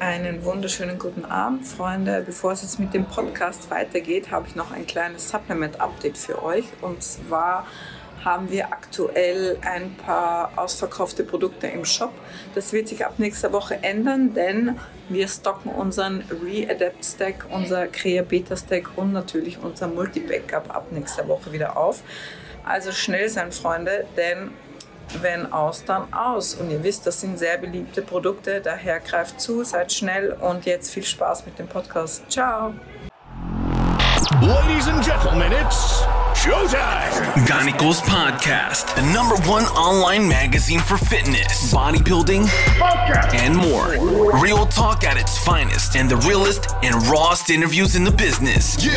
Einen wunderschönen guten Abend, Freunde. Bevor es jetzt mit dem Podcast weitergeht, habe ich noch ein kleines Supplement-Update für euch. Und zwar haben wir aktuell ein paar ausverkaufte Produkte im Shop. Das wird sich ab nächster Woche ändern, denn wir stocken unseren Readapt Stack, unser Crea Beta Stack und natürlich unser Multi Backup ab nächster Woche wieder auf. Also schnell sein, Freunde, denn wenn dann aus. Und ihr wisst, das sind sehr beliebte Produkte, daher greift zu, seid schnell und jetzt viel Spaß mit dem Podcast. Ciao! Ladies and Gentlemen, it's showtime! Ganicos Podcast, the number one online magazine for fitness, bodybuilding, Podcast. and more. Real talk at its finest and the realest and rawest interviews in the business. Yeah.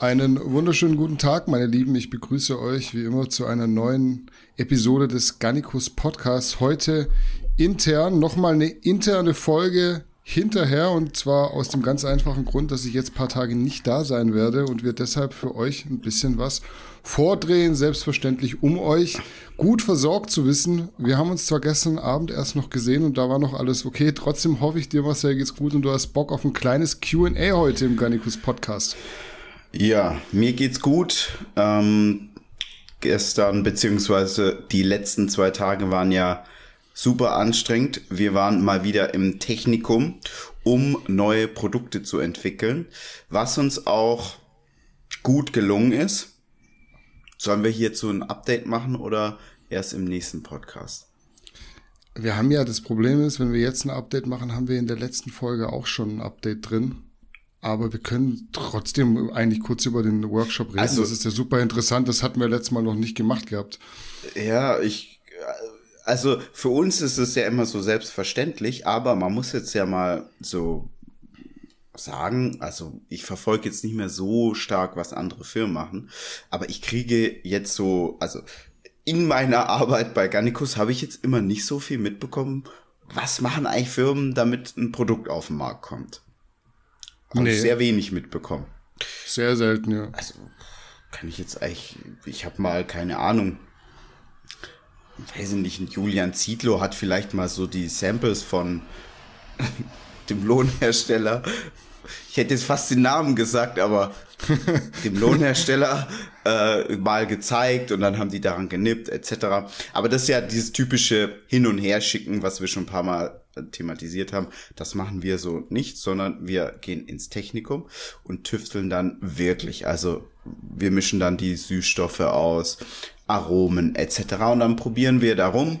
Einen wunderschönen guten Tag, meine Lieben. Ich begrüße euch wie immer zu einer neuen Episode des Gannikus Podcasts. Heute intern, nochmal eine interne Folge hinterher und zwar aus dem ganz einfachen Grund, dass ich jetzt ein paar Tage nicht da sein werde und wir deshalb für euch ein bisschen was vordrehen, selbstverständlich, um euch gut versorgt zu wissen. Wir haben uns zwar gestern Abend erst noch gesehen und da war noch alles okay, trotzdem hoffe ich dir, Marcel, geht's gut und du hast Bock auf ein kleines QA heute im Gannikus Podcast. Ja, mir geht's gut. Ähm, gestern beziehungsweise die letzten zwei Tage waren ja super anstrengend. Wir waren mal wieder im Technikum, um neue Produkte zu entwickeln, was uns auch gut gelungen ist. Sollen wir hierzu ein Update machen oder erst im nächsten Podcast? Wir haben ja das Problem ist, wenn wir jetzt ein Update machen, haben wir in der letzten Folge auch schon ein Update drin. Aber wir können trotzdem eigentlich kurz über den Workshop reden. Also, das ist ja super interessant. Das hatten wir letztes Mal noch nicht gemacht gehabt. Ja, ich, also für uns ist es ja immer so selbstverständlich, aber man muss jetzt ja mal so sagen, also ich verfolge jetzt nicht mehr so stark, was andere Firmen machen, aber ich kriege jetzt so, also in meiner Arbeit bei Gannikus habe ich jetzt immer nicht so viel mitbekommen, was machen eigentlich Firmen, damit ein Produkt auf den Markt kommt. Habe nee. ich sehr wenig mitbekommen. Sehr selten, ja. Also kann ich jetzt eigentlich, ich habe mal keine Ahnung. Weiß ich nicht, Julian Zietlow hat vielleicht mal so die Samples von dem Lohnhersteller. Ich hätte jetzt fast den Namen gesagt, aber dem Lohnhersteller äh, mal gezeigt und dann haben die daran genippt, etc. Aber das ist ja dieses typische Hin- und Herschicken, was wir schon ein paar Mal thematisiert haben, das machen wir so nicht, sondern wir gehen ins Technikum und tüfteln dann wirklich. Also wir mischen dann die Süßstoffe aus, Aromen etc. Und dann probieren wir darum.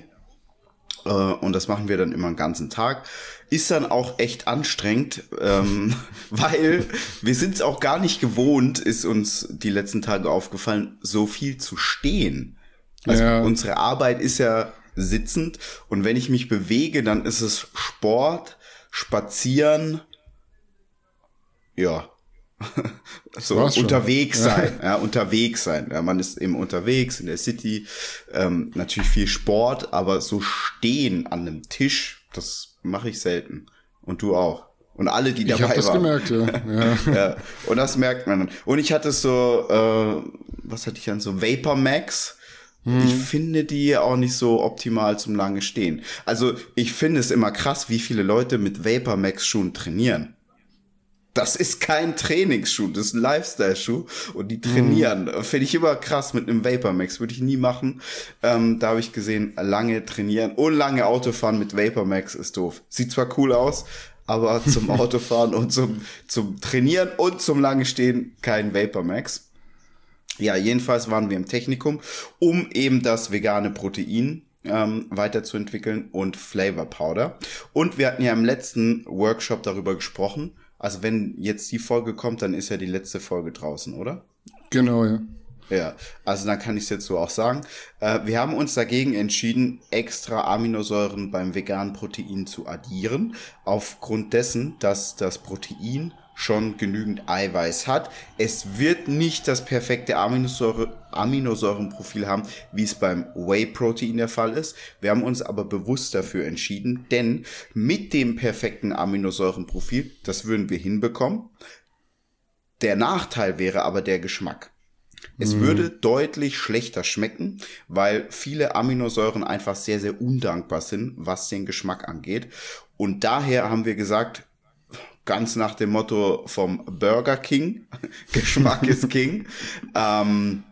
Äh, und das machen wir dann immer einen ganzen Tag. Ist dann auch echt anstrengend, ähm, weil wir sind es auch gar nicht gewohnt, ist uns die letzten Tage aufgefallen, so viel zu stehen. Also ja. unsere Arbeit ist ja sitzend. Und wenn ich mich bewege, dann ist es Sport, Spazieren, ja. so unterwegs sein, ja. unterwegs sein. Ja, man ist eben unterwegs in der City, ähm, natürlich viel Sport, aber so stehen an einem Tisch, das mache ich selten. Und du auch. Und alle, die dabei waren. Ich habe das waren. gemerkt, ja. ja. Und das merkt man. Und ich hatte so, äh, was hatte ich dann, so Vapor Max hm. Ich mhm. finde die auch nicht so optimal zum lange Stehen. Also ich finde es immer krass, wie viele Leute mit Vapor Max Schuhen trainieren. Das ist kein Trainingsschuh, das ist ein Lifestyle-Schuh und die mhm. trainieren. Hm. Finde ich immer krass mit einem Vapormax. würde ich nie machen. Ähm, da habe ich gesehen, lange trainieren und lange Autofahren mit Vapormax ist doof. Sieht zwar cool aus, aber zum Autofahren und zum, zum Trainieren und zum lange Stehen kein Vapormax. Ja, jedenfalls waren wir im Technikum, um eben das vegane Protein ähm, weiterzuentwickeln und Flavor Powder. Und wir hatten ja im letzten Workshop darüber gesprochen. Also wenn jetzt die Folge kommt, dann ist ja die letzte Folge draußen, oder? Genau, ja. Ja, also dann kann ich es jetzt so auch sagen. Äh, wir haben uns dagegen entschieden, extra Aminosäuren beim veganen Protein zu addieren, aufgrund dessen, dass das Protein schon genügend Eiweiß hat. Es wird nicht das perfekte Aminosäure, Aminosäurenprofil haben, wie es beim Whey-Protein der Fall ist. Wir haben uns aber bewusst dafür entschieden, denn mit dem perfekten Aminosäurenprofil, das würden wir hinbekommen. Der Nachteil wäre aber der Geschmack. Es mm. würde deutlich schlechter schmecken, weil viele Aminosäuren einfach sehr, sehr undankbar sind, was den Geschmack angeht. Und daher haben wir gesagt, ganz nach dem Motto vom Burger King, Geschmack ist King. Ähm,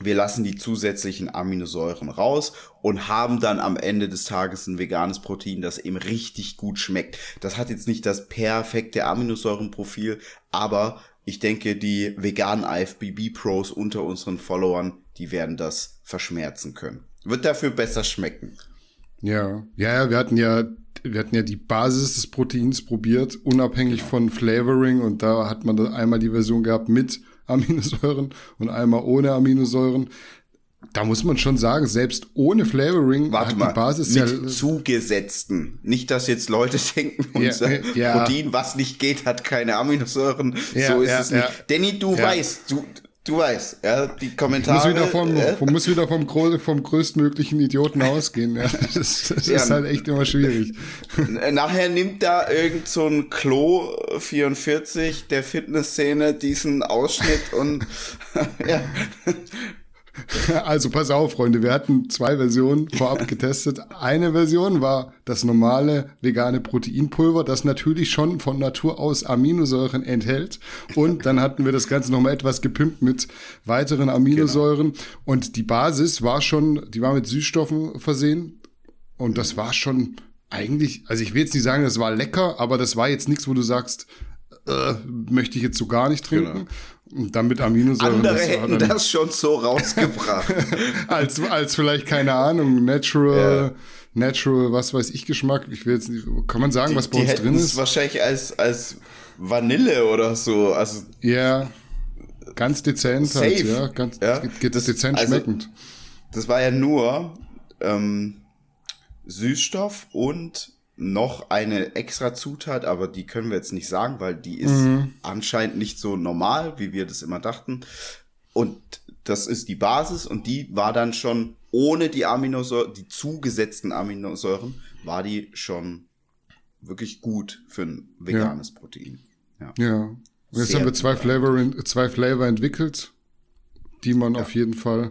wir lassen die zusätzlichen Aminosäuren raus und haben dann am Ende des Tages ein veganes Protein, das eben richtig gut schmeckt. Das hat jetzt nicht das perfekte Aminosäurenprofil, aber ich denke, die veganen IFBB-Pros unter unseren Followern, die werden das verschmerzen können. Wird dafür besser schmecken. Ja, ja, wir hatten ja wir hatten ja die Basis des Proteins probiert, unabhängig genau. von Flavoring. Und da hat man einmal die Version gehabt mit Aminosäuren und einmal ohne Aminosäuren. Da muss man schon sagen, selbst ohne Flavoring Warte hat mal, die Basis mit ja zugesetzten. Nicht, dass jetzt Leute denken, und ja, ja. Protein, was nicht geht, hat keine Aminosäuren. Ja, so ist es nicht. Danny, du weißt, du, Du weißt, ja, die Kommentare. Ich muss wieder vom, äh, muss wieder vom, vom größtmöglichen Idioten ausgehen. Ja. Das, das ja, ist halt echt immer schwierig. Nachher nimmt da irgend so ein Klo 44 der Fitnessszene diesen Ausschnitt und ja, Also pass auf, Freunde, wir hatten zwei Versionen vorab getestet. Eine Version war das normale vegane Proteinpulver, das natürlich schon von Natur aus Aminosäuren enthält. Und dann hatten wir das Ganze nochmal etwas gepimpt mit weiteren Aminosäuren. Genau. Und die Basis war schon, die war mit Süßstoffen versehen. Und das war schon eigentlich, also ich will jetzt nicht sagen, das war lecker, aber das war jetzt nichts, wo du sagst, äh, möchte ich jetzt so gar nicht trinken. Genau. Damit Aminosäuren. Andere das hätten das schon so rausgebracht. als, als vielleicht, keine Ahnung, Natural, ja. Natural, was weiß ich, Geschmack. Ich will jetzt nicht, kann man sagen, die, was bei uns drin ist? Wahrscheinlich als, als Vanille oder so. Also ja. Ganz dezent halt, safe. halt, ja. Ganz ja. Geht das, dezent also, schmeckend. Das war ja nur ähm, Süßstoff und noch eine extra Zutat, aber die können wir jetzt nicht sagen, weil die ist mhm. anscheinend nicht so normal, wie wir das immer dachten. Und das ist die Basis und die war dann schon ohne die Aminosäuren, die zugesetzten Aminosäuren, war die schon wirklich gut für ein veganes ja. Protein. Ja. ja. Und jetzt Sehr haben wir zwei Flavor, zwei Flavor entwickelt, die man ja. auf jeden Fall.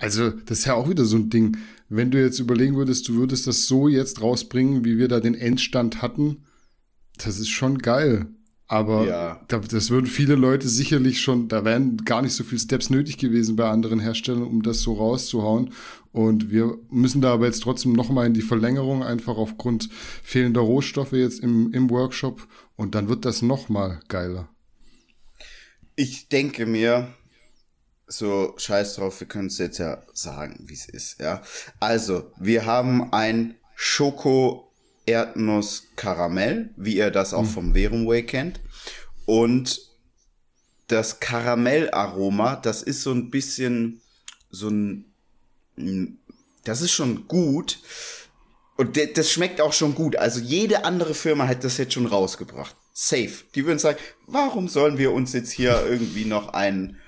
Also, das ist ja auch wieder so ein Ding. Wenn du jetzt überlegen würdest, du würdest das so jetzt rausbringen, wie wir da den Endstand hatten, das ist schon geil. Aber ja. da, das würden viele Leute sicherlich schon, da wären gar nicht so viele Steps nötig gewesen bei anderen Herstellern, um das so rauszuhauen. Und wir müssen da aber jetzt trotzdem nochmal in die Verlängerung, einfach aufgrund fehlender Rohstoffe jetzt im, im Workshop. Und dann wird das nochmal geiler. Ich denke mir, so scheiß drauf, wir können es jetzt ja sagen, wie es ist, ja. Also, wir haben ein Schoko Erdnuss Karamell, wie ihr das auch mhm. vom Verumway kennt. Und das Karamellaroma, das ist so ein bisschen so ein, hm, das ist schon gut. Und das schmeckt auch schon gut. Also jede andere Firma hätte das jetzt schon rausgebracht. Safe. Die würden sagen, warum sollen wir uns jetzt hier irgendwie noch einen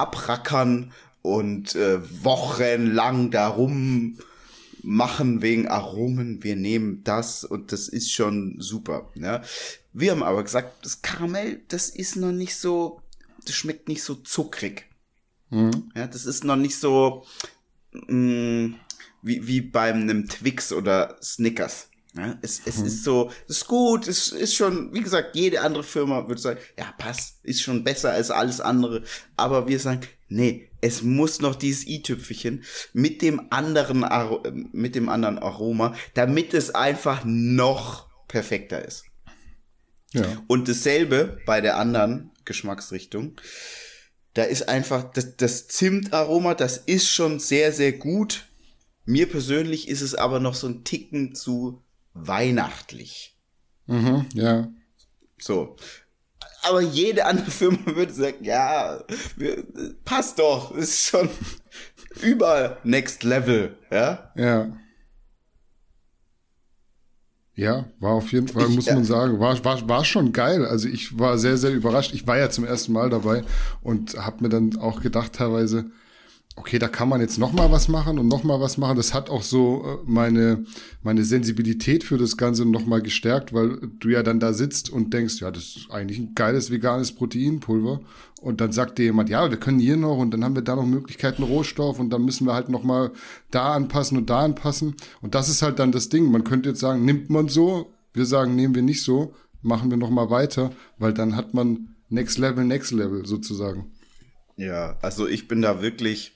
abrackern und äh, wochenlang darum machen wegen Aromen, wir nehmen das und das ist schon super. Ne? Wir haben aber gesagt, das Karamell, das ist noch nicht so, das schmeckt nicht so zuckrig. Mhm. Ja, das ist noch nicht so mh, mm, wie, wie bei einem Twix oder Snickers. Ja, ne? es, es mhm. ist so, es ist gut, es ist schon, wie gesagt, jede andere Firma würde sagen, ja, passt, ist schon besser als alles andere. Aber wir sagen, nee, es muss noch dieses i-Tüpfelchen mit dem anderen, Ar äh, mit dem anderen Aroma, damit es einfach noch perfekter ist. Ja. Und dasselbe bei der anderen Geschmacksrichtung. Da ist einfach das, das Zimtaroma, das ist schon sehr, sehr gut. Mir persönlich ist es aber noch so ein Ticken zu weihnachtlich. Mhm, ja. So. Aber jede andere Firma würde sagen, ja, wir, passt doch, ist schon über Next Level, ja? Ja. Ja, war auf jeden Fall, muss ja. man äh, sagen, war, war, war schon geil. Also ich war sehr, sehr überrascht. Ich war ja zum ersten Mal dabei und habe mir dann auch gedacht teilweise, okay, da kann man jetzt noch mal was machen und noch mal was machen. Das hat auch so äh, meine, meine Sensibilität für das Ganze noch mal gestärkt, weil du ja dann da sitzt und denkst, ja, das ist eigentlich ein geiles veganes Proteinpulver. Und dann sagt dir jemand, ja, wir können hier noch und dann haben wir da noch Möglichkeiten Rohstoff und dann müssen wir halt noch mal da anpassen und da anpassen. Und das ist halt dann das Ding. Man könnte jetzt sagen, nimmt man so. Wir sagen, nehmen wir nicht so. Machen wir noch mal weiter, weil dann hat man Next Level, Next Level sozusagen. Ja, also ich bin da wirklich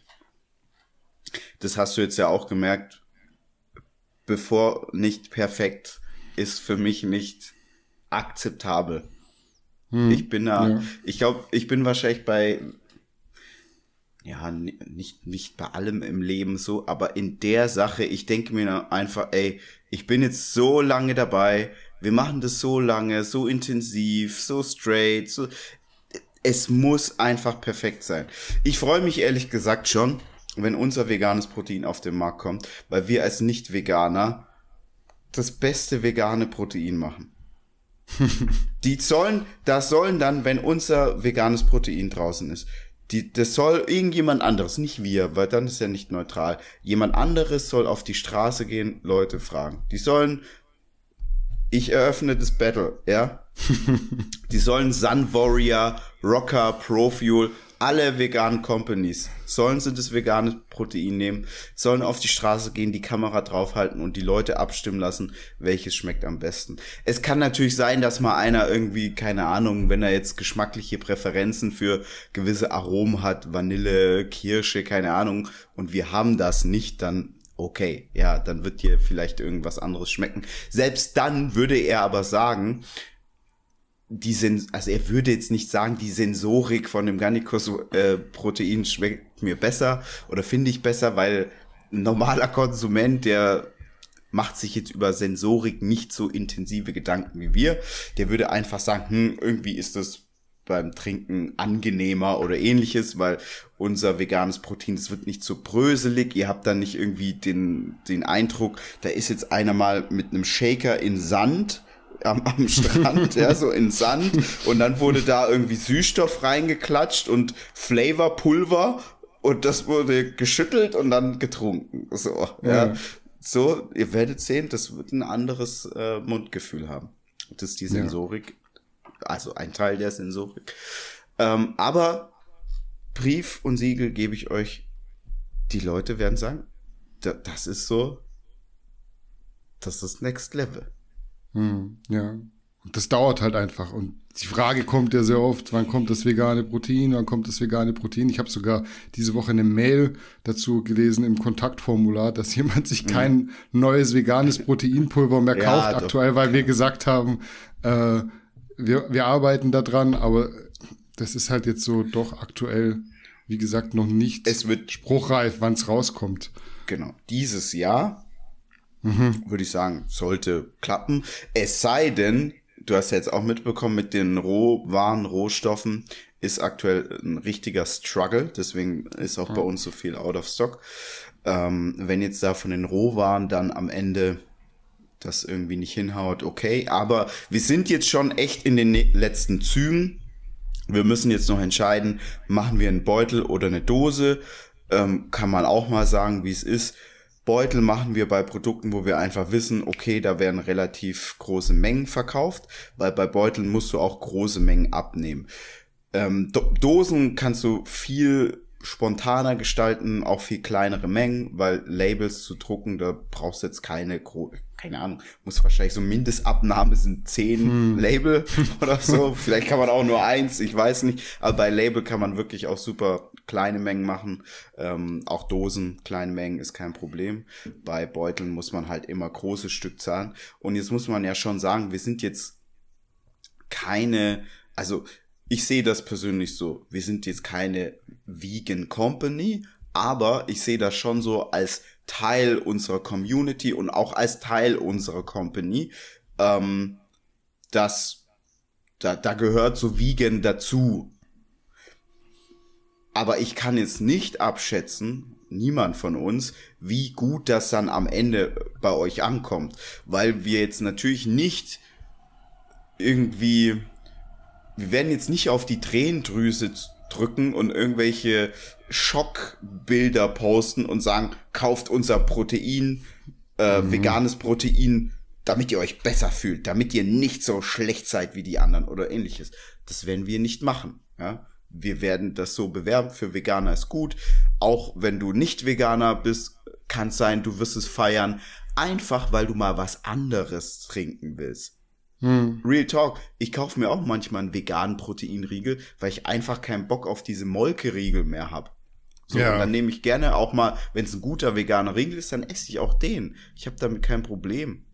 das hast du jetzt ja auch gemerkt, bevor nicht perfekt ist für mich nicht akzeptabel. Hm. Ich bin da, ja. ich glaube, ich bin wahrscheinlich bei, ja, nicht, nicht bei allem im Leben so, aber in der Sache, ich denke mir einfach, ey, ich bin jetzt so lange dabei, wir machen das so lange, so intensiv, so straight, so, es muss einfach perfekt sein. Ich freue mich ehrlich gesagt schon, wenn unser veganes Protein auf den Markt kommt, weil wir als Nicht-Veganer das beste vegane Protein machen. die sollen, das sollen dann, wenn unser veganes Protein draußen ist, die, das soll irgendjemand anderes, nicht wir, weil dann ist ja nicht neutral. Jemand anderes soll auf die Straße gehen, Leute fragen. Die sollen, ich eröffne das Battle, ja? die sollen Sun Warrior, Rocker, Profuel alle veganen Companies sollen sie das vegane Protein nehmen, sollen auf die Straße gehen, die Kamera draufhalten und die Leute abstimmen lassen, welches schmeckt am besten. Es kann natürlich sein, dass mal einer irgendwie, keine Ahnung, wenn er jetzt geschmackliche Präferenzen für gewisse Aromen hat, Vanille, Kirsche, keine Ahnung, und wir haben das nicht, dann okay, ja, dann wird dir vielleicht irgendwas anderes schmecken. Selbst dann würde er aber sagen, die Sen also er würde jetzt nicht sagen, die Sensorik von dem Gannicus-Protein äh, schmeckt mir besser oder finde ich besser, weil ein normaler Konsument, der macht sich jetzt über Sensorik nicht so intensive Gedanken wie wir, der würde einfach sagen, hm, irgendwie ist das beim Trinken angenehmer oder ähnliches, weil unser veganes Protein, es wird nicht so bröselig, ihr habt dann nicht irgendwie den, den Eindruck, da ist jetzt einer mal mit einem Shaker in Sand am, am Strand, ja, so in Sand. Und dann wurde da irgendwie Süßstoff reingeklatscht und Flavorpulver und das wurde geschüttelt und dann getrunken. So, ja. ja. So, ihr werdet sehen, das wird ein anderes äh, Mundgefühl haben. Das ist die Sensorik, ja. also ein Teil der Sensorik. Ähm, aber Brief und Siegel gebe ich euch. Die Leute werden sagen, das ist so, das ist Next Level. Hm, ja. Und das dauert halt einfach. Und die Frage kommt ja sehr oft, wann kommt das vegane Protein, wann kommt das vegane Protein. Ich habe sogar diese Woche eine Mail dazu gelesen im Kontaktformular, dass jemand sich hm. kein neues veganes Proteinpulver mehr kauft ja, aktuell, weil wir gesagt haben, äh, wir, wir arbeiten dran, aber das ist halt jetzt so doch aktuell, wie gesagt, noch nicht es wird spruchreif, wann es rauskommt. Genau, dieses Jahr mhm. würde ich sagen, sollte klappen. Es sei denn, du hast ja jetzt auch mitbekommen, mit den Rohwaren, Rohstoffen ist aktuell ein richtiger Struggle. Deswegen ist auch mhm. bei uns so viel out of stock. Ähm, wenn jetzt da von den Rohwaren dann am Ende das irgendwie nicht hinhaut, okay. Aber wir sind jetzt schon echt in den ne-, letzten Zügen. Wir müssen jetzt noch entscheiden, machen wir einen Beutel oder eine Dose. Ähm, kann man auch mal sagen, wie es ist. Beutel machen wir bei Produkten, wo wir einfach wissen, okay, da werden relativ große Mengen verkauft, weil bei Beuteln musst du auch große Mengen abnehmen. Ähm, Dosen kannst du viel spontaner gestalten, auch viel kleinere Mengen, weil Labels zu drucken, da brauchst du jetzt keine, keine Ahnung, muss wahrscheinlich so Mindestabnahme sind zehn hm. Label oder so. Vielleicht kann man auch nur eins, ich weiß nicht. Aber bei Label kann man wirklich auch super kleine Mengen machen. Ähm, auch Dosen, kleine Mengen ist kein Problem. Bei Beuteln muss man halt immer große zahlen. Und jetzt muss man ja schon sagen, wir sind jetzt keine, also ich sehe das persönlich so. Wir sind jetzt keine Vegan Company, aber ich sehe das schon so als Teil unserer Community und auch als Teil unserer Company. Ähm, dass da, da gehört so Vegan dazu. Aber ich kann jetzt nicht abschätzen, niemand von uns, wie gut das dann am Ende bei euch ankommt. Weil wir jetzt natürlich nicht irgendwie, wir werden jetzt nicht auf die Tränendrüse drücken und irgendwelche Schockbilder posten und sagen, kauft unser Protein, äh, mhm. veganes Protein, damit ihr euch besser fühlt, damit ihr nicht so schlecht seid wie die anderen oder ähnliches. Das werden wir nicht machen. Ja? Wir werden das so bewerben, für Veganer ist gut. Auch wenn du nicht Veganer bist, kann es sein, du wirst es feiern, einfach weil du mal was anderes trinken willst. Hm. Real Talk. Ich kaufe mir auch manchmal einen veganen Proteinriegel, weil ich einfach keinen Bock auf diese Molkeriegel mehr habe. So, ja. dann nehme ich gerne auch mal, wenn es ein guter veganer Riegel ist, dann esse ich auch den. Ich habe damit kein Problem.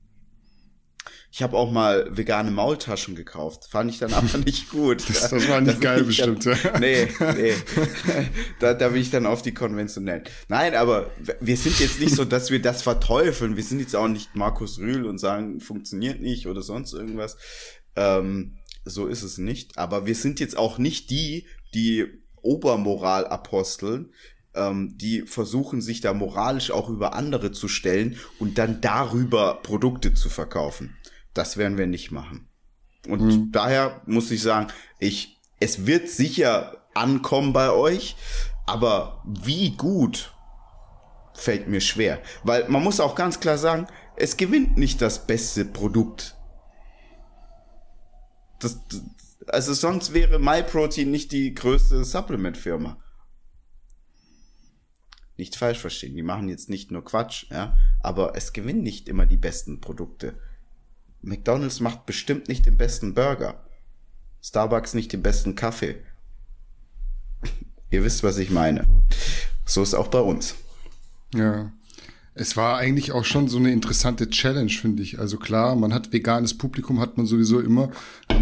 Ich habe auch mal vegane Maultaschen gekauft. Fand ich dann aber nicht gut. das, das war nicht da geil bestimmt. Dann, nee, nee. da, da bin ich dann auf die konventionellen. Nein, aber wir sind jetzt nicht so, dass wir das verteufeln. Wir sind jetzt auch nicht Markus Rühl und sagen, funktioniert nicht oder sonst irgendwas. Ähm, so ist es nicht. Aber wir sind jetzt auch nicht die, die Obermoral aposteln, ähm, die versuchen, sich da moralisch auch über andere zu stellen und dann darüber Produkte zu verkaufen. Das werden wir nicht machen. Und mhm. daher muss ich sagen, ich, es wird sicher ankommen bei euch, aber wie gut fällt mir schwer. Weil man muss auch ganz klar sagen, es gewinnt nicht das beste Produkt. Das, also sonst wäre MyProtein nicht die größte Supplement-Firma. Nicht falsch verstehen, die machen jetzt nicht nur Quatsch, ja, aber es gewinnen nicht immer die besten Produkte. McDonald's macht bestimmt nicht den besten Burger. Starbucks nicht den besten Kaffee. Ihr wisst, was ich meine. So ist auch bei uns. Ja. Es war eigentlich auch schon so eine interessante Challenge, finde ich. Also klar, man hat veganes Publikum, hat man sowieso immer.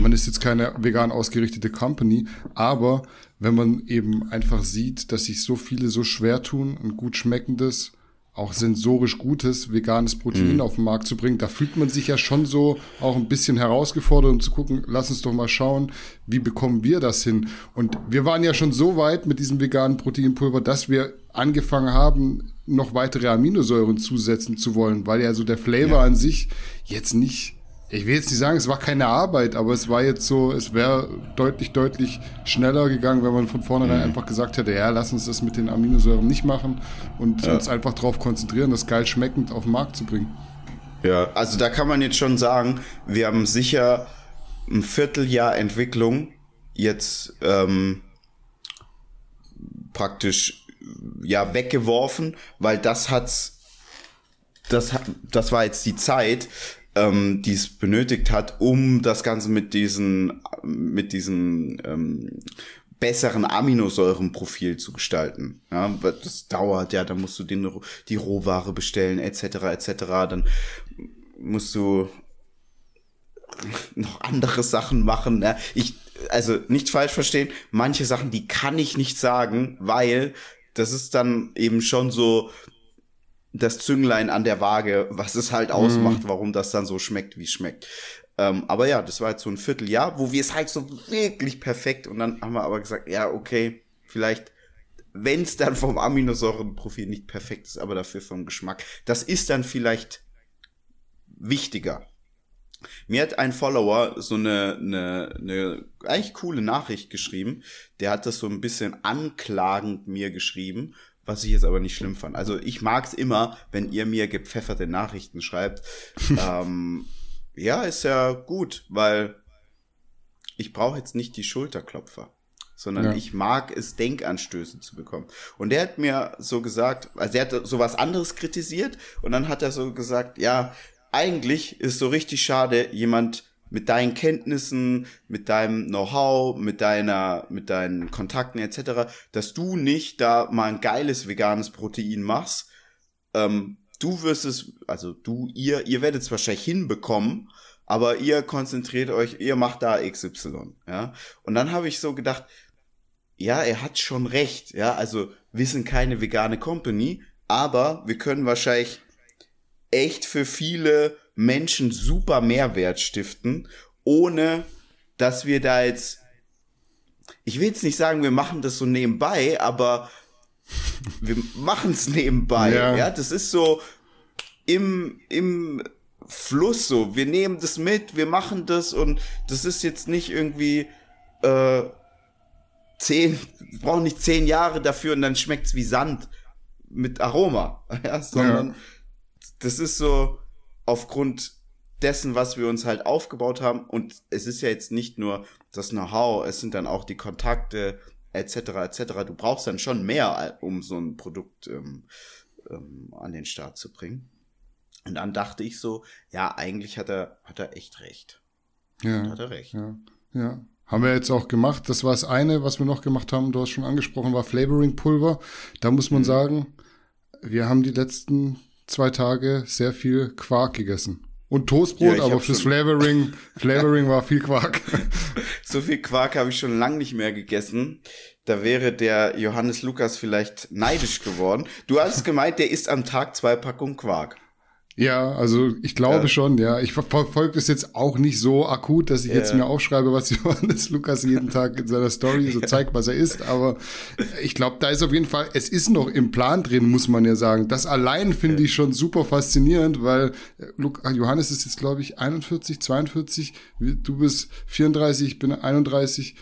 Man ist jetzt keine vegan ausgerichtete Company, aber wenn man eben einfach sieht, dass sich so viele so schwer tun, ein gut schmeckendes, auch sensorisch gutes veganes Protein mhm. auf den Markt zu bringen. Da fühlt man sich ja schon so auch ein bisschen herausgefordert, um zu gucken, lass uns doch mal schauen, wie bekommen wir das hin. Und wir waren ja schon so weit mit diesem veganen Proteinpulver, dass wir angefangen haben, noch weitere Aminosäuren zusetzen zu wollen, weil ja so der Flavor ja. an sich jetzt nicht ich will jetzt nicht sagen, es war keine Arbeit, aber es war jetzt so, es wäre deutlich, deutlich schneller gegangen, wenn man von vornherein mhm. einfach gesagt hätte, ja, lass uns das mit den Aminosäuren nicht machen und ja. uns einfach darauf konzentrieren, das geil schmeckend auf den Markt zu bringen. Ja, also da kann man jetzt schon sagen, wir haben sicher ein Vierteljahr Entwicklung jetzt ähm, praktisch ja weggeworfen, weil das hat's das, das war jetzt die Zeit, ähm, die es benötigt hat, um das Ganze mit diesen, mit diesem ähm, besseren Aminosäurenprofil zu gestalten. Ja, das dauert ja, dann musst du den, die Rohware bestellen, etc., etc., dann musst du noch andere Sachen machen. Ne? Ich, also nicht falsch verstehen, manche Sachen, die kann ich nicht sagen, weil das ist dann eben schon so das Zünglein an der Waage, was es halt ausmacht, mm. warum das dann so schmeckt, wie es schmeckt. Ähm, aber ja, das war jetzt so ein Vierteljahr, wo wir es halt so wirklich perfekt und dann haben wir aber gesagt, ja, okay, vielleicht, wenn es dann vom Aminosäurenprofil nicht perfekt ist, aber dafür vom Geschmack, das ist dann vielleicht wichtiger. Mir hat ein Follower so eine, eine, eine eigentlich coole Nachricht geschrieben. Der hat das so ein bisschen anklagend mir geschrieben was ich jetzt aber nicht schlimm fand. Also ich mag es immer, wenn ihr mir gepfefferte Nachrichten schreibt. ähm, ja, ist ja gut, weil ich brauche jetzt nicht die Schulterklopfer, sondern ja. ich mag es, Denkanstöße zu bekommen. Und der hat mir so gesagt, also er hat so was anderes kritisiert und dann hat er so gesagt, ja, eigentlich ist so richtig schade, jemand mit deinen Kenntnissen, mit deinem Know-how, mit deiner, mit deinen Kontakten etc., dass du nicht da mal ein geiles veganes Protein machst. Ähm, du wirst es, also du, ihr, ihr werdet es wahrscheinlich hinbekommen, aber ihr konzentriert euch, ihr macht da XY, ja. Und dann habe ich so gedacht, ja, er hat schon recht, ja, also wir sind keine vegane Company, aber wir können wahrscheinlich echt für viele Menschen super Mehrwert stiften, ohne dass wir da jetzt, ich will jetzt nicht sagen, wir machen das so nebenbei, aber wir machen es nebenbei. Ja. ja, das ist so im, im Fluss so. Wir nehmen das mit, wir machen das und das ist jetzt nicht irgendwie, äh, zehn, brauchen nicht zehn Jahre dafür und dann schmeckt es wie Sand mit Aroma, ja, sondern ja. das ist so, aufgrund dessen, was wir uns halt aufgebaut haben. Und es ist ja jetzt nicht nur das Know-how, es sind dann auch die Kontakte etc. etc. Du brauchst dann schon mehr, um so ein Produkt ähm, ähm, an den Start zu bringen. Und dann dachte ich so, ja, eigentlich hat er, hat er echt recht. Ja. Und hat er recht. Ja, ja. Haben wir jetzt auch gemacht. Das war das eine, was wir noch gemacht haben, du hast schon angesprochen, war Flavoring Pulver. Da muss man mhm. sagen, wir haben die letzten zwei Tage sehr viel Quark gegessen. Und Toastbrot, ja, aber fürs Flavoring, Flavoring war viel Quark. so viel Quark habe ich schon lange nicht mehr gegessen. Da wäre der Johannes Lukas vielleicht neidisch geworden. Du hast gemeint, der isst am Tag zwei Packungen Quark. Ja, also ich glaube ja. schon, ja. Ich verfolge das jetzt auch nicht so akut, dass ich ja. jetzt mir aufschreibe, was Johannes Lukas jeden Tag in seiner Story so zeigt, was er ist. Aber ich glaube, da ist auf jeden Fall, es ist noch im Plan drin, muss man ja sagen. Das allein finde ja. ich schon super faszinierend, weil äh, ah, Johannes ist jetzt, glaube ich, 41, 42, du bist 34, ich bin 31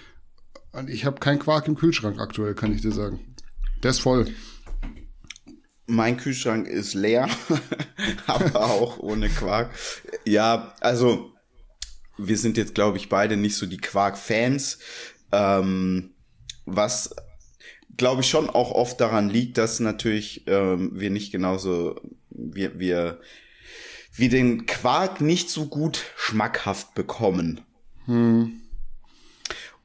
und ich habe keinen Quark im Kühlschrank aktuell, kann ich dir sagen. Der ist voll mein Kühlschrank ist leer, aber auch ohne Quark. Ja, also wir sind jetzt, glaube ich, beide nicht so die Quark-Fans, ähm, was, glaube ich, schon auch oft daran liegt, dass natürlich ähm, wir nicht genauso, wir, wir, wir den Quark nicht so gut schmackhaft bekommen. Hm.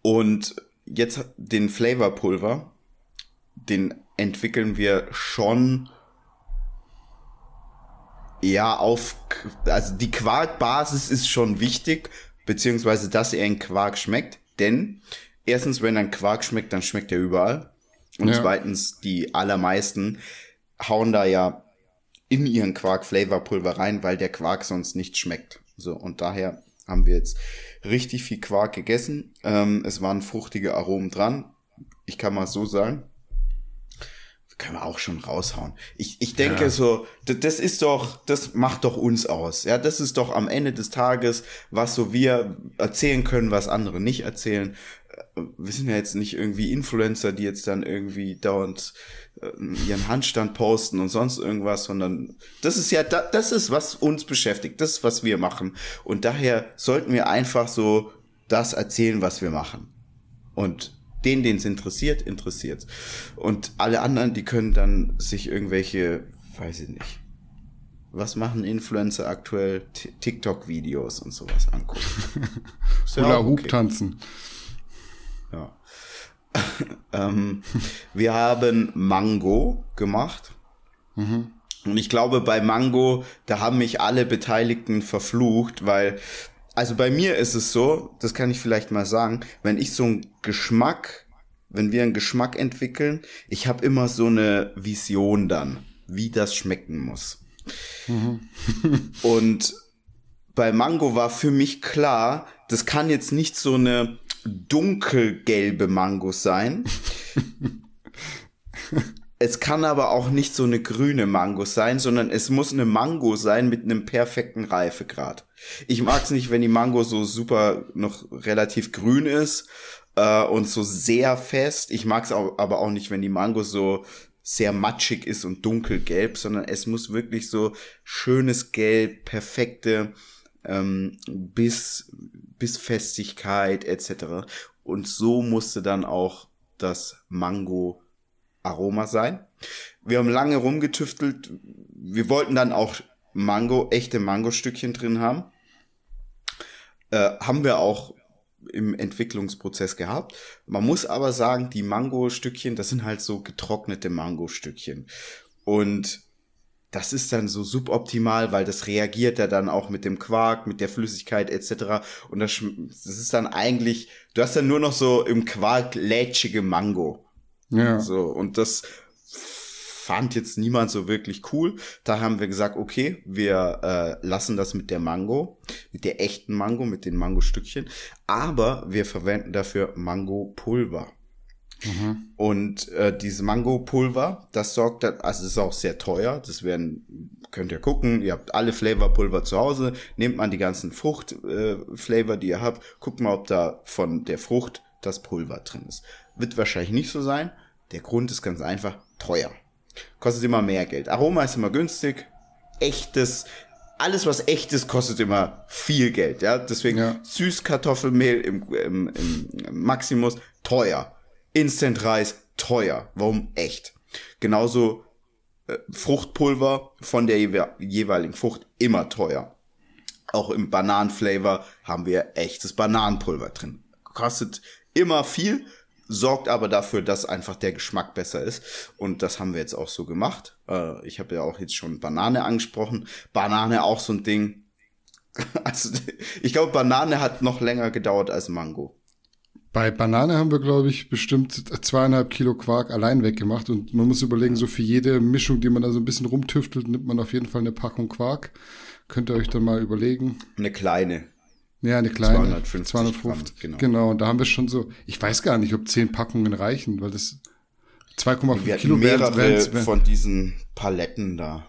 Und jetzt den Flavorpulver, den entwickeln wir schon ja auf also die Quarkbasis ist schon wichtig, beziehungsweise dass er in Quark schmeckt, denn erstens, wenn ein Quark schmeckt, dann schmeckt er überall. Und ja. zweitens, die allermeisten hauen da ja in ihren Quark Flavorpulver rein, weil der Quark sonst nicht schmeckt. So, und daher haben wir jetzt richtig viel Quark gegessen. Ähm, es waren fruchtige Aromen dran. Ich kann mal so sagen können wir auch schon raushauen. Ich, ich denke ja. so, das ist doch, das macht doch uns aus. Ja, das ist doch am Ende des Tages, was so wir erzählen können, was andere nicht erzählen. Äh, wir sind ja jetzt nicht irgendwie Influencer, die jetzt dann irgendwie dauernd äh, ihren Handstand posten und sonst irgendwas, sondern das ist ja, das ist, was uns beschäftigt, das ist, was wir machen. Und daher sollten wir einfach so das erzählen, was wir machen. Und den, den es interessiert, interessiert. Und alle anderen, die können dann sich irgendwelche, weiß ich nicht, was machen Influencer aktuell? TikTok-Videos und sowas angucken. Oder Hub tanzen. Ja. ähm, wir haben Mango gemacht. Mhm. Und ich glaube, bei Mango, da haben mich alle Beteiligten verflucht, weil also bei mir ist es so, das kann ich vielleicht mal sagen, wenn ich so einen Geschmack, wenn wir einen Geschmack entwickeln, ich habe immer so eine Vision dann, wie das schmecken muss. Mhm. Und bei Mango war für mich klar, das kann jetzt nicht so eine dunkelgelbe Mango sein. Es kann aber auch nicht so eine grüne Mango sein, sondern es muss eine Mango sein mit einem perfekten Reifegrad. Ich mag es nicht, wenn die Mango so super noch relativ grün ist äh, und so sehr fest. Ich mag es aber auch nicht, wenn die Mango so sehr matschig ist und dunkelgelb, sondern es muss wirklich so schönes Gelb, perfekte ähm, bis bis Festigkeit etc. Und so musste dann auch das Mango Aroma sein. Wir haben lange rumgetüftelt. Wir wollten dann auch Mango, echte Mangostückchen drin haben. Äh, haben wir auch im Entwicklungsprozess gehabt. Man muss aber sagen, die Mangostückchen, das sind halt so getrocknete Mangostückchen. Und das ist dann so suboptimal, weil das reagiert ja dann auch mit dem Quark, mit der Flüssigkeit etc. Und das, das ist dann eigentlich, du hast dann nur noch so im Quark lätschige Mango. Ja. So, und das fand jetzt niemand so wirklich cool. Da haben wir gesagt, okay, wir äh, lassen das mit der Mango, mit der echten Mango, mit den Mangostückchen, aber wir verwenden dafür Mangopulver. Mhm. Und äh, dieses pulver das sorgt dann, also ist auch sehr teuer. Das werden, könnt ihr gucken, ihr habt alle Flavor-Pulver zu Hause, nehmt mal die ganzen Fruchtflavor, äh, die ihr habt, guckt mal, ob da von der Frucht das Pulver drin ist. Wird wahrscheinlich nicht so sein, der Grund ist ganz einfach teuer. Kostet immer mehr Geld. Aroma ist immer günstig. Echtes, alles was echtes kostet immer viel Geld. Ja, deswegen ja. Süßkartoffelmehl im, im, im Maximus teuer. Instant Reis teuer. Warum echt? Genauso äh, Fruchtpulver von der jewe jeweiligen Frucht immer teuer. Auch im Bananenflavor haben wir echtes Bananenpulver drin. Kostet immer viel, sorgt aber dafür, dass einfach der Geschmack besser ist. Und das haben wir jetzt auch so gemacht. Äh, ich habe ja auch jetzt schon Banane angesprochen. Banane auch so ein Ding. Also, ich glaube, Banane hat noch länger gedauert als Mango. Bei Banane haben wir, glaube ich, bestimmt zweieinhalb Kilo Quark allein weggemacht. Und man muss überlegen, so für jede Mischung, die man da so ein bisschen rumtüftelt, nimmt man auf jeden Fall eine Packung Quark. Könnt ihr euch dann mal überlegen. Eine kleine, ja, eine kleine. 250. 250 Gramm, genau. genau, und da haben wir schon so, ich weiß gar nicht, ob zehn Packungen reichen, weil das 2,5 Kilo mehrere wären, von diesen Paletten da.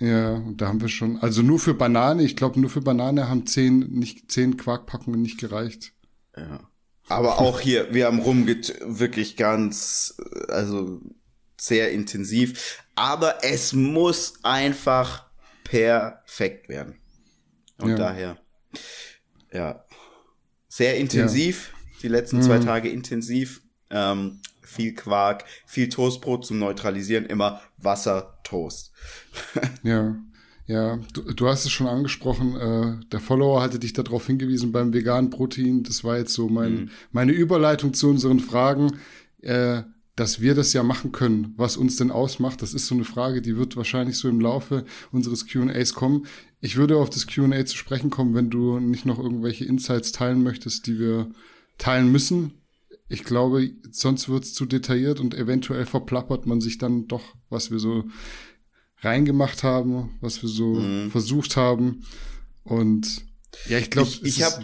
Ja, und da haben wir schon, also nur für Banane, ich glaube, nur für Banane haben zehn, nicht, zehn Quarkpackungen nicht gereicht. Ja. Aber auch hier, wir haben rumgeht wirklich ganz, also sehr intensiv. Aber es muss einfach perfekt werden. Und ja. daher. Ja. Sehr intensiv, ja. die letzten mhm. zwei Tage intensiv. Ähm, viel Quark, viel Toastbrot zum Neutralisieren, immer Wasser, Toast. ja. Ja, du, du, hast es schon angesprochen, äh, der Follower hatte dich darauf hingewiesen beim veganen Protein. Das war jetzt so mein, mhm. meine Überleitung zu unseren Fragen. Äh, dass wir das ja machen können, was uns denn ausmacht. Das ist so eine Frage, die wird wahrscheinlich so im Laufe unseres QAs kommen. Ich würde auf das QA zu sprechen kommen, wenn du nicht noch irgendwelche Insights teilen möchtest, die wir teilen müssen. Ich glaube, sonst wird es zu detailliert und eventuell verplappert man sich dann doch, was wir so reingemacht haben, was wir so mhm. versucht haben. Und ja, ich glaube, ich, ich habe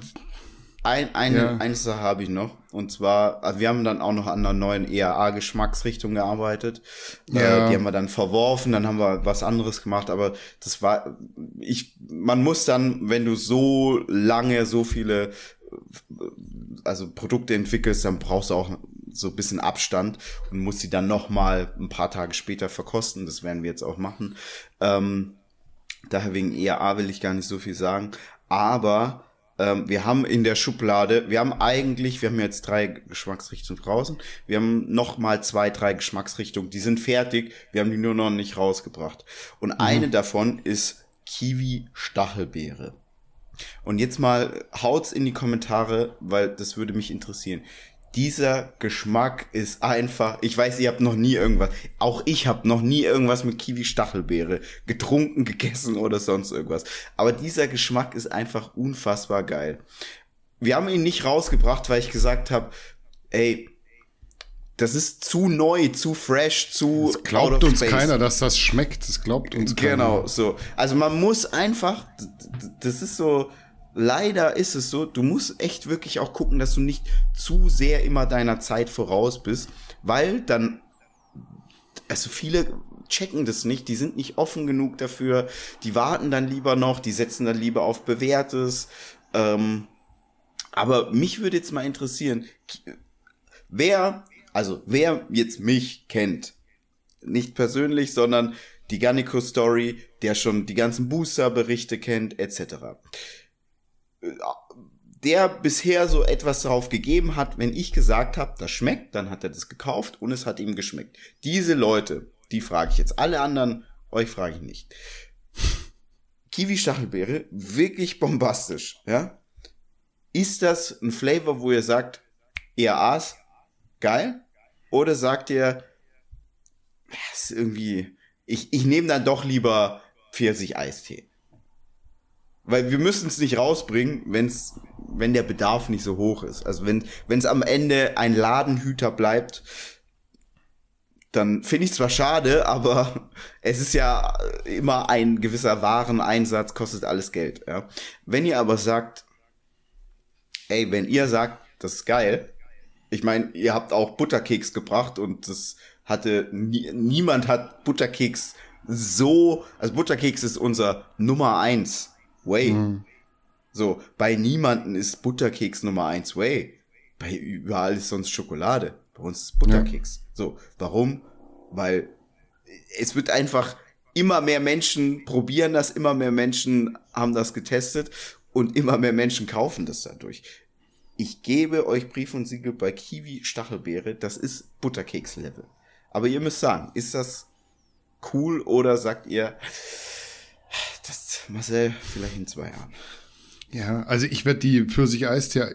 ein, eine, ja. eine Sache habe ich noch. Und zwar, also wir haben dann auch noch an der neuen EAA-Geschmacksrichtung gearbeitet. Äh, ja. Äh, die haben wir dann verworfen, dann haben wir was anderes gemacht. Aber das war, ich, man muss dann, wenn du so lange so viele, also Produkte entwickelst, dann brauchst du auch so ein bisschen Abstand und musst die dann noch mal ein paar Tage später verkosten. Das werden wir jetzt auch machen. Ähm, daher wegen EAA will ich gar nicht so viel sagen. Aber ähm, wir haben in der Schublade, wir haben eigentlich, wir haben jetzt drei Geschmacksrichtungen draußen, wir haben nochmal zwei, drei Geschmacksrichtungen, die sind fertig, wir haben die nur noch nicht rausgebracht. Und mhm. eine davon ist Kiwi-Stachelbeere. Und jetzt mal haut's in die Kommentare, weil das würde mich interessieren dieser Geschmack ist einfach, ich weiß, ihr habt noch nie irgendwas, auch ich habe noch nie irgendwas mit Kiwi-Stachelbeere getrunken, gegessen oder sonst irgendwas. Aber dieser Geschmack ist einfach unfassbar geil. Wir haben ihn nicht rausgebracht, weil ich gesagt habe, ey, das ist zu neu, zu fresh, zu. Es glaubt uns space. keiner, dass das schmeckt. Es glaubt uns genau, keiner. Genau, so. Also man muss einfach, das ist so, leider ist es so, du musst echt wirklich auch gucken, dass du nicht zu sehr immer deiner Zeit voraus bist, weil dann, also viele checken das nicht, die sind nicht offen genug dafür, die warten dann lieber noch, die setzen dann lieber auf Bewährtes. Ähm, aber mich würde jetzt mal interessieren, wer, also wer jetzt mich kennt, nicht persönlich, sondern die Gannico-Story, der schon die ganzen Booster-Berichte kennt, etc. Äh, der bisher so etwas drauf gegeben hat, wenn ich gesagt habe, das schmeckt, dann hat er das gekauft und es hat ihm geschmeckt. Diese Leute, die frage ich jetzt. Alle anderen, euch frage ich nicht. Kiwi-Stachelbeere, wirklich bombastisch, ja? Ist das ein Flavor, wo ihr sagt, eher aß, geil? Oder sagt ihr, ist irgendwie, ich, ich nehme dann doch lieber Pfirsich-Eistee? Weil wir müssen es nicht rausbringen, wenn's, wenn der Bedarf nicht so hoch ist. Also wenn es am Ende ein Ladenhüter bleibt, dann finde ich zwar schade, aber es ist ja immer ein gewisser Wareneinsatz, kostet alles Geld. Ja. Wenn ihr aber sagt, ey, wenn ihr sagt, das ist geil, ich meine, ihr habt auch Butterkeks gebracht und das hatte nie, niemand hat Butterkeks so, also Butterkeks ist unser Nummer eins Way. Mhm. So, bei niemanden ist Butterkeks Nummer eins Way. Bei überall ist sonst Schokolade. Bei uns ist Butterkeks. Ja. So, warum? Weil es wird einfach immer mehr Menschen probieren das, immer mehr Menschen haben das getestet und immer mehr Menschen kaufen das dadurch. Ich gebe euch Brief und Siegel bei Kiwi Stachelbeere, das ist Butterkeks-Level. Aber ihr müsst sagen, ist das cool oder sagt ihr, das, Marcel, vielleicht in zwei Jahren. Ja, also ich werde die pfirsich eher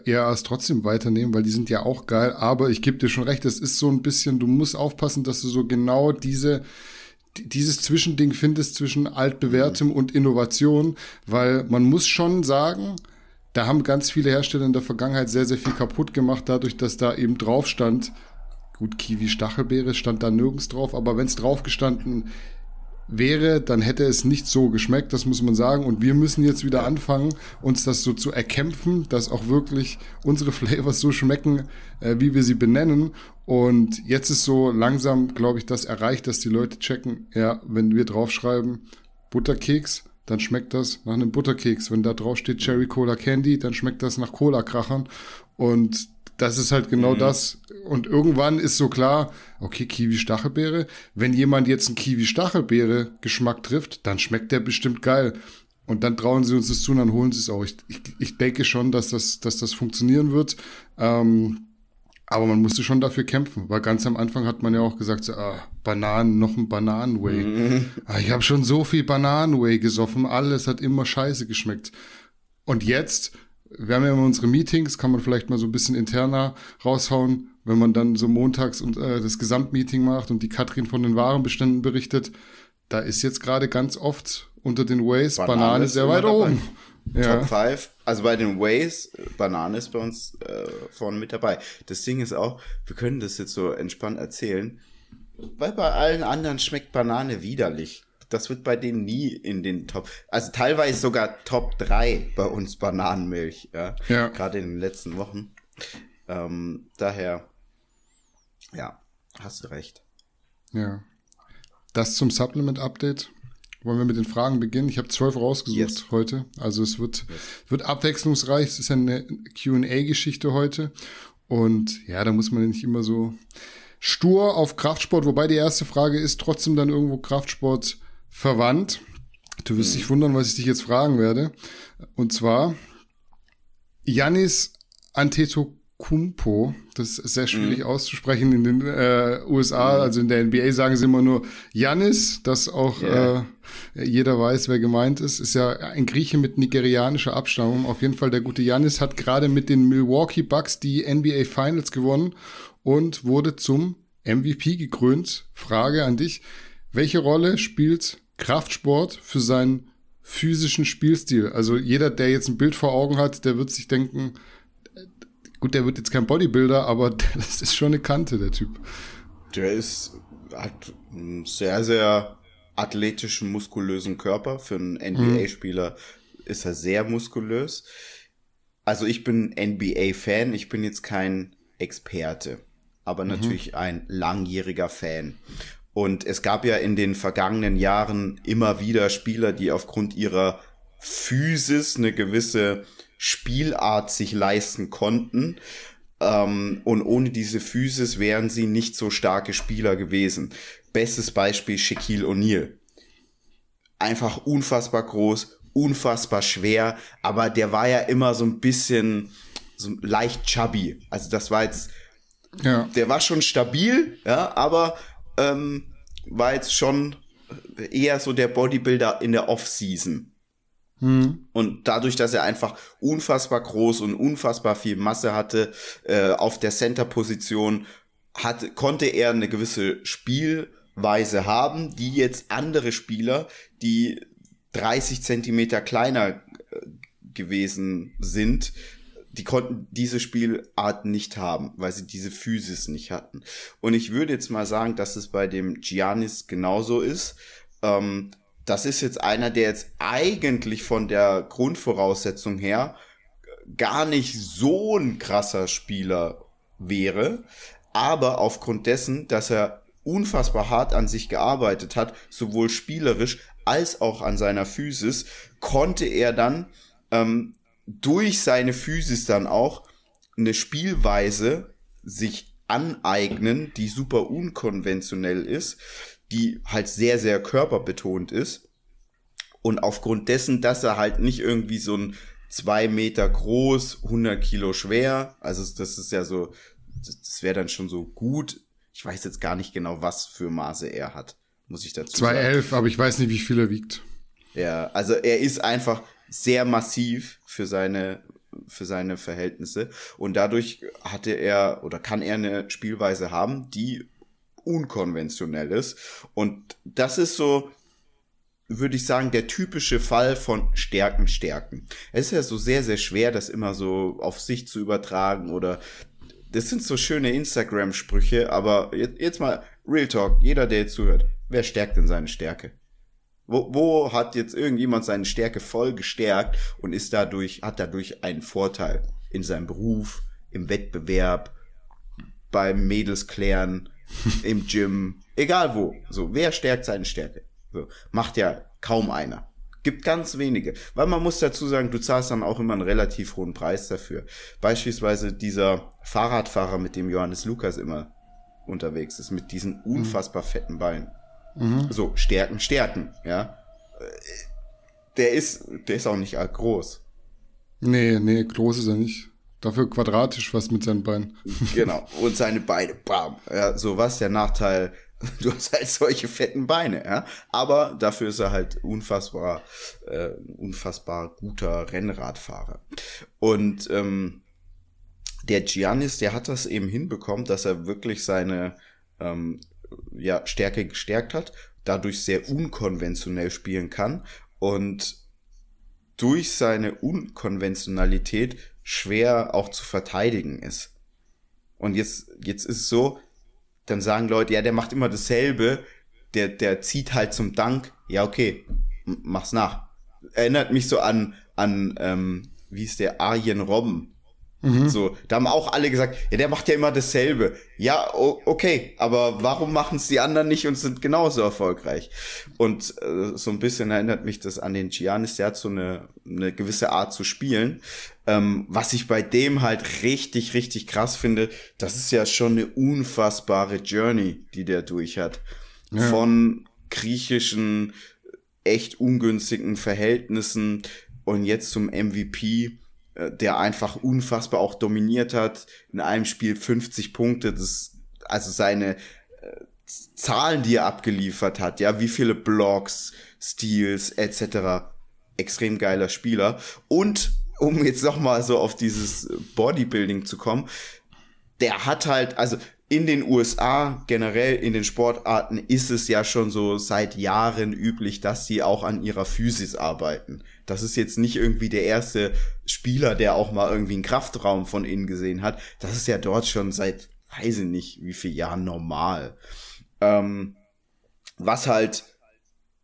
eras trotzdem weiternehmen, weil die sind ja auch geil. Aber ich gebe dir schon recht, das ist so ein bisschen, du musst aufpassen, dass du so genau diese, dieses Zwischending findest zwischen altbewährtem mhm. und Innovation, weil man muss schon sagen, da haben ganz viele Hersteller in der Vergangenheit sehr, sehr viel kaputt gemacht, dadurch, dass da eben drauf stand, gut, Kiwi Stachelbeere stand da nirgends drauf, aber wenn es drauf gestanden wäre, dann hätte es nicht so geschmeckt, das muss man sagen. Und wir müssen jetzt wieder anfangen, uns das so zu erkämpfen, dass auch wirklich unsere Flavors so schmecken, äh, wie wir sie benennen. Und jetzt ist so langsam, glaube ich, das erreicht, dass die Leute checken, ja, wenn wir draufschreiben, Butterkeks, dann schmeckt das nach einem Butterkeks. Wenn da drauf steht Cherry Cola Candy, dann schmeckt das nach Cola Krachern. Und das ist halt genau mhm. das, und irgendwann ist so klar, okay, Kiwi-Stachelbeere. Wenn jemand jetzt einen Kiwi-Stachelbeere-Geschmack trifft, dann schmeckt der bestimmt geil. Und dann trauen sie uns das zu und dann holen sie es auch. Ich, ich, ich denke schon, dass das, dass das funktionieren wird. Ähm, aber man musste schon dafür kämpfen, weil ganz am Anfang hat man ja auch gesagt, so, ah, Bananen, noch ein Bananenway. Mhm. Ah, ich habe schon so viel Bananenway gesoffen, alles hat immer scheiße geschmeckt. Und jetzt, wir haben ja immer unsere Meetings, kann man vielleicht mal so ein bisschen interner raushauen wenn man dann so montags und, äh, das Gesamtmeeting macht und die Katrin von den Warenbeständen berichtet, da ist jetzt gerade ganz oft unter den Ways Banane, Banane sehr weit oben. Ja. Top 5, also bei den Ways, Banane ist bei uns äh, vorne mit dabei. Das Ding ist auch, wir können das jetzt so entspannt erzählen, weil bei allen anderen schmeckt Banane widerlich. Das wird bei denen nie in den Top, also teilweise sogar Top 3 bei uns Bananenmilch, ja. ja. Gerade in den letzten Wochen. Ähm, daher ja, hast du recht. Ja. Das zum Supplement-Update. Wollen wir mit den Fragen beginnen? Ich habe zwölf rausgesucht yes. heute. Also es wird, yes. wird abwechslungsreich. Es ist ja eine QA-Geschichte heute. Und ja, da muss man nicht immer so stur auf Kraftsport, wobei die erste Frage ist trotzdem dann irgendwo Kraftsport verwandt. Du wirst mhm. dich wundern, was ich dich jetzt fragen werde. Und zwar, Janis Antetokounmpo Kumpo, das ist sehr schwierig mhm. auszusprechen in den äh, USA, mhm. also in der NBA sagen sie immer nur Janis, dass auch yeah. äh, jeder weiß, wer gemeint ist, ist ja ein Grieche mit nigerianischer Abstammung. Auf jeden Fall der gute Janis hat gerade mit den Milwaukee Bucks die NBA Finals gewonnen und wurde zum MVP gekrönt. Frage an dich, welche Rolle spielt Kraftsport für seinen physischen Spielstil? Also jeder, der jetzt ein Bild vor Augen hat, der wird sich denken, Gut, der wird jetzt kein Bodybuilder, aber das ist schon eine Kante, der Typ. Der ist, hat einen sehr, sehr athletischen, muskulösen Körper. Für einen NBA-Spieler ist er sehr muskulös. Also ich bin NBA-Fan, ich bin jetzt kein Experte, aber mhm. natürlich ein langjähriger Fan. Und es gab ja in den vergangenen Jahren immer wieder Spieler, die aufgrund ihrer Physis eine gewisse Spielart sich leisten konnten. Ähm, und ohne diese Physis wären sie nicht so starke Spieler gewesen. Bestes Beispiel Shaquille O'Neal. Einfach unfassbar groß, unfassbar schwer, aber der war ja immer so ein bisschen so leicht chubby. Also das war jetzt, ja. der war schon stabil, ja, aber ähm, war jetzt schon eher so der Bodybuilder in der Off-Season. Mhm. Und dadurch, dass er einfach unfassbar groß und unfassbar viel Masse hatte äh, auf der Center-Position, konnte er eine gewisse Spielweise haben, die jetzt andere Spieler, die 30 Zentimeter kleiner äh, gewesen sind, die konnten diese Spielart nicht haben, weil sie diese Physis nicht hatten. Und ich würde jetzt mal sagen, dass es bei dem Giannis genauso ist. Ähm, das ist jetzt einer, der jetzt eigentlich von der Grundvoraussetzung her gar nicht so ein krasser Spieler wäre, aber aufgrund dessen, dass er unfassbar hart an sich gearbeitet hat, sowohl spielerisch als auch an seiner Physis, konnte er dann ähm, durch seine Physis dann auch eine Spielweise sich aneignen, die super unkonventionell ist, die halt sehr, sehr körperbetont ist. Und aufgrund dessen, dass er halt nicht irgendwie so ein zwei Meter groß, 100 Kilo schwer, also das ist ja so, das wäre dann schon so gut. Ich weiß jetzt gar nicht genau, was für Maße er hat, muss ich dazu 2, sagen. 2,11, aber ich weiß nicht, wie viel er wiegt. Ja, also er ist einfach sehr massiv für seine für seine Verhältnisse und dadurch hatte er oder kann er eine Spielweise haben, die Unkonventionelles. Und das ist so, würde ich sagen, der typische Fall von Stärken, Stärken. Es ist ja so sehr, sehr schwer, das immer so auf sich zu übertragen oder das sind so schöne Instagram-Sprüche, aber jetzt, jetzt mal Real Talk, jeder, der jetzt zuhört, wer stärkt denn seine Stärke? Wo, wo hat jetzt irgendjemand seine Stärke voll gestärkt und ist dadurch, hat dadurch einen Vorteil in seinem Beruf, im Wettbewerb, beim Mädelsklären? klären, im Gym, egal wo. So, wer stärkt seine Stärke? So, macht ja kaum einer. Gibt ganz wenige. Weil man muss dazu sagen, du zahlst dann auch immer einen relativ hohen Preis dafür. Beispielsweise dieser Fahrradfahrer, mit dem Johannes Lukas immer unterwegs ist, mit diesen mhm. unfassbar fetten Beinen. Mhm. So, Stärken, Stärken, ja. Der ist, der ist auch nicht groß. Nee, nee, groß ist er nicht. Dafür quadratisch was mit seinen Beinen. genau, und seine Beine, bam. Ja, so was der Nachteil. Du hast halt solche fetten Beine, ja. Aber dafür ist er halt unfassbar, äh, unfassbar guter Rennradfahrer. Und ähm, der Giannis, der hat das eben hinbekommen, dass er wirklich seine ähm, ja, Stärke gestärkt hat, dadurch sehr unkonventionell spielen kann und durch seine Unkonventionalität schwer auch zu verteidigen ist. Und jetzt, jetzt ist es so, dann sagen Leute, ja, der macht immer dasselbe, der, der zieht halt zum Dank, ja, okay, mach's nach. Erinnert mich so an, an ähm, wie ist der, Arjen Robben. Mhm. So, da haben auch alle gesagt, ja, der macht ja immer dasselbe. Ja, okay, aber warum machen es die anderen nicht und sind genauso erfolgreich? Und äh, so ein bisschen erinnert mich das an den Giannis, der hat so eine, eine gewisse Art zu spielen, ähm, was ich bei dem halt richtig, richtig krass finde, das ist ja schon eine unfassbare Journey, die der durch hat. Ja. Von griechischen, echt ungünstigen Verhältnissen und jetzt zum MVP, äh, der einfach unfassbar auch dominiert hat. In einem Spiel 50 Punkte, das, also seine äh, Zahlen, die er abgeliefert hat, ja, wie viele Blocks, Steals etc. Extrem geiler Spieler. Und um jetzt nochmal so auf dieses Bodybuilding zu kommen, der hat halt, also in den USA generell in den Sportarten ist es ja schon so seit Jahren üblich, dass sie auch an ihrer Physis arbeiten. Das ist jetzt nicht irgendwie der erste Spieler, der auch mal irgendwie einen Kraftraum von innen gesehen hat. Das ist ja dort schon seit, weiß ich nicht, wie viel Jahren normal. Ähm, was halt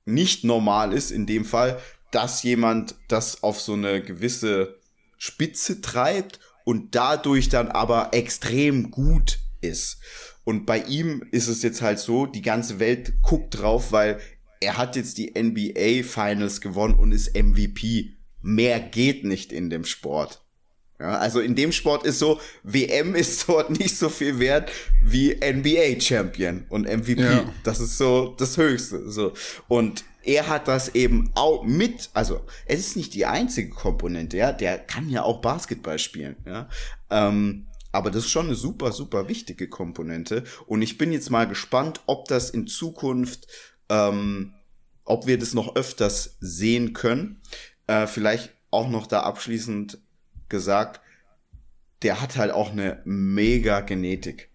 nicht normal ist in dem Fall, dass jemand das auf so eine gewisse Spitze treibt und dadurch dann aber extrem gut ist. Und bei ihm ist es jetzt halt so, die ganze Welt guckt drauf, weil er hat jetzt die NBA Finals gewonnen und ist MVP. Mehr geht nicht in dem Sport. Ja, also in dem Sport ist so, WM ist dort nicht so viel wert wie NBA-Champion und MVP. Ja. Das ist so das Höchste. So. Und er hat das eben auch mit, also es ist nicht die einzige Komponente, ja, der kann ja auch Basketball spielen, ja. Ähm, aber das ist schon eine super, super wichtige Komponente. Und ich bin jetzt mal gespannt, ob das in Zukunft, ähm, ob wir das noch öfters sehen können. Äh, vielleicht auch noch da abschließend gesagt, der hat halt auch eine mega Genetik.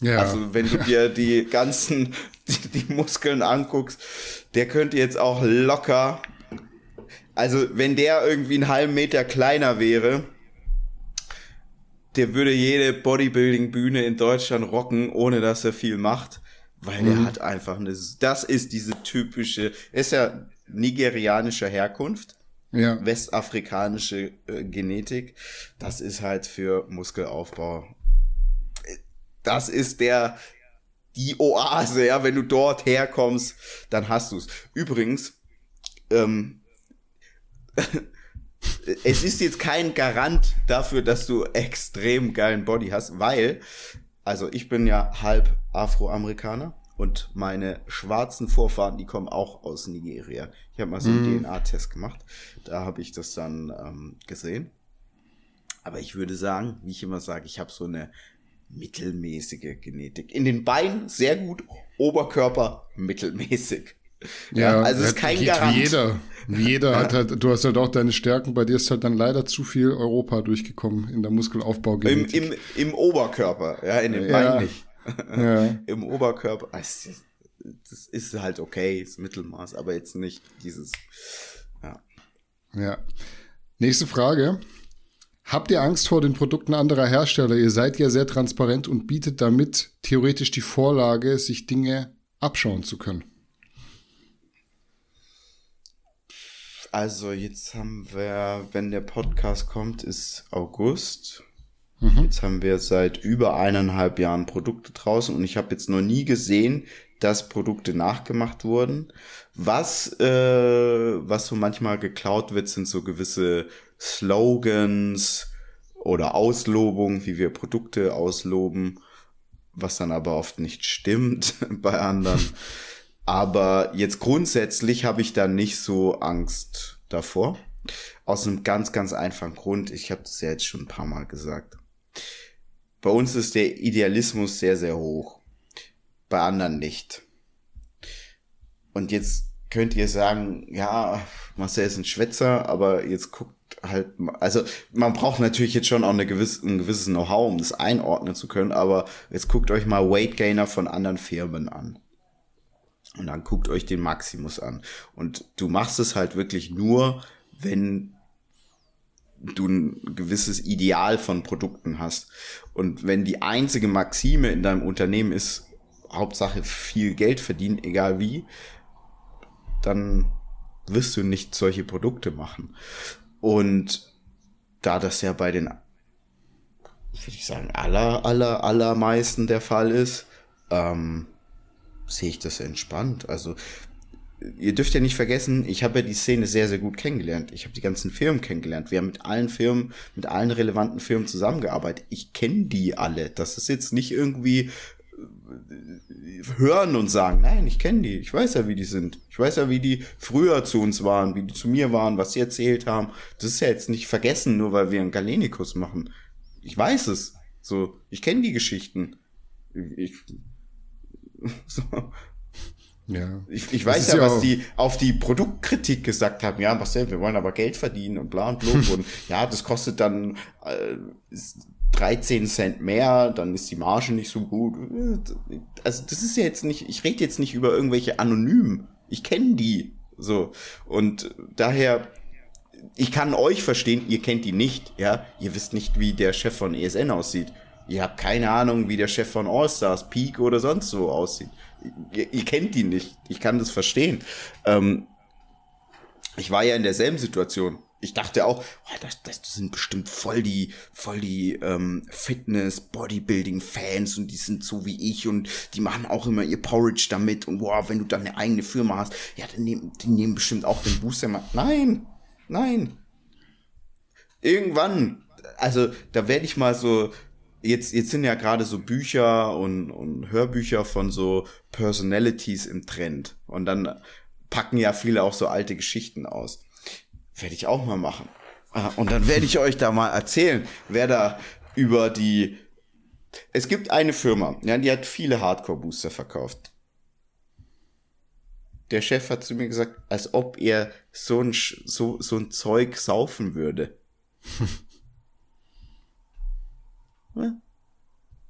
Ja. Also wenn du dir die ganzen, die, die Muskeln anguckst, der könnte jetzt auch locker, also wenn der irgendwie einen halben Meter kleiner wäre, der würde jede Bodybuilding-Bühne in Deutschland rocken, ohne dass er viel macht, weil mhm. er hat einfach eine, das ist diese typische, ist ja nigerianischer Herkunft ja. westafrikanische äh, Genetik. Das ist halt für Muskelaufbau. Äh, das ist der die Oase, ja, wenn du dort herkommst, dann hast du's. Übrigens, ähm, es ist jetzt kein Garant dafür, dass du extrem geilen Body hast, weil, also ich bin ja halb Afroamerikaner und meine schwarzen Vorfahren, die kommen auch aus Nigeria. Ich habe mal so einen mm. DNA-Test gemacht. Da habe ich das dann ähm, gesehen. Aber ich würde sagen, wie ich immer sage, ich habe so eine mittelmäßige Genetik. In den Beinen sehr gut, Oberkörper mittelmäßig. Ja, ja also es ist kein geht Garant. Wie jeder. Wie jeder hat halt, du hast halt auch deine Stärken, bei dir ist halt dann leider zu viel Europa durchgekommen in der Muskelaufbaugenetik. Im, im, im Oberkörper, ja, in den ja. Beinen nicht. im Oberkörper. Ah, das ist halt okay, ist Mittelmaß, aber jetzt nicht dieses. Ja. ja. Nächste Frage. Habt ihr Angst vor den Produkten anderer Hersteller? Ihr seid ja sehr transparent und bietet damit theoretisch die Vorlage, sich Dinge abschauen zu können. Also jetzt haben wir, wenn der Podcast kommt, ist August. Mhm. Jetzt haben wir seit über eineinhalb Jahren Produkte draußen und ich habe jetzt noch nie gesehen, dass Produkte nachgemacht wurden. Was, äh, was so manchmal geklaut wird, sind so gewisse Slogans oder Auslobungen, wie wir Produkte ausloben, was dann aber oft nicht stimmt bei anderen. aber jetzt grundsätzlich habe ich da nicht so Angst davor. Aus einem ganz, ganz einfachen Grund. Ich habe das ja jetzt schon ein paar Mal gesagt. Bei uns ist der Idealismus sehr, sehr hoch. Bei anderen nicht. Und jetzt könnt ihr sagen, ja, Marcel ist ein Schwätzer, aber jetzt guckt halt, also man braucht natürlich jetzt schon auch eine gewisse, ein gewisses Know-how, um das einordnen zu können, aber jetzt guckt euch mal Weight Gainer von anderen Firmen an. Und dann guckt euch den Maximus an. Und du machst es halt wirklich nur, wenn du ein gewisses Ideal von Produkten hast. Und wenn die einzige Maxime in deinem Unternehmen ist, Hauptsache viel Geld verdienen, egal wie, dann wirst du nicht solche Produkte machen. Und da das ja bei den, würde ich sagen, aller, aller, allermeisten der Fall ist, ähm, sehe ich das entspannt. Also ihr dürft ja nicht vergessen, ich habe ja die Szene sehr, sehr gut kennengelernt. Ich habe die ganzen Firmen kennengelernt. Wir haben mit allen Firmen, mit allen relevanten Firmen zusammengearbeitet. Ich kenne die alle. Das ist jetzt nicht irgendwie äh, hören und sagen, nein, ich kenne die, ich weiß ja, wie die sind. Ich weiß ja, wie die früher zu uns waren, wie die zu mir waren, was sie erzählt haben. Das ist ja jetzt nicht vergessen, nur weil wir einen Galenikus machen. Ich weiß es. So, ich kenne die Geschichten. Ich, so, ja. Ich, ich weiß ja, was die auf die Produktkritik gesagt haben. Ja, Marcel, wir wollen aber Geld verdienen und bla und blub. und ja, das kostet dann äh, 13 Cent mehr, dann ist die Marge nicht so gut. Also das ist ja jetzt nicht, ich rede jetzt nicht über irgendwelche Anonymen. Ich kenne die. So. Und daher, ich kann euch verstehen, ihr kennt die nicht, ja. Ihr wisst nicht, wie der Chef von ESN aussieht. Ihr habt keine Ahnung, wie der Chef von Allstars, Peak oder sonst so aussieht ihr, ihr kennt ihn nicht. Ich kann das verstehen. Ähm, ich war ja in derselben Situation. Ich dachte auch, oh, das, das, sind bestimmt voll die, voll die ähm, Fitness-Bodybuilding-Fans und die sind so wie ich und die machen auch immer ihr Porridge damit und wow, wenn du dann eine eigene Firma hast, ja, dann nehmen, die nehmen bestimmt auch den Booster mal. Nein, nein. Irgendwann, also da werde ich mal so jetzt, jetzt sind ja gerade so Bücher und, und Hörbücher von so Personalities im Trend. Und dann packen ja viele auch so alte Geschichten aus. Werde ich auch mal machen. Ah, und dann werde ich euch da mal erzählen, wer da über die. Es gibt eine Firma, ja, die hat viele Hardcore-Booster verkauft. Der Chef hat zu mir gesagt, als ob er so ein, so, so ein Zeug saufen würde.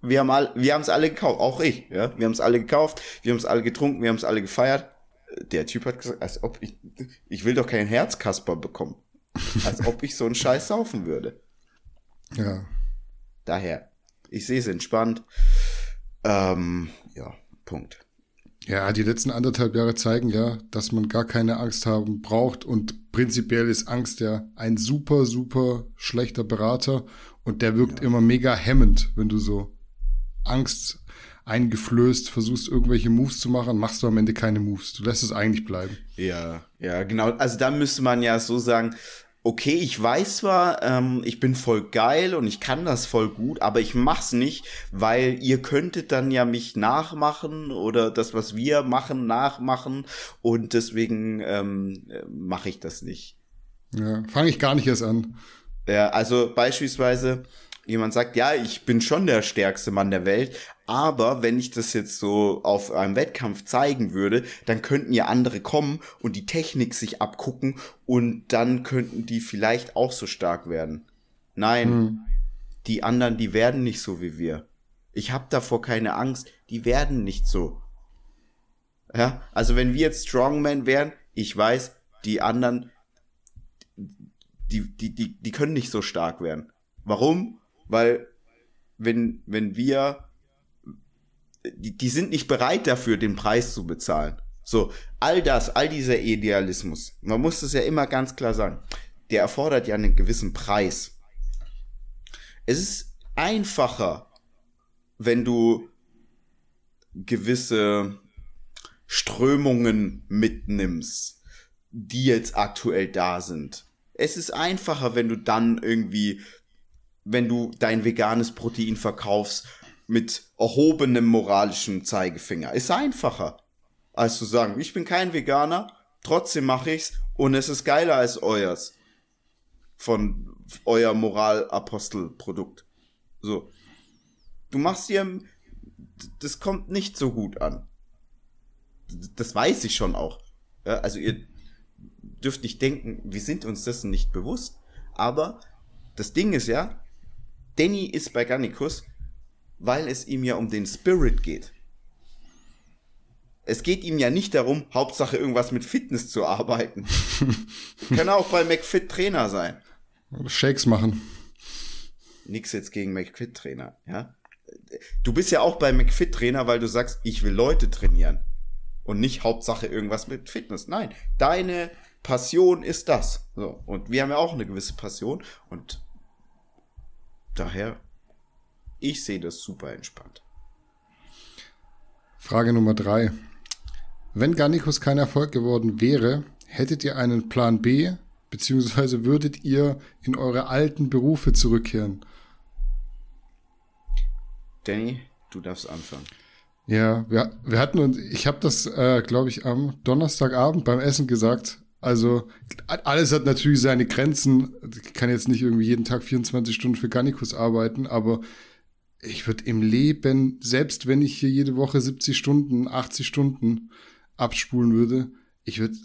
Wir haben all, wir es alle gekauft, auch ich. Ja? Wir haben es alle gekauft, wir haben es alle getrunken, wir haben es alle gefeiert. Der Typ hat gesagt, als ob ich, ich will doch keinen Herzkasper bekommen. als ob ich so einen Scheiß saufen würde. Ja. Daher, ich sehe es entspannt. Ähm, ja, Punkt. Ja, die letzten anderthalb Jahre zeigen ja, dass man gar keine Angst haben braucht und prinzipiell ist Angst ja ein super, super schlechter Berater und der wirkt ja. immer mega hemmend, wenn du so Angst eingeflößt, versuchst irgendwelche Moves zu machen, machst du am Ende keine Moves. Du lässt es eigentlich bleiben. Ja, ja, genau. Also da müsste man ja so sagen, okay, ich weiß zwar, ähm, ich bin voll geil und ich kann das voll gut, aber ich mach's nicht, weil ihr könntet dann ja mich nachmachen oder das, was wir machen, nachmachen und deswegen ähm, mache ich das nicht. Ja, fange ich gar nicht erst an. Ja, also beispielsweise jemand sagt, ja, ich bin schon der stärkste Mann der Welt, aber wenn ich das jetzt so auf einem Wettkampf zeigen würde, dann könnten ja andere kommen und die Technik sich abgucken und dann könnten die vielleicht auch so stark werden. Nein, hm. die anderen, die werden nicht so wie wir. Ich habe davor keine Angst, die werden nicht so. Ja, also wenn wir jetzt Strongman wären, ich weiß, die anderen, die, die, die, die können nicht so stark werden. Warum? Weil wenn, wenn wir die, die sind nicht bereit dafür, den Preis zu bezahlen. So, all das, all dieser Idealismus, man muss es ja immer ganz klar sagen, der erfordert ja einen gewissen Preis. Es ist einfacher, wenn du gewisse Strömungen mitnimmst, die jetzt aktuell da sind. Es ist einfacher, wenn du dann irgendwie, wenn du dein veganes Protein verkaufst mit erhobenem moralischen Zeigefinger. Ist einfacher, als zu sagen, ich bin kein Veganer, trotzdem mache ich's und es ist geiler als euers. Von euer Moralapostelprodukt. So. Du machst dir, das kommt nicht so gut an. Das weiß ich schon auch. Ja, also ihr dürft nicht denken, wir sind uns dessen nicht bewusst. Aber das Ding ist ja, Danny ist bei Gannikus weil es ihm ja um den Spirit geht. Es geht ihm ja nicht darum, Hauptsache irgendwas mit Fitness zu arbeiten. Kann auch bei McFit Trainer sein. Shakes machen. Nix jetzt gegen McFit Trainer, ja? Du bist ja auch bei McFit Trainer, weil du sagst, ich will Leute trainieren und nicht Hauptsache irgendwas mit Fitness. Nein, deine Passion ist das. So, und wir haben ja auch eine gewisse Passion und daher ich sehe das super entspannt. Frage Nummer drei. Wenn Garnicus kein Erfolg geworden wäre, hättet ihr einen Plan B, beziehungsweise würdet ihr in eure alten Berufe zurückkehren? Danny, du darfst anfangen. Ja, wir, wir hatten uns, ich habe das, äh, glaube ich, am Donnerstagabend beim Essen gesagt. Also alles hat natürlich seine Grenzen. Ich kann jetzt nicht irgendwie jeden Tag 24 Stunden für Garnicus arbeiten, aber ich würde im Leben, selbst wenn ich hier jede Woche 70 Stunden, 80 Stunden abspulen würde, ich würde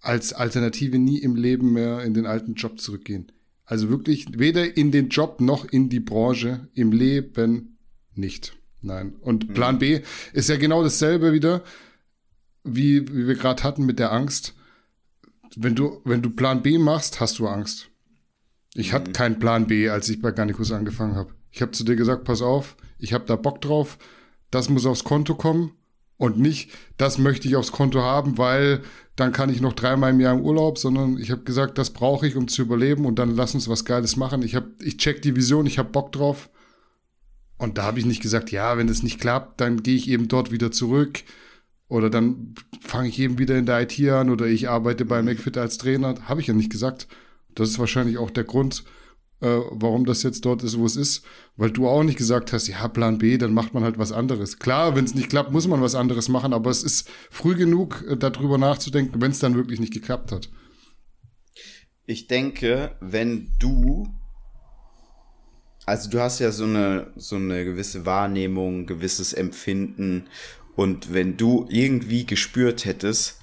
als Alternative nie im Leben mehr in den alten Job zurückgehen. Also wirklich weder in den Job noch in die Branche, im Leben nicht. Nein. Und mhm. Plan B ist ja genau dasselbe wieder, wie, wie wir gerade hatten mit der Angst. Wenn du, wenn du Plan B machst, hast du Angst. Ich hatte mhm. keinen Plan B, als ich bei Garnicus angefangen habe. Ich habe zu dir gesagt, pass auf, ich habe da Bock drauf, das muss aufs Konto kommen und nicht, das möchte ich aufs Konto haben, weil dann kann ich noch dreimal im Jahr im Urlaub, sondern ich habe gesagt, das brauche ich, um zu überleben und dann lass uns was Geiles machen. Ich, hab, ich check die Vision, ich habe Bock drauf. Und da habe ich nicht gesagt, ja, wenn es nicht klappt, dann gehe ich eben dort wieder zurück oder dann fange ich eben wieder in der IT an oder ich arbeite bei McFit als Trainer. Habe ich ja nicht gesagt. Das ist wahrscheinlich auch der Grund, äh, warum das jetzt dort ist, wo es ist, weil du auch nicht gesagt hast, ja, Plan B, dann macht man halt was anderes. Klar, wenn es nicht klappt, muss man was anderes machen, aber es ist früh genug, äh, darüber nachzudenken, wenn es dann wirklich nicht geklappt hat. Ich denke, wenn du, also du hast ja so eine, so eine gewisse Wahrnehmung, gewisses Empfinden und wenn du irgendwie gespürt hättest,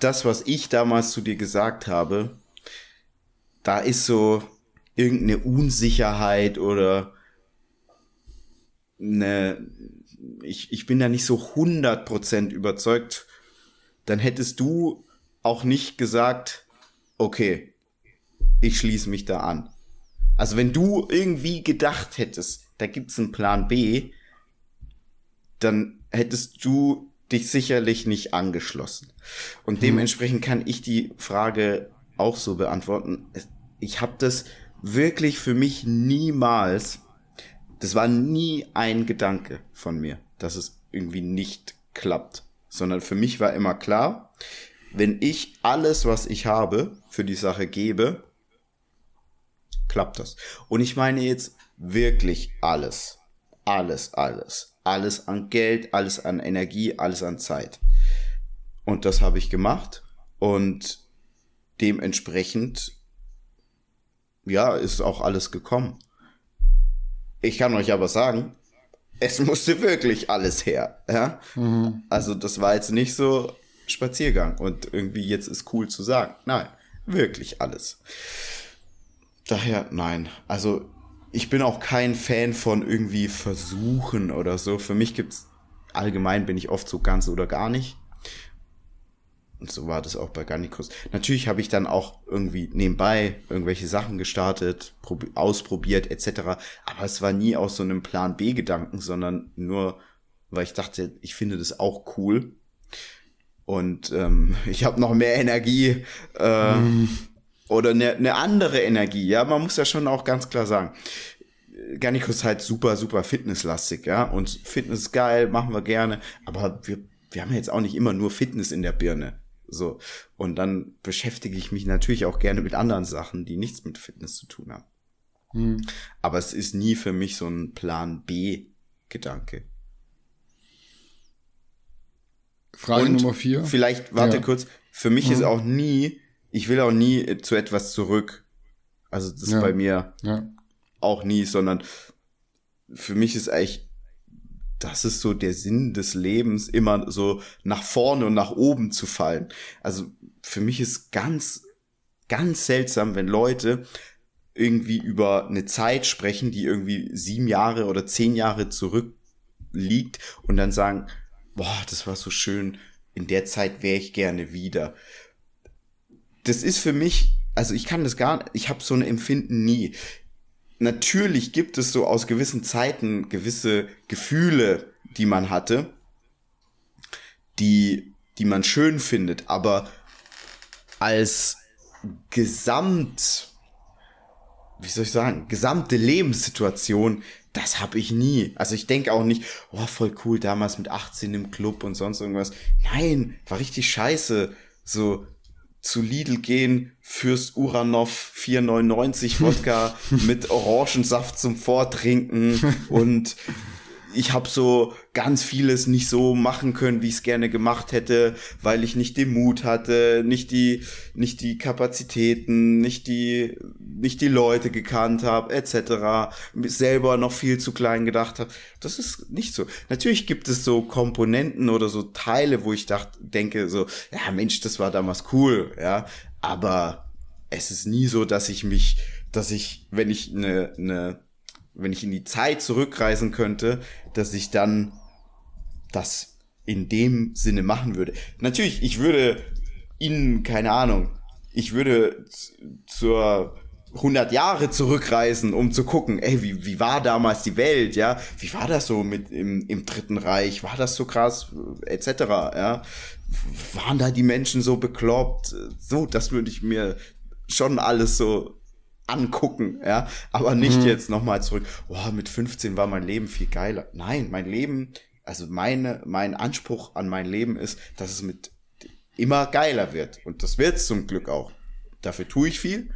das, was ich damals zu dir gesagt habe, da ist so, irgendeine Unsicherheit oder eine, ich, ich bin da nicht so hundert Prozent überzeugt, dann hättest du auch nicht gesagt, okay, ich schließe mich da an. Also wenn du irgendwie gedacht hättest, da gibt's einen Plan B, dann hättest du dich sicherlich nicht angeschlossen. Und hm. dementsprechend kann ich die Frage auch so beantworten. Ich habe das wirklich für mich niemals, das war nie ein Gedanke von mir, dass es irgendwie nicht klappt, sondern für mich war immer klar, wenn ich alles, was ich habe, für die Sache gebe, klappt das. Und ich meine jetzt wirklich alles. Alles, alles. Alles an Geld, alles an Energie, alles an Zeit. Und das habe ich gemacht. Und dementsprechend ja, ist auch alles gekommen. Ich kann euch aber sagen, es musste wirklich alles her. Ja? Mhm. Also das war jetzt nicht so Spaziergang und irgendwie jetzt ist cool zu sagen. Nein, wirklich alles. Daher nein. Also ich bin auch kein Fan von irgendwie Versuchen oder so. Für mich gibt es allgemein bin ich oft so ganz oder gar nicht. Und so war das auch bei Gannikus. Natürlich habe ich dann auch irgendwie nebenbei irgendwelche Sachen gestartet, ausprobiert etc. Aber es war nie aus so einem Plan B Gedanken, sondern nur, weil ich dachte, ich finde das auch cool. Und ähm, ich habe noch mehr Energie äh, mm. oder eine ne andere Energie. Ja, man muss ja schon auch ganz klar sagen, Gannikus ist halt super, super fitnesslastig. Ja, und Fitness ist geil, machen wir gerne. Aber wir wir haben jetzt auch nicht immer nur Fitness in der Birne. So. Und dann beschäftige ich mich natürlich auch gerne mit anderen Sachen, die nichts mit Fitness zu tun haben. Hm. Aber es ist nie für mich so ein Plan B-Gedanke. Frage Und Nummer vier. Vielleicht, warte ja. kurz. Für mich hm. ist auch nie, ich will auch nie äh, zu etwas zurück. Also das ja. ist bei mir ja. auch nie, sondern für mich ist eigentlich das ist so der Sinn des Lebens, immer so nach vorne und nach oben zu fallen. Also für mich ist ganz, ganz seltsam, wenn Leute irgendwie über eine Zeit sprechen, die irgendwie sieben Jahre oder zehn Jahre zurückliegt und dann sagen, boah, das war so schön, in der Zeit wäre ich gerne wieder. Das ist für mich, also ich kann das gar, ich habe so ein Empfinden nie natürlich gibt es so aus gewissen Zeiten gewisse Gefühle, die man hatte, die, die man schön findet, aber als Gesamt, wie soll ich sagen, gesamte Lebenssituation, das habe ich nie. Also ich denke auch nicht, oh, voll cool, damals mit 18 im Club und sonst irgendwas. Nein, war richtig scheiße. So, zu Lidl gehen, fürs Uranov 499 Wodka mit Orangensaft zum Vortrinken und ich habe so ganz vieles nicht so machen können, wie ich es gerne gemacht hätte, weil ich nicht den Mut hatte, nicht die, nicht die Kapazitäten, nicht die, nicht die Leute gekannt habe, etc. Selber noch viel zu klein gedacht habe. Das ist nicht so. Natürlich gibt es so Komponenten oder so Teile, wo ich dachte, denke so, ja Mensch, das war damals cool, ja. Aber es ist nie so, dass ich mich, dass ich, wenn ich eine, eine wenn ich in die Zeit zurückreisen könnte, dass ich dann das in dem Sinne machen würde. Natürlich, ich würde ihnen, keine Ahnung, ich würde zur 100 Jahre zurückreisen, um zu gucken, ey, wie, wie war damals die Welt, ja? Wie war das so mit im, im Dritten Reich? War das so krass, etc., ja? Waren da die Menschen so bekloppt? So, das würde ich mir schon alles so angucken, ja, aber nicht mhm. jetzt nochmal zurück, oh, mit 15 war mein Leben viel geiler. Nein, mein Leben, also meine, mein Anspruch an mein Leben ist, dass es mit immer geiler wird. Und das wird es zum Glück auch. Dafür tue ich viel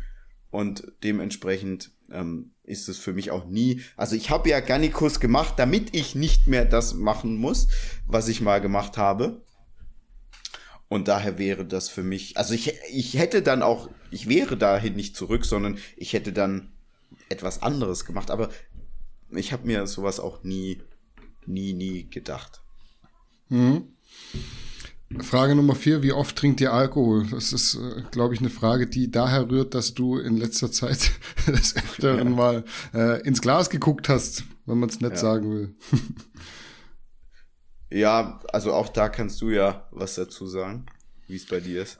und dementsprechend ähm, ist es für mich auch nie. Also ich habe ja Gannikus gemacht, damit ich nicht mehr das machen muss, was ich mal gemacht habe. Und daher wäre das für mich, also ich, ich hätte dann auch, ich wäre dahin nicht zurück, sondern ich hätte dann etwas anderes gemacht. Aber ich habe mir sowas auch nie, nie, nie gedacht. Mhm. Frage Nummer vier, wie oft trinkt ihr Alkohol? Das ist, äh, glaube ich, eine Frage, die daher rührt, dass du in letzter Zeit des Öfteren ja. mal äh, ins Glas geguckt hast, wenn man es nett ja. sagen will. Ja, also auch da kannst du ja was dazu sagen, wie es bei dir ist.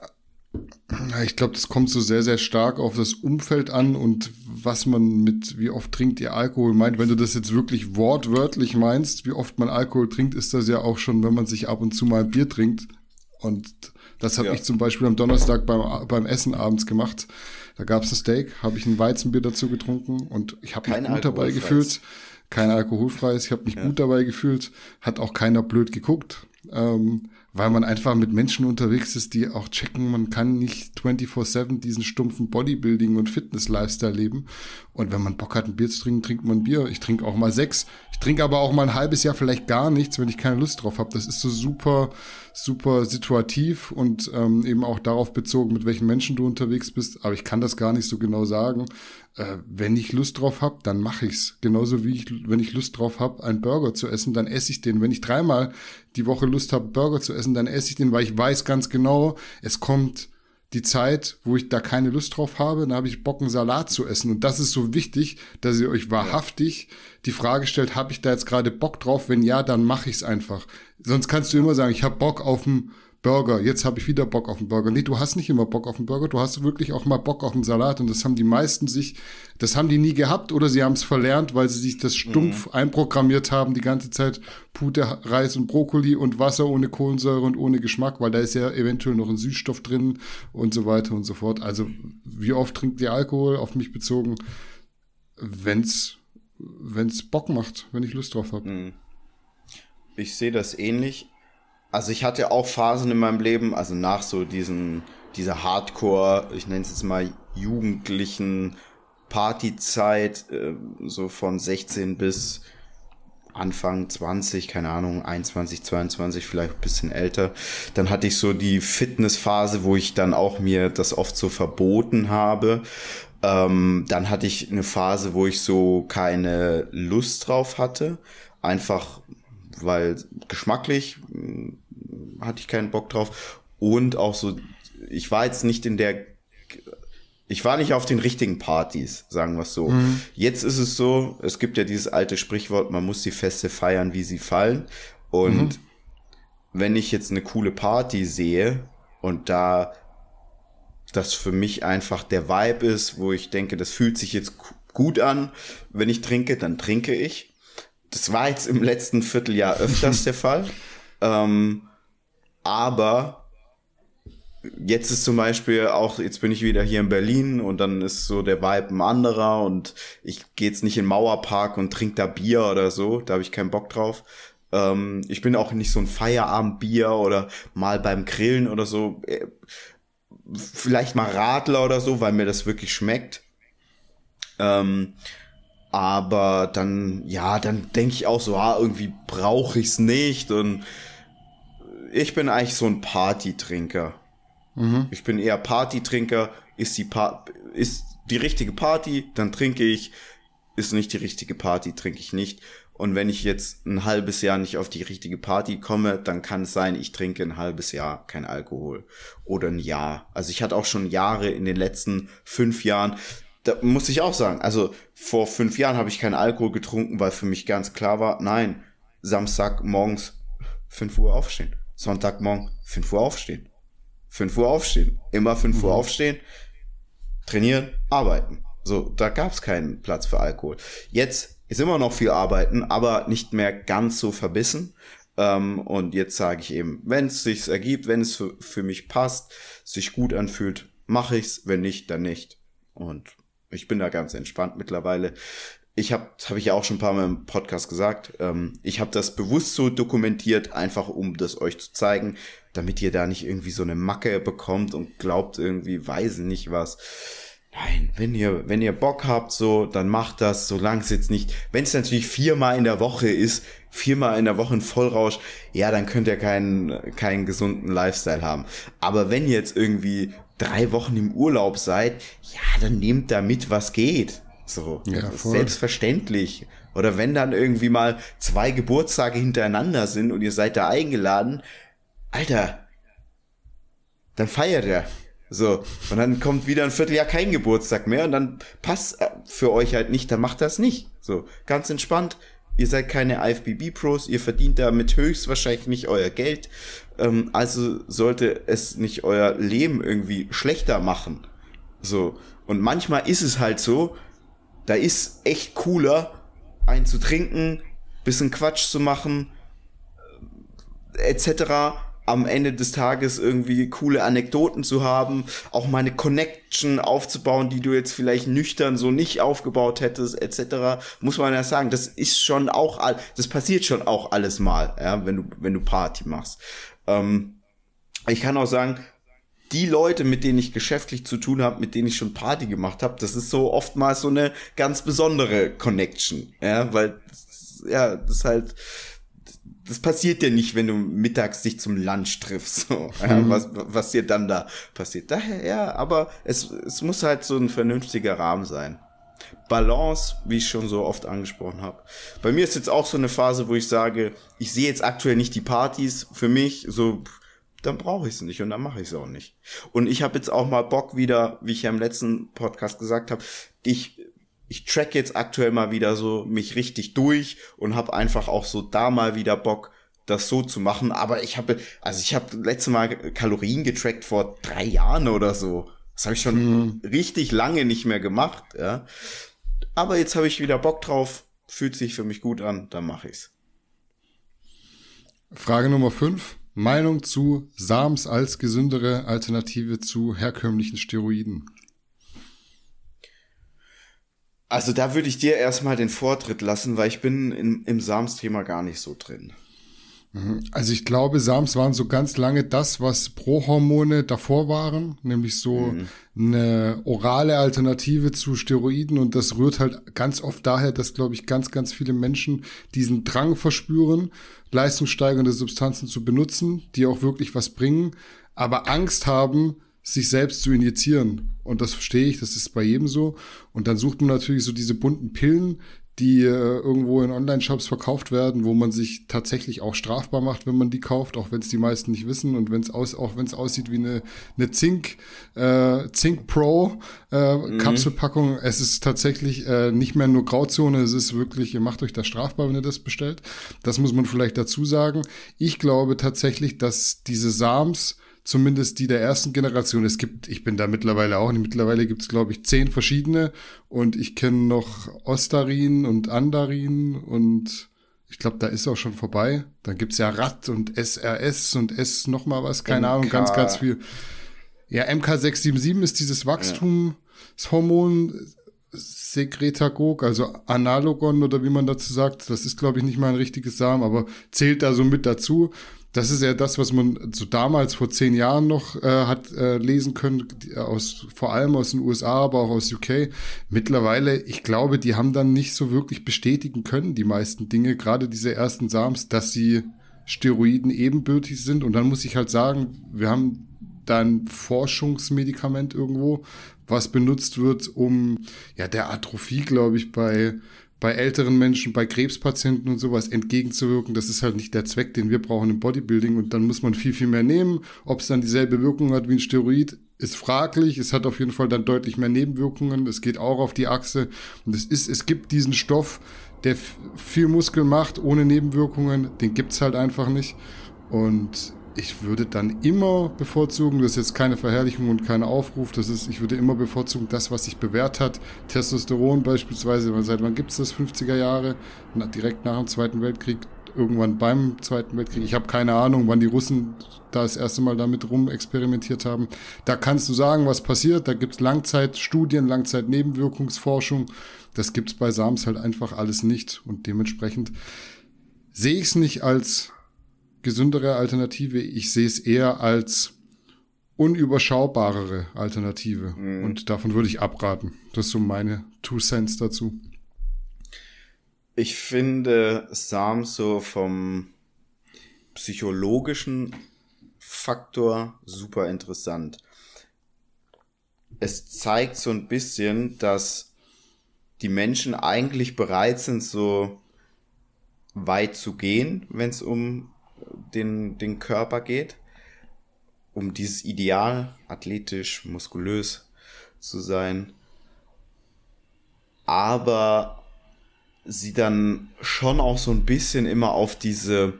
Ich glaube, das kommt so sehr, sehr stark auf das Umfeld an und was man mit, wie oft trinkt ihr Alkohol meint. Wenn du das jetzt wirklich wortwörtlich meinst, wie oft man Alkohol trinkt, ist das ja auch schon, wenn man sich ab und zu mal ein Bier trinkt. Und das habe ja. ich zum Beispiel am Donnerstag beim, beim Essen abends gemacht. Da gab es ein Steak, habe ich ein Weizenbier dazu getrunken und ich habe mich gut dabei gefühlt kein alkoholfreies. Ich habe mich ja. gut dabei gefühlt, hat auch keiner blöd geguckt, ähm, weil man einfach mit Menschen unterwegs ist, die auch checken, man kann nicht 24/7 diesen stumpfen Bodybuilding und Fitness-Lifestyle leben. Und wenn man Bock hat, ein Bier zu trinken, trinkt man Bier. Ich trinke auch mal sechs. Ich trinke aber auch mal ein halbes Jahr vielleicht gar nichts, wenn ich keine Lust drauf habe. Das ist so super, super situativ und ähm, eben auch darauf bezogen, mit welchen Menschen du unterwegs bist. Aber ich kann das gar nicht so genau sagen äh, wenn ich Lust drauf habe, dann mache ich's. Genauso wie ich, wenn ich Lust drauf habe, einen Burger zu essen, dann esse ich den. Wenn ich dreimal die Woche Lust habe, Burger zu essen, dann esse ich den, weil ich weiß ganz genau, es kommt die Zeit, wo ich da keine Lust drauf habe, dann habe ich Bock, einen Salat zu essen. Und das ist so wichtig, dass ihr euch wahrhaftig die Frage stellt, habe ich da jetzt gerade Bock drauf? Wenn ja, dann mache ich es einfach. Sonst kannst du immer sagen, ich habe Bock auf einen Burger, jetzt habe ich wieder Bock auf einen Burger. Nee, du hast nicht immer Bock auf einen Burger, du hast wirklich auch mal Bock auf einen Salat und das haben die meisten sich, das haben die nie gehabt oder sie haben es verlernt, weil sie sich das stumpf mhm. einprogrammiert haben, die ganze Zeit Pute, Reis und Brokkoli und Wasser ohne Kohlensäure und ohne Geschmack, weil da ist ja eventuell noch ein Süßstoff drin und so weiter und so fort. Also wie oft trinkt ihr Alkohol auf mich bezogen, wenn's wenn's Bock macht, wenn ich Lust drauf habe. Mhm. Ich sehe das ähnlich also ich hatte auch Phasen in meinem Leben, also nach so diesen, dieser Hardcore, ich nenne es jetzt mal jugendlichen Partyzeit, äh, so von 16 bis Anfang 20, keine Ahnung, 21, 22, vielleicht ein bisschen älter. Dann hatte ich so die Fitnessphase, wo ich dann auch mir das oft so verboten habe. Ähm, dann hatte ich eine Phase, wo ich so keine Lust drauf hatte. Einfach weil geschmacklich hm, hatte ich keinen Bock drauf. Und auch so, ich war jetzt nicht in der, ich war nicht auf den richtigen Partys, sagen wir es so. Mhm. Jetzt ist es so, es gibt ja dieses alte Sprichwort, man muss die Feste feiern, wie sie fallen. Und mhm. wenn ich jetzt eine coole Party sehe und da das für mich einfach der Vibe ist, wo ich denke, das fühlt sich jetzt gut an, wenn ich trinke, dann trinke ich. Das war jetzt im letzten Vierteljahr öfters der Fall. Ähm, aber jetzt ist zum Beispiel auch, jetzt bin ich wieder hier in Berlin und dann ist so der Vibe ein anderer und ich gehe jetzt nicht in den Mauerpark und trinke da Bier oder so, da habe ich keinen Bock drauf. Ähm, ich bin auch nicht so ein Feierabendbier oder mal beim Grillen oder so. Äh, vielleicht mal Radler oder so, weil mir das wirklich schmeckt. Ähm, aber dann, ja, dann denke ich auch so, ah, irgendwie brauche ich es nicht und ich bin eigentlich so ein Partytrinker. Mhm. Ich bin eher Partytrinker. Ist die, pa ist die richtige Party, dann trinke ich. Ist nicht die richtige Party, trinke ich nicht. Und wenn ich jetzt ein halbes Jahr nicht auf die richtige Party komme, dann kann es sein, ich trinke ein halbes Jahr kein Alkohol. Oder ein Jahr. Also ich hatte auch schon Jahre in den letzten fünf Jahren. Da muss ich auch sagen, also vor fünf Jahren habe ich keinen Alkohol getrunken, weil für mich ganz klar war, nein, Samstag morgens fünf Uhr aufstehen. Sonntagmorgen 5 Uhr aufstehen. 5 Uhr aufstehen. Immer 5 mhm. Uhr aufstehen, trainieren, arbeiten. So, da gab es keinen Platz für Alkohol. Jetzt ist immer noch viel Arbeiten, aber nicht mehr ganz so verbissen. Ähm, und jetzt sage ich eben, wenn es sich ergibt, wenn es für, für mich passt, sich gut anfühlt, mache ich's. Wenn nicht, dann nicht. Und ich bin da ganz entspannt mittlerweile ich habe, habe ich ja auch schon ein paar Mal im Podcast gesagt, ähm, ich habe das bewusst so dokumentiert, einfach um das euch zu zeigen, damit ihr da nicht irgendwie so eine Macke bekommt und glaubt irgendwie, weiß nicht was. Nein, wenn ihr, wenn ihr Bock habt, so, dann macht das, solange es jetzt nicht, wenn es natürlich viermal in der Woche ist, viermal in der Woche ein Vollrausch, ja, dann könnt ihr keinen, keinen gesunden Lifestyle haben. Aber wenn ihr jetzt irgendwie drei Wochen im Urlaub seid, ja, dann nehmt da mit, was geht. So, ja, selbstverständlich. Oder wenn dann irgendwie mal zwei Geburtstage hintereinander sind und ihr seid da eingeladen, Alter, dann feiert er. So, und dann kommt wieder ein Vierteljahr kein Geburtstag mehr und dann passt äh, für euch halt nicht, dann macht das nicht. So, ganz entspannt. Ihr seid keine IFBB-Pros, ihr verdient damit höchstwahrscheinlich nicht euer Geld. Ähm, also sollte es nicht euer Leben irgendwie schlechter machen. So, und manchmal ist es halt so, da ist echt cooler, einen zu trinken, bisschen Quatsch zu machen, äh, etc. Am Ende des Tages irgendwie coole Anekdoten zu haben, auch meine Connection aufzubauen, die du jetzt vielleicht nüchtern so nicht aufgebaut hättest, etc. Muss man ja sagen, das ist schon auch, all, das passiert schon auch alles mal, ja, wenn du, wenn du Party machst. Ähm, ich kann auch sagen, die Leute, mit denen ich geschäftlich zu tun habe, mit denen ich schon Party gemacht habe, das ist so oftmals so eine ganz besondere Connection. Ja, weil, ja, das halt, das passiert ja nicht, wenn du mittags dich zum Lunch triffst. So, ja, mhm. was, was dir dann da passiert. Daher, ja, aber es, es muss halt so ein vernünftiger Rahmen sein. Balance, wie ich schon so oft angesprochen habe. Bei mir ist jetzt auch so eine Phase, wo ich sage, ich sehe jetzt aktuell nicht die Partys. Für mich, so dann brauche ich es nicht und dann mache ich es auch nicht. Und ich habe jetzt auch mal Bock wieder, wie ich ja im letzten Podcast gesagt habe, ich ich track jetzt aktuell mal wieder so mich richtig durch und habe einfach auch so da mal wieder Bock das so zu machen, aber ich habe also ich habe letzte Mal Kalorien getrackt vor drei Jahren oder so. Das habe ich schon hm. richtig lange nicht mehr gemacht, ja. Aber jetzt habe ich wieder Bock drauf, fühlt sich für mich gut an, dann mache ich es. Frage Nummer 5. Meinung zu SAMs als gesündere Alternative zu herkömmlichen Steroiden? Also da würde ich dir erstmal den Vortritt lassen, weil ich bin im, im SAMS-Thema gar nicht so drin. Mhm. Also ich glaube, Sams waren so ganz lange das, was Prohormone davor waren, nämlich so mhm. eine orale Alternative zu Steroiden und das rührt halt ganz oft daher, dass, glaube ich, ganz, ganz viele Menschen diesen Drang verspüren, leistungssteigernde Substanzen zu benutzen, die auch wirklich was bringen, aber Angst haben, sich selbst zu injizieren. Und das verstehe ich, das ist bei jedem so. Und dann sucht man natürlich so diese bunten Pillen, die äh, irgendwo in Online-Shops verkauft werden, wo man sich tatsächlich auch strafbar macht, wenn man die kauft, auch wenn es die meisten nicht wissen und wenn es aus, auch wenn es aussieht wie eine, eine Zink, äh, Zink Pro äh, mhm. Kapselpackung. Es ist tatsächlich äh, nicht mehr nur Grauzone, es ist wirklich, ihr macht euch das strafbar, wenn ihr das bestellt. Das muss man vielleicht dazu sagen. Ich glaube tatsächlich, dass diese Sams zumindest die der ersten Generation. Es gibt, ich bin da mittlerweile auch, mittlerweile gibt es, glaube ich, zehn verschiedene und ich kenne noch Ostarin und Andarin und ich glaube, da ist auch schon vorbei. Dann gibt's ja RAT und SRS und S nochmal was, keine MK. Ahnung, ganz, ganz viel. Ja, MK677 ist dieses Wachstumshormon. Ja. Sekretagog, also Analogon oder wie man dazu sagt. Das ist, glaube ich, nicht mal ein richtiges Samen, aber zählt da so mit dazu. Das ist ja das, was man so damals vor zehn Jahren noch äh, hat äh, lesen können, äh, aus, vor allem aus den USA, aber auch aus UK. Mittlerweile, ich glaube, die haben dann nicht so wirklich bestätigen können, die meisten Dinge, gerade diese ersten Sams, dass sie Steroiden ebenbürtig sind. Und dann muss ich halt sagen, wir haben dann Forschungsmedikament irgendwo, was benutzt wird, um ja der Atrophie, glaube ich, bei bei älteren Menschen, bei Krebspatienten und sowas entgegenzuwirken. Das ist halt nicht der Zweck, den wir brauchen im Bodybuilding. Und dann muss man viel, viel mehr nehmen. Ob es dann dieselbe Wirkung hat wie ein Steroid, ist fraglich. Es hat auf jeden Fall dann deutlich mehr Nebenwirkungen. Es geht auch auf die Achse. Und es ist, es gibt diesen Stoff, der viel Muskel macht, ohne Nebenwirkungen. Den gibt's halt einfach nicht. Und ich würde dann immer bevorzugen, das ist jetzt keine Verherrlichung und kein Aufruf, das ist, ich würde immer bevorzugen, das, was sich bewährt hat. Testosteron beispielsweise, seit wann gibt es das? 50er Jahre, Na, direkt nach dem Zweiten Weltkrieg, irgendwann beim Zweiten Weltkrieg. Ich habe keine Ahnung, wann die Russen da das erste Mal damit rum experimentiert haben. Da kannst du sagen, was passiert. Da gibt es Langzeitstudien, Langzeitnebenwirkungsforschung. Das gibt es bei SAMS halt einfach alles nicht. Und dementsprechend sehe ich es nicht als gesündere Alternative. Ich sehe es eher als unüberschaubarere Alternative. Mhm. Und davon würde ich abraten. Das ist so meine Two Cents dazu. Ich finde Sam so vom psychologischen Faktor super interessant. Es zeigt so ein bisschen, dass die Menschen eigentlich bereit sind, so weit zu gehen, wenn es um den, den Körper geht, um dieses Ideal athletisch, muskulös zu sein. Aber sie dann schon auch so ein bisschen immer auf diese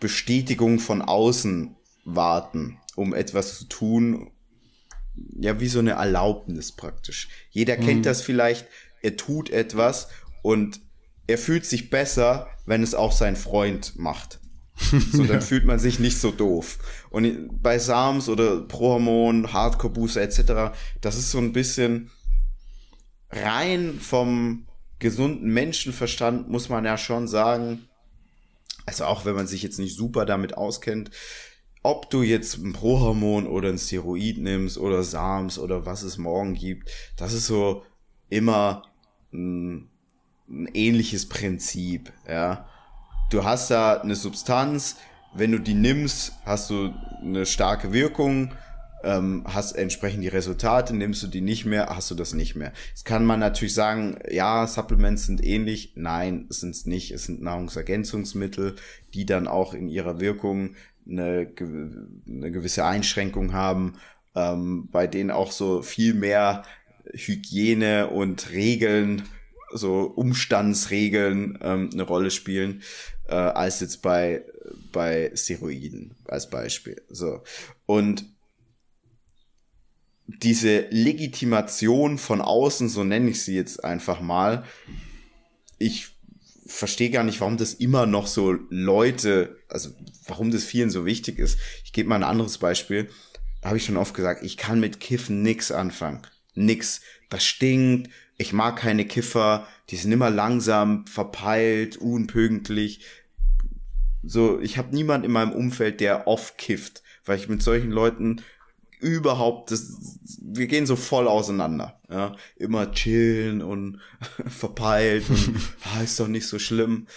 Bestätigung von außen warten, um etwas zu tun. Ja, wie so eine Erlaubnis praktisch. Jeder mhm. kennt das vielleicht, er tut etwas und er fühlt sich besser, wenn es auch sein Freund macht. So, dann ja. fühlt man sich nicht so doof. Und bei Sams oder Prohormon, Hardcore Booster etc., das ist so ein bisschen rein vom gesunden Menschenverstand, muss man ja schon sagen, also auch wenn man sich jetzt nicht super damit auskennt, ob du jetzt ein Prohormon oder ein Steroid nimmst oder Sams oder was es morgen gibt, das ist so immer ein ein ähnliches Prinzip, ja. Du hast da eine Substanz, wenn du die nimmst, hast du eine starke Wirkung, ähm, hast entsprechend die Resultate, nimmst du die nicht mehr, hast du das nicht mehr. Jetzt kann man natürlich sagen, ja, Supplements sind ähnlich. Nein, sind es nicht. Es sind Nahrungsergänzungsmittel, die dann auch in ihrer Wirkung eine, eine gewisse Einschränkung haben, ähm, bei denen auch so viel mehr Hygiene und Regeln so Umstandsregeln ähm, eine Rolle spielen, äh, als jetzt bei, bei Steroiden als Beispiel. So. Und diese Legitimation von außen, so nenne ich sie jetzt einfach mal, ich verstehe gar nicht, warum das immer noch so Leute, also warum das vielen so wichtig ist. Ich gebe mal ein anderes Beispiel. Habe ich schon oft gesagt, ich kann mit Kiffen nix anfangen. Nix. Das stinkt, ich mag keine Kiffer, die sind immer langsam, verpeilt, unpünktlich. So, ich habe niemand in meinem Umfeld, der oft kifft, weil ich mit solchen Leuten überhaupt, das, wir gehen so voll auseinander. Ja? Immer chillen und verpeilt und ah, ist doch nicht so schlimm.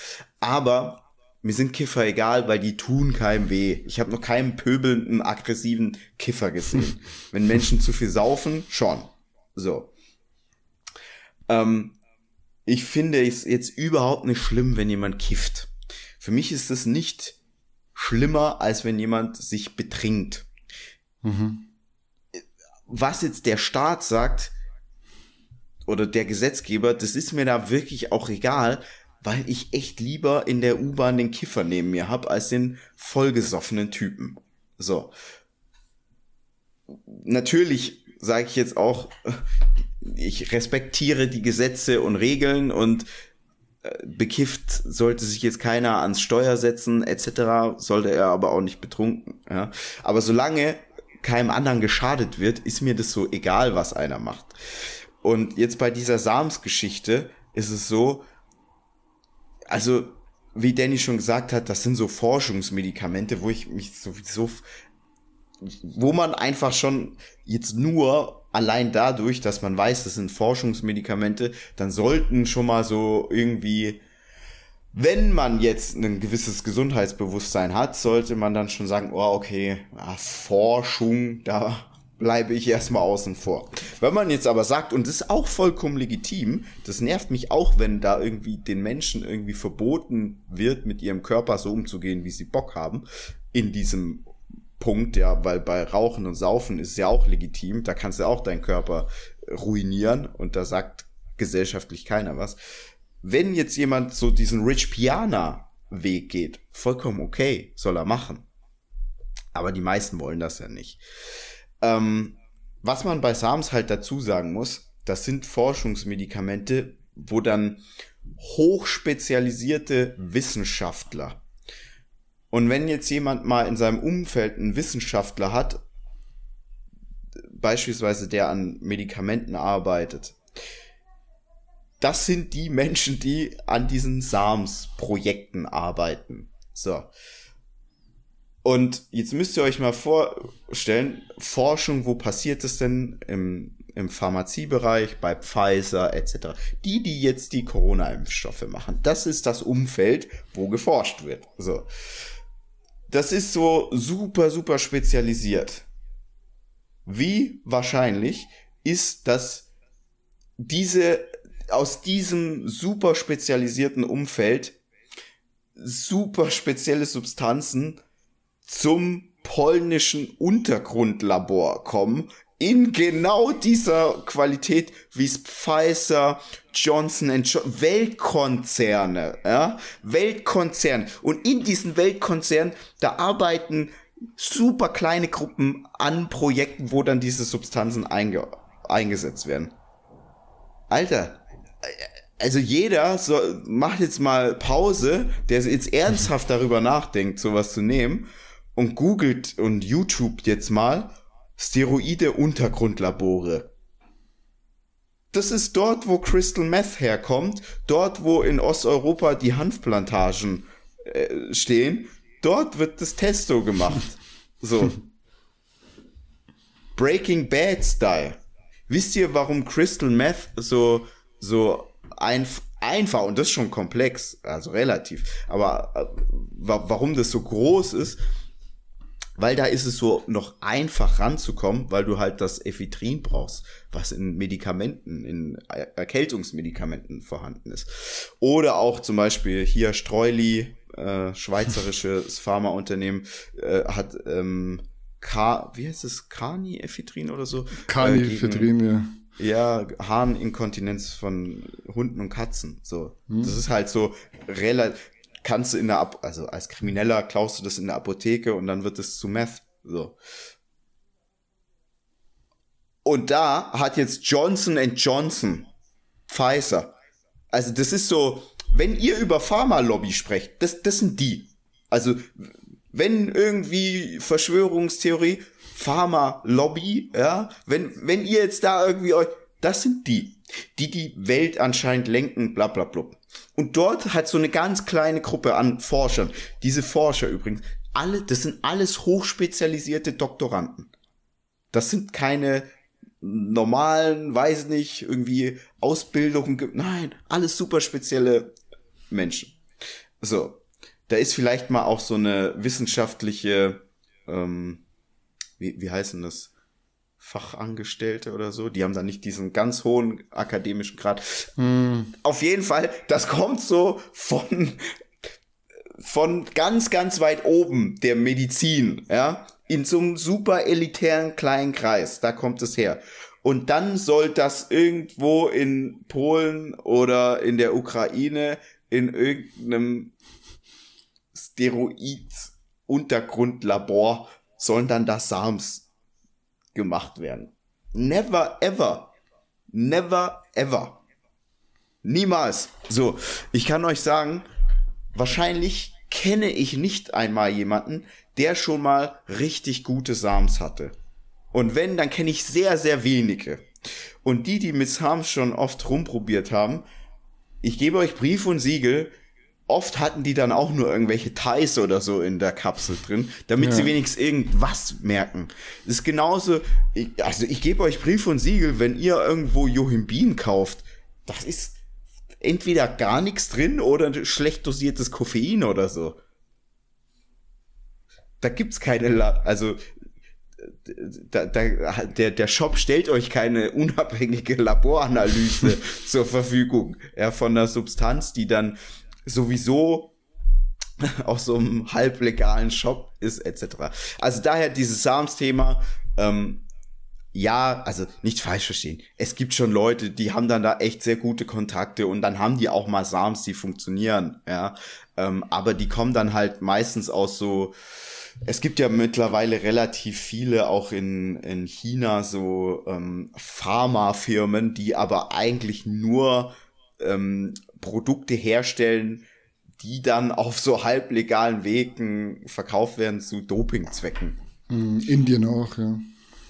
Aber mir sind Kiffer egal, weil die tun keinem weh. Ich habe noch keinen pöbelnden, aggressiven Kiffer gesehen. Wenn Menschen zu viel saufen, schon. So. Ähm, ich finde es jetzt überhaupt nicht schlimm, wenn jemand kifft. Für mich ist es nicht schlimmer, als wenn jemand sich betrinkt. Mhm. Was jetzt der Staat sagt oder der Gesetzgeber, das ist mir da wirklich auch egal, weil ich echt lieber in der U-Bahn den Kiffer neben mir habe, als den vollgesoffenen Typen. So. Natürlich sage ich jetzt auch, ich respektiere die Gesetze und Regeln und äh, bekifft sollte sich jetzt keiner ans Steuer setzen, etc. Sollte er aber auch nicht betrunken. Ja. Aber solange keinem anderen geschadet wird, ist mir das so egal, was einer macht. Und jetzt bei dieser Sams-Geschichte ist es so, also wie Danny schon gesagt hat, das sind so Forschungsmedikamente, wo ich mich sowieso, wo man einfach schon jetzt nur allein dadurch, dass man weiß, das sind Forschungsmedikamente, dann sollten schon mal so irgendwie, wenn man jetzt ein gewisses Gesundheitsbewusstsein hat, sollte man dann schon sagen, oh, okay, ah, Forschung, da bleibe ich erstmal außen vor. Wenn man jetzt aber sagt, und das ist auch vollkommen legitim, das nervt mich auch, wenn da irgendwie den Menschen irgendwie verboten wird, mit ihrem Körper so umzugehen, wie sie Bock haben, in diesem Punkt, ja, weil bei Rauchen und Saufen ist ja auch legitim, da kannst du auch deinen Körper äh, ruinieren und da sagt gesellschaftlich keiner was. Wenn jetzt jemand so diesen Rich Piana Weg geht, vollkommen okay, soll er machen. Aber die meisten wollen das ja nicht. Ähm, was man bei SAMS halt dazu sagen muss, das sind Forschungsmedikamente, wo dann hochspezialisierte Wissenschaftler und wenn jetzt jemand mal in seinem Umfeld einen Wissenschaftler hat, beispielsweise der an Medikamenten arbeitet, das sind die Menschen, die an diesen SARMS-Projekten arbeiten. So. Und jetzt müsst ihr euch mal vorstellen, Forschung, wo passiert es denn im, im Pharmaziebereich, bei Pfizer etc. Die, die jetzt die Corona-Impfstoffe machen, das ist das Umfeld, wo geforscht wird. So das ist so super, super spezialisiert. Wie wahrscheinlich ist, dass diese aus diesem super spezialisierten Umfeld super spezielle Substanzen zum polnischen Untergrundlabor kommen in genau dieser Qualität, wie es Pfizer, Johnson Johnson, Weltkonzerne, ja, Weltkonzern. Und in diesen Weltkonzernen, da arbeiten super kleine Gruppen an Projekten, wo dann diese Substanzen einge eingesetzt werden. Alter, also jeder so, macht jetzt mal Pause, der jetzt ernsthaft darüber nachdenkt, sowas zu nehmen und googelt und YouTube jetzt mal Steroide-Untergrundlabore. Das ist dort, wo Crystal Meth herkommt, dort, wo in Osteuropa die Hanfplantagen äh, stehen, dort wird das Testo gemacht. So. Breaking Bad Style. Wisst ihr, warum Crystal Meth so, so einf einfach und das schon komplex, also relativ, aber äh, warum das so groß ist? weil da ist es so noch einfach ranzukommen, weil du halt das Ephedrin brauchst, was in Medikamenten, in äh, Erkältungsmedikamenten vorhanden ist. Oder auch zum Beispiel hier Streuli, äh, schweizerisches Pharmaunternehmen, äh, hat ähm, Ka wie heißt es, Kani-Ephedrin oder so? Kani-Ephedrin, äh, ja. Ja, Harninkontinenz von Hunden und Katzen. So, hm. das ist halt so relativ kannst du in der, Ap also als Krimineller klaust du das in der Apotheke und dann wird es zu Meth. So. Und da hat jetzt Johnson Johnson Pfizer. Also das ist so, wenn ihr über Pharma-Lobby sprecht, das, das sind die. Also wenn irgendwie Verschwörungstheorie, Pharma-Lobby, ja, wenn, wenn ihr jetzt da irgendwie euch, das sind die die die Welt anscheinend lenken, bla bla bla. Und dort hat so eine ganz kleine Gruppe an Forschern, diese Forscher übrigens, alle, das sind alles hochspezialisierte Doktoranden. Das sind keine normalen, weiß nicht, irgendwie Ausbildungen Nein, alles super spezielle Menschen. So, da ist vielleicht mal auch so eine wissenschaftliche, ähm, wie, wie heißt denn das? Fachangestellte oder so. Die haben dann nicht diesen ganz hohen akademischen Grad. Mm. Auf jeden Fall, das kommt so von, von ganz, ganz weit oben der Medizin, ja. In so einem super elitären kleinen Kreis, da kommt es her. Und dann soll das irgendwo in Polen oder in der Ukraine in irgendeinem Steroid-Untergrundlabor sollen dann das Sams gemacht werden. Never ever. Never ever. Niemals. So, ich kann euch sagen, wahrscheinlich kenne ich nicht einmal jemanden, der schon mal richtig gute Sams hatte. Und wenn, dann kenne ich sehr, sehr wenige. Und die, die mit Sams schon oft rumprobiert haben, ich gebe euch Brief und Siegel, oft hatten die dann auch nur irgendwelche Thais oder so in der Kapsel drin, damit ja. sie wenigstens irgendwas merken. Das ist genauso, ich, also ich gebe euch Brief und Siegel, wenn ihr irgendwo Johim Johimbin kauft, das ist entweder gar nichts drin oder schlecht dosiertes Koffein oder so. Da gibt's keine, La also da, da, der, der Shop stellt euch keine unabhängige Laboranalyse zur Verfügung ja, von der Substanz, die dann sowieso aus so einem halblegalen Shop ist, etc. Also daher dieses Sams-Thema, ähm, ja, also nicht falsch verstehen. Es gibt schon Leute, die haben dann da echt sehr gute Kontakte und dann haben die auch mal Sams, die funktionieren, ja. Ähm, aber die kommen dann halt meistens aus so, es gibt ja mittlerweile relativ viele auch in, in China so ähm, Pharmafirmen, die aber eigentlich nur ähm, Produkte herstellen, die dann auf so halblegalen Wegen verkauft werden zu Dopingzwecken. Mm, Indien auch, ja.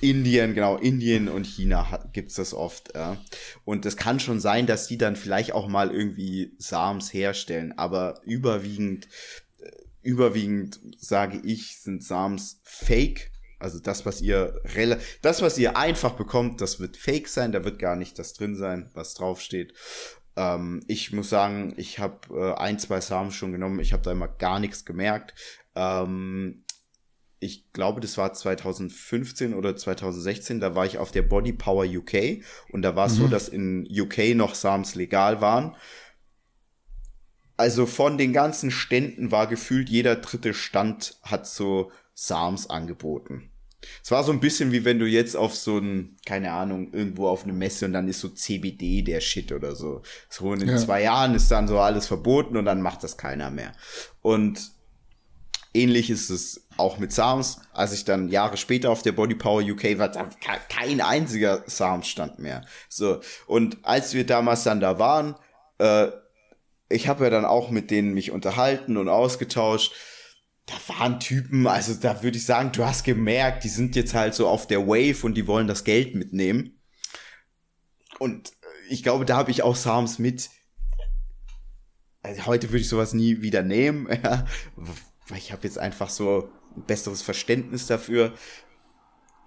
Indien, genau, Indien und China gibt es das oft. Ja. Und es kann schon sein, dass die dann vielleicht auch mal irgendwie Sams herstellen, aber überwiegend, äh, überwiegend sage ich, sind Sams fake. Also das, was ihr das, was ihr einfach bekommt, das wird fake sein, da wird gar nicht das drin sein, was draufsteht. Ähm, ich muss sagen, ich habe äh, ein, zwei Samen schon genommen. Ich habe da immer gar nichts gemerkt. Ähm, ich glaube, das war 2015 oder 2016, da war ich auf der Body Power UK und da war es mhm. so, dass in UK noch Sams legal waren. Also von den ganzen Ständen war gefühlt jeder dritte Stand hat so Sams angeboten. Es war so ein bisschen wie wenn du jetzt auf so ein, keine Ahnung, irgendwo auf eine Messe und dann ist so CBD der Shit oder so. So in ja. zwei Jahren ist dann so alles verboten und dann macht das keiner mehr. Und ähnlich ist es auch mit Psalms. Als ich dann Jahre später auf der Body Power UK war, da kein einziger Psalm stand mehr. So. Und als wir damals dann da waren, äh, ich habe ja dann auch mit denen mich unterhalten und ausgetauscht da waren Typen, also da würde ich sagen, du hast gemerkt, die sind jetzt halt so auf der Wave und die wollen das Geld mitnehmen. Und ich glaube, da habe ich auch Sams mit. Also heute würde ich sowas nie wieder nehmen, ja. Ich habe jetzt einfach so ein besseres Verständnis dafür.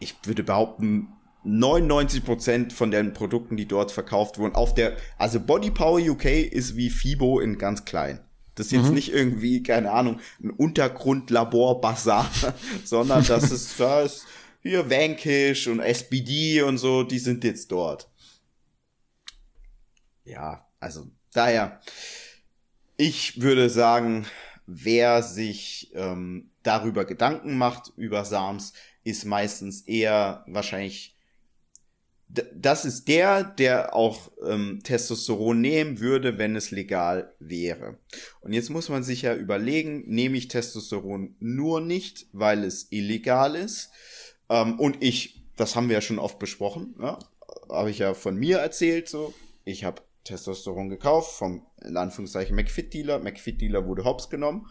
Ich würde behaupten, 99% Prozent von den Produkten, die dort verkauft wurden, auf der, also Body Power UK ist wie FIBO in ganz klein. Das ist jetzt mhm. nicht irgendwie, keine Ahnung, ein Untergrundlabor-Bazar, sondern das ist, da ist hier Vanquish und SPD und so, die sind jetzt dort. Ja, also daher, ich würde sagen, wer sich ähm, darüber Gedanken macht, über SAMS, ist meistens eher wahrscheinlich das ist der, der auch ähm, Testosteron nehmen würde, wenn es legal wäre. Und jetzt muss man sich ja überlegen, nehme ich Testosteron nur nicht, weil es illegal ist. Ähm, und ich, das haben wir ja schon oft besprochen, ja, ne? habe ich ja von mir erzählt, so, ich habe Testosteron gekauft vom, in Anführungszeichen, McFit-Dealer. McFit-Dealer wurde hops genommen.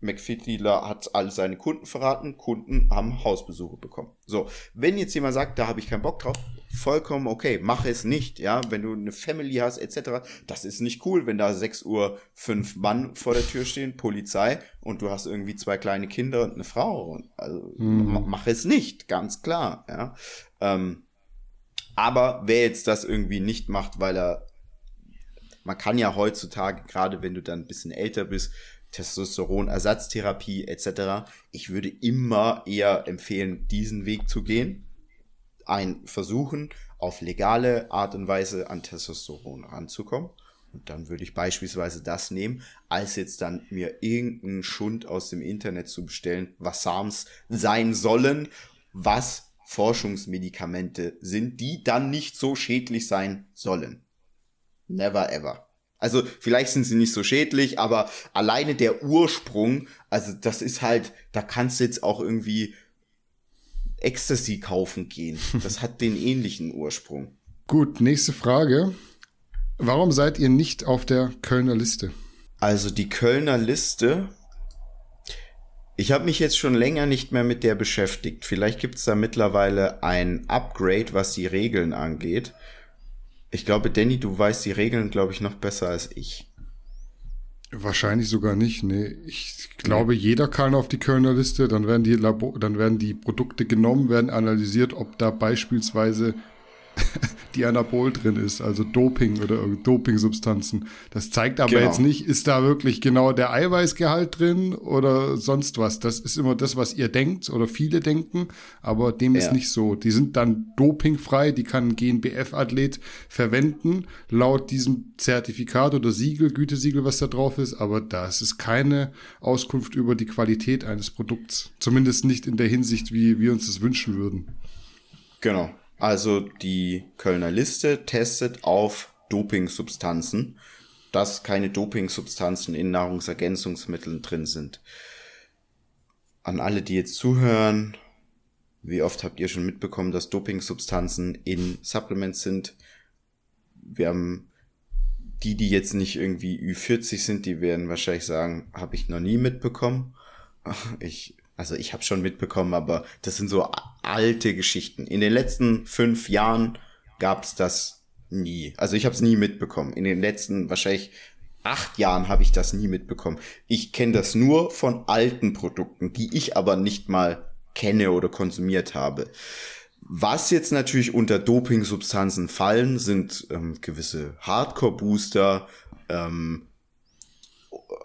McFit-Dealer hat alle seine Kunden verraten, Kunden haben Hausbesuche bekommen. So, wenn jetzt jemand sagt, da habe ich keinen Bock drauf, vollkommen okay. Mach es nicht, ja. Wenn du eine Family hast, etc., das ist nicht cool, wenn da 6 Uhr fünf Mann vor der Tür stehen, Polizei, und du hast irgendwie zwei kleine Kinder und eine Frau. Also mhm. mach es nicht, ganz klar, ja. Ähm, aber wer jetzt das irgendwie nicht macht, weil er. Man kann ja heutzutage, gerade wenn du dann ein bisschen älter bist, Testosteronersatztherapie etc. Ich würde immer eher empfehlen, diesen Weg zu gehen, ein Versuchen, auf legale Art und Weise an Testosteron ranzukommen. Und dann würde ich beispielsweise das nehmen, als jetzt dann mir irgendeinen Schund aus dem Internet zu bestellen, was SARMs sein sollen, was Forschungsmedikamente sind, die dann nicht so schädlich sein sollen. Never ever. Also vielleicht sind sie nicht so schädlich, aber alleine der Ursprung, also das ist halt, da kannst du jetzt auch irgendwie Ecstasy kaufen gehen. Das hat den ähnlichen Ursprung. Gut, nächste Frage. Warum seid ihr nicht auf der Kölner Liste? Also die Kölner Liste. Ich habe mich jetzt schon länger nicht mehr mit der beschäftigt. Vielleicht gibt es da mittlerweile ein Upgrade, was die Regeln angeht. Ich glaube, Danny, du weißt die Regeln, glaube ich, noch besser als ich. Wahrscheinlich sogar nicht. Nee, ich glaube, jeder kann auf die Kölner Liste. Dann werden die Labo dann werden die Produkte genommen, werden analysiert, ob da beispielsweise die Anabol drin ist, also Doping oder Dopingsubstanzen. Das zeigt aber genau. jetzt nicht, ist da wirklich genau der Eiweißgehalt drin oder sonst was. Das ist immer das, was ihr denkt oder viele denken, aber dem ja. ist nicht so. Die sind dann dopingfrei, die kann ein GNBF-Athlet verwenden, laut diesem Zertifikat oder Siegel, Gütesiegel, was da drauf ist, aber das ist keine Auskunft über die Qualität eines Produkts. Zumindest nicht in der Hinsicht, wie wir uns das wünschen würden. Genau, also die Kölner Liste testet auf Dopingsubstanzen, dass keine Dopingsubstanzen in Nahrungsergänzungsmitteln drin sind. An alle, die jetzt zuhören, wie oft habt ihr schon mitbekommen, dass Dopingsubstanzen in Supplements sind? Wir haben die, die jetzt nicht irgendwie Ü40 sind, die werden wahrscheinlich sagen, habe ich noch nie mitbekommen. Ich also ich habe schon mitbekommen, aber das sind so alte Geschichten. In den letzten fünf Jahren gab es das nie. Also ich habe es nie mitbekommen. In den letzten wahrscheinlich acht Jahren habe ich das nie mitbekommen. Ich kenne das nur von alten Produkten, die ich aber nicht mal kenne oder konsumiert habe. Was jetzt natürlich unter Dopingsubstanzen fallen, sind ähm, gewisse Hardcore-Booster, ähm,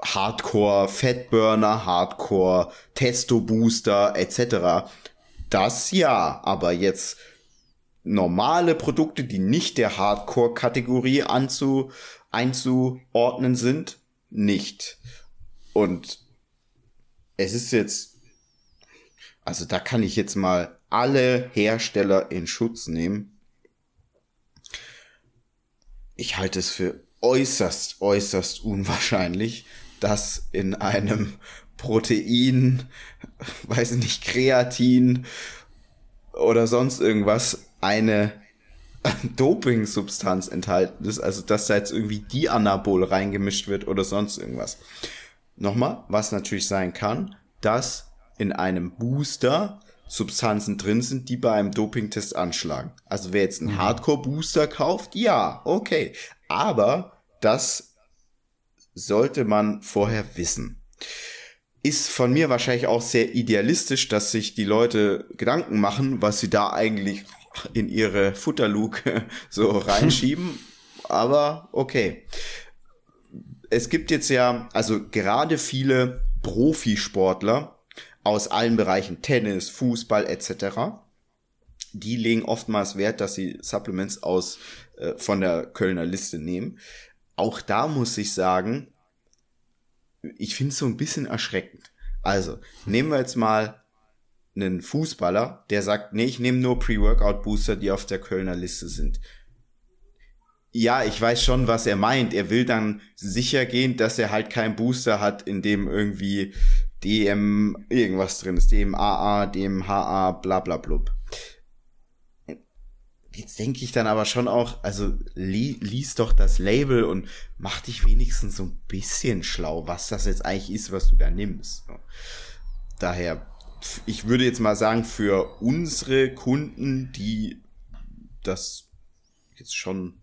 Hardcore Fatburner, Hardcore Testo Booster etc. Das ja, aber jetzt normale Produkte, die nicht der Hardcore Kategorie anzu einzuordnen sind, nicht. Und es ist jetzt also da kann ich jetzt mal alle Hersteller in Schutz nehmen. Ich halte es für äußerst, äußerst unwahrscheinlich, dass in einem Protein, weiß ich nicht, Kreatin oder sonst irgendwas eine Dopingsubstanz enthalten ist, also dass da jetzt irgendwie die Anabol reingemischt wird oder sonst irgendwas. Nochmal, was natürlich sein kann, dass in einem Booster Substanzen drin sind, die bei einem Dopingtest anschlagen. Also wer jetzt einen mhm. Hardcore-Booster kauft, ja, okay aber das sollte man vorher wissen. Ist von mir wahrscheinlich auch sehr idealistisch, dass sich die Leute Gedanken machen, was sie da eigentlich in ihre Futterluke so reinschieben. aber okay. Es gibt jetzt ja, also gerade viele Profisportler aus allen Bereichen, Tennis, Fußball etc., die legen oftmals Wert, dass sie Supplements aus äh, von der Kölner Liste nehmen. Auch da muss ich sagen, ich finde es so ein bisschen erschreckend. Also, nehmen wir jetzt mal einen Fußballer, der sagt, nee, ich nehme nur Pre-Workout-Booster, die auf der Kölner Liste sind. Ja, ich weiß schon, was er meint. Er will dann sicher gehen, dass er halt keinen Booster hat, in dem irgendwie DM irgendwas drin ist, DMAA, DMHA, bla bla blub. Jetzt denke ich dann aber schon auch, also li lies doch das Label und mach dich wenigstens so ein bisschen schlau, was das jetzt eigentlich ist, was du da nimmst. Daher, ich würde jetzt mal sagen, für unsere Kunden, die das jetzt schon,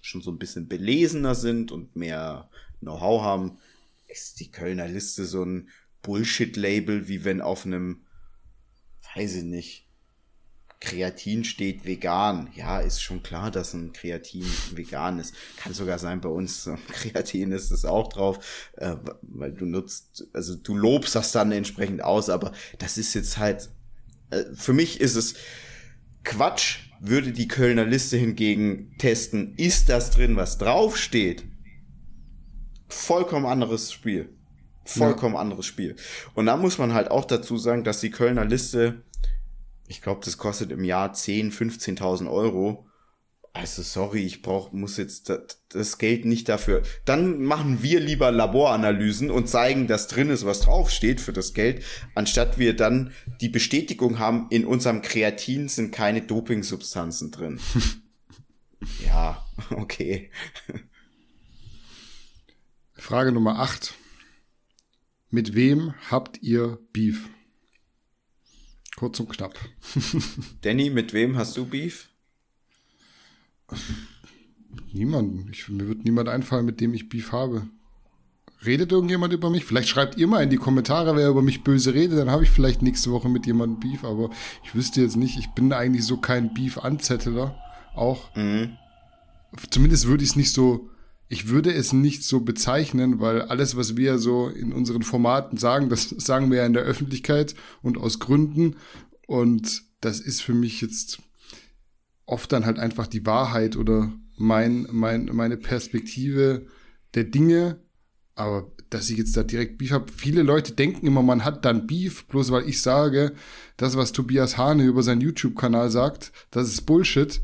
schon so ein bisschen belesener sind und mehr Know-how haben, ist die Kölner Liste so ein Bullshit-Label, wie wenn auf einem, weiß ich nicht, Kreatin steht vegan. Ja, ist schon klar, dass ein Kreatin vegan ist. Kann sogar sein, bei uns Kreatin ist es auch drauf, äh, weil du nutzt, also du lobst das dann entsprechend aus, aber das ist jetzt halt, äh, für mich ist es Quatsch, würde die Kölner Liste hingegen testen, ist das drin, was draufsteht? Vollkommen anderes Spiel. Vollkommen ja. anderes Spiel. Und da muss man halt auch dazu sagen, dass die Kölner Liste ich glaube, das kostet im Jahr 10, 15.000 Euro. Also sorry, ich brauch, muss jetzt das, das Geld nicht dafür. Dann machen wir lieber Laboranalysen und zeigen, dass drin ist, was draufsteht für das Geld, anstatt wir dann die Bestätigung haben, in unserem Kreatin sind keine Dopingsubstanzen drin. ja, okay. Frage Nummer 8. Mit wem habt ihr Beef? Kurz und knapp. Danny, mit wem hast du Beef? Niemanden. Ich, mir wird niemand einfallen, mit dem ich Beef habe. Redet irgendjemand über mich? Vielleicht schreibt ihr mal in die Kommentare, wer über mich böse redet, dann habe ich vielleicht nächste Woche mit jemandem Beef, aber ich wüsste jetzt nicht, ich bin eigentlich so kein Beef-Anzetteler. Auch. Mhm. Zumindest würde ich es nicht so ich würde es nicht so bezeichnen, weil alles, was wir so in unseren Formaten sagen, das sagen wir ja in der Öffentlichkeit und aus Gründen. Und das ist für mich jetzt oft dann halt einfach die Wahrheit oder mein, mein, meine Perspektive der Dinge. Aber dass ich jetzt da direkt Beef habe. Viele Leute denken immer, man hat dann Beef, bloß weil ich sage, das, was Tobias Hane über seinen YouTube-Kanal sagt, das ist Bullshit.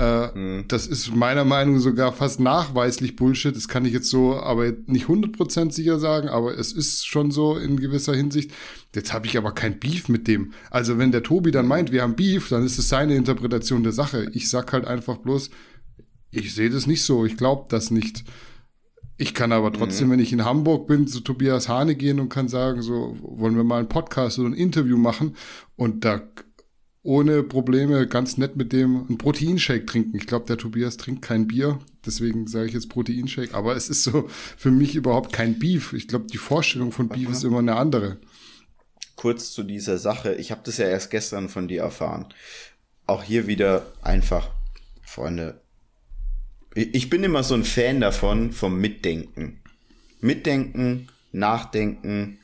Äh, mhm. Das ist meiner Meinung sogar fast nachweislich Bullshit. Das kann ich jetzt so, aber nicht 100% sicher sagen, aber es ist schon so in gewisser Hinsicht. Jetzt habe ich aber kein Beef mit dem. Also wenn der Tobi dann meint, wir haben Beef, dann ist es seine Interpretation der Sache. Ich sag halt einfach bloß, ich sehe das nicht so, ich glaube das nicht. Ich kann aber trotzdem, mhm. wenn ich in Hamburg bin, zu Tobias Hane gehen und kann sagen, so wollen wir mal einen Podcast oder ein Interview machen. Und da ohne Probleme ganz nett mit dem einen Proteinshake trinken. Ich glaube, der Tobias trinkt kein Bier, deswegen sage ich jetzt Proteinshake, aber es ist so für mich überhaupt kein Beef. Ich glaube, die Vorstellung von Beef Aha. ist immer eine andere. Kurz zu dieser Sache, ich habe das ja erst gestern von dir erfahren. Auch hier wieder einfach, Freunde. Ich bin immer so ein Fan davon, vom Mitdenken. Mitdenken, nachdenken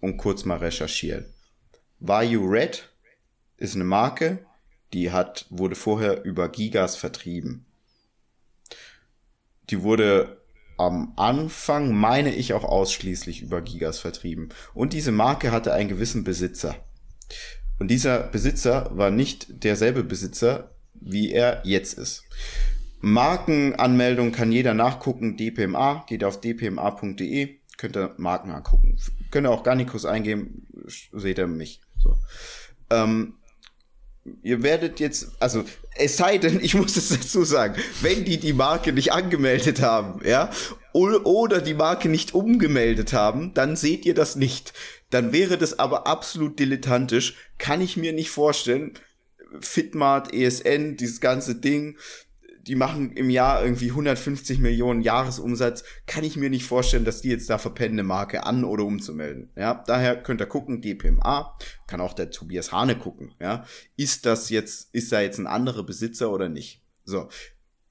und kurz mal recherchieren. War you red? ist eine Marke, die hat, wurde vorher über Gigas vertrieben. Die wurde am Anfang, meine ich, auch ausschließlich über Gigas vertrieben. Und diese Marke hatte einen gewissen Besitzer. Und dieser Besitzer war nicht derselbe Besitzer, wie er jetzt ist. Markenanmeldung kann jeder nachgucken, DPMA, geht auf dpma.de, könnt ihr Marken angucken. Könnt ihr auch Garnikus eingeben, seht ihr mich. So. Ähm, ihr werdet jetzt, also es sei denn, ich muss es dazu sagen, wenn die die Marke nicht angemeldet haben, ja, oder die Marke nicht umgemeldet haben, dann seht ihr das nicht. Dann wäre das aber absolut dilettantisch, kann ich mir nicht vorstellen. Fitmart, ESN, dieses ganze Ding, die machen im Jahr irgendwie 150 Millionen Jahresumsatz, kann ich mir nicht vorstellen, dass die jetzt da verpennen, eine Marke an- oder umzumelden. Ja, daher könnt ihr gucken, DPMA, kann auch der Tobias Hane gucken, ja. Ist das jetzt, ist da jetzt ein anderer Besitzer oder nicht? So.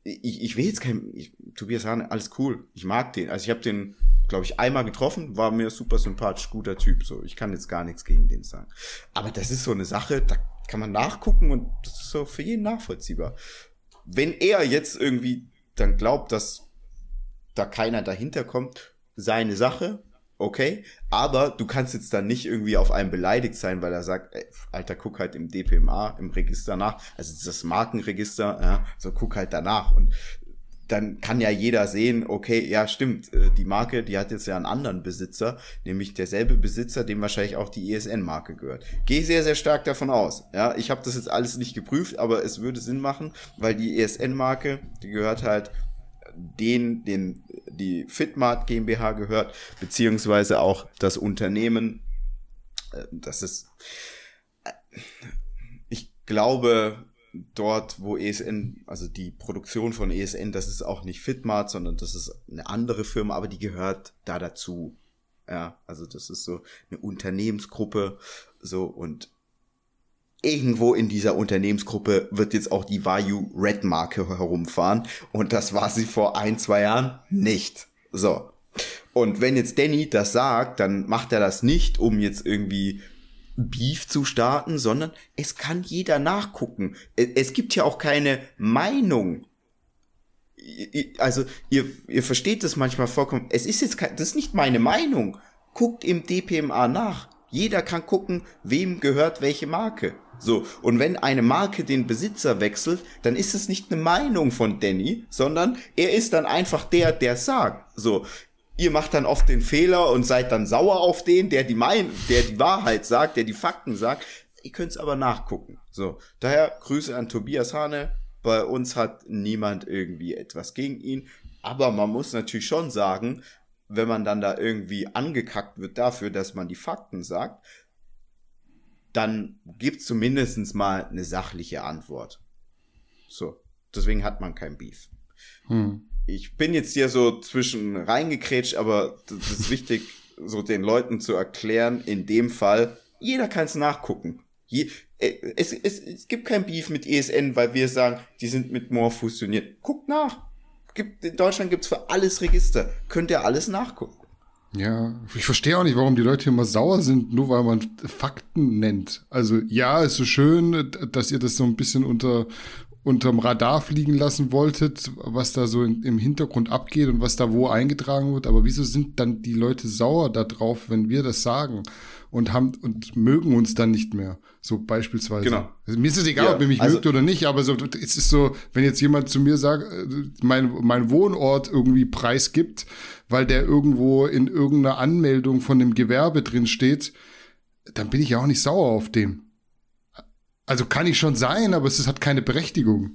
Ich, ich will jetzt kein, ich, Tobias Hane, alles cool. Ich mag den. Also ich habe den, glaube ich, einmal getroffen, war mir super sympathisch, guter Typ. So, ich kann jetzt gar nichts gegen den sagen. Aber das ist so eine Sache, da kann man nachgucken und das ist so für jeden nachvollziehbar wenn er jetzt irgendwie dann glaubt, dass da keiner dahinter kommt, seine Sache, okay, aber du kannst jetzt dann nicht irgendwie auf einen beleidigt sein, weil er sagt, ey, Alter, guck halt im DPMA, im Register nach, also das Markenregister, ja, so guck halt danach und dann kann ja jeder sehen, okay, ja stimmt, äh, die Marke, die hat jetzt ja einen anderen Besitzer, nämlich derselbe Besitzer, dem wahrscheinlich auch die ESN-Marke gehört. Gehe sehr, sehr stark davon aus. Ja, ich habe das jetzt alles nicht geprüft, aber es würde Sinn machen, weil die ESN-Marke, die gehört halt den, den die Fitmart GmbH gehört, beziehungsweise auch das Unternehmen. Äh, das ist, äh, ich glaube, dort, wo ESN, also die Produktion von ESN, das ist auch nicht Fitmart, sondern das ist eine andere Firma, aber die gehört da dazu. Ja, also das ist so eine Unternehmensgruppe, so und irgendwo in dieser Unternehmensgruppe wird jetzt auch die Vayu Red Marke herumfahren und das war sie vor ein, zwei Jahren nicht. So. Und wenn jetzt Danny das sagt, dann macht er das nicht, um jetzt irgendwie Beef zu starten, sondern es kann jeder nachgucken. Äh, es gibt ja auch keine Meinung. Also ihr, ihr versteht das manchmal vollkommen. Es ist jetzt kein, das ist nicht meine Meinung. Guckt im DPMA nach. Jeder kann gucken, wem gehört welche Marke. So, und wenn eine Marke den Besitzer wechselt, dann ist es nicht eine Meinung von Danny, sondern er ist dann einfach der, der sagt. So, ihr macht dann oft den Fehler und seid dann sauer auf den, der die, mein der die Wahrheit sagt, der die Fakten sagt. Ihr könnt es aber nachgucken. So, daher Grüße an Tobias Hane. Bei uns hat niemand irgendwie etwas gegen ihn. Aber man muss natürlich schon sagen, wenn man dann da irgendwie angekackt wird dafür, dass man die Fakten sagt, dann gibt es zumindest mal eine sachliche Antwort. So, deswegen hat man kein Beef. Hm ich bin jetzt hier so zwischen reingekrätscht, aber das ist wichtig, so den Leuten zu erklären, in dem Fall, jeder kann es nachgucken. Äh, es, es, es gibt kein Beef mit ESN, weil wir sagen, die sind mit Moore fusioniert. Guckt nach. in Deutschland gibt's für alles Register. Könnt ihr alles nachgucken. Ja, ich verstehe auch nicht, warum die Leute immer sauer sind, nur weil man Fakten nennt. Also ja, es ist so schön, dass ihr das so ein bisschen unter, unterm Radar fliegen lassen wolltet, was da so in, im Hintergrund abgeht und was da wo eingetragen wird. Aber wieso sind dann die Leute sauer darauf, wenn wir das sagen und haben und mögen uns dann nicht mehr? So beispielsweise. Genau. Also, mir ist es egal, ja, ob ihr mich also, mögt oder nicht, aber so, es ist so, wenn jetzt jemand zu mir sagt, äh, mein, mein Wohnort irgendwie preisgibt, weil der irgendwo in irgendeiner Anmeldung von dem Gewerbe drin steht, dann bin ich ja auch nicht sauer auf dem. Also kann ich schon sein, aber es hat keine Berechtigung.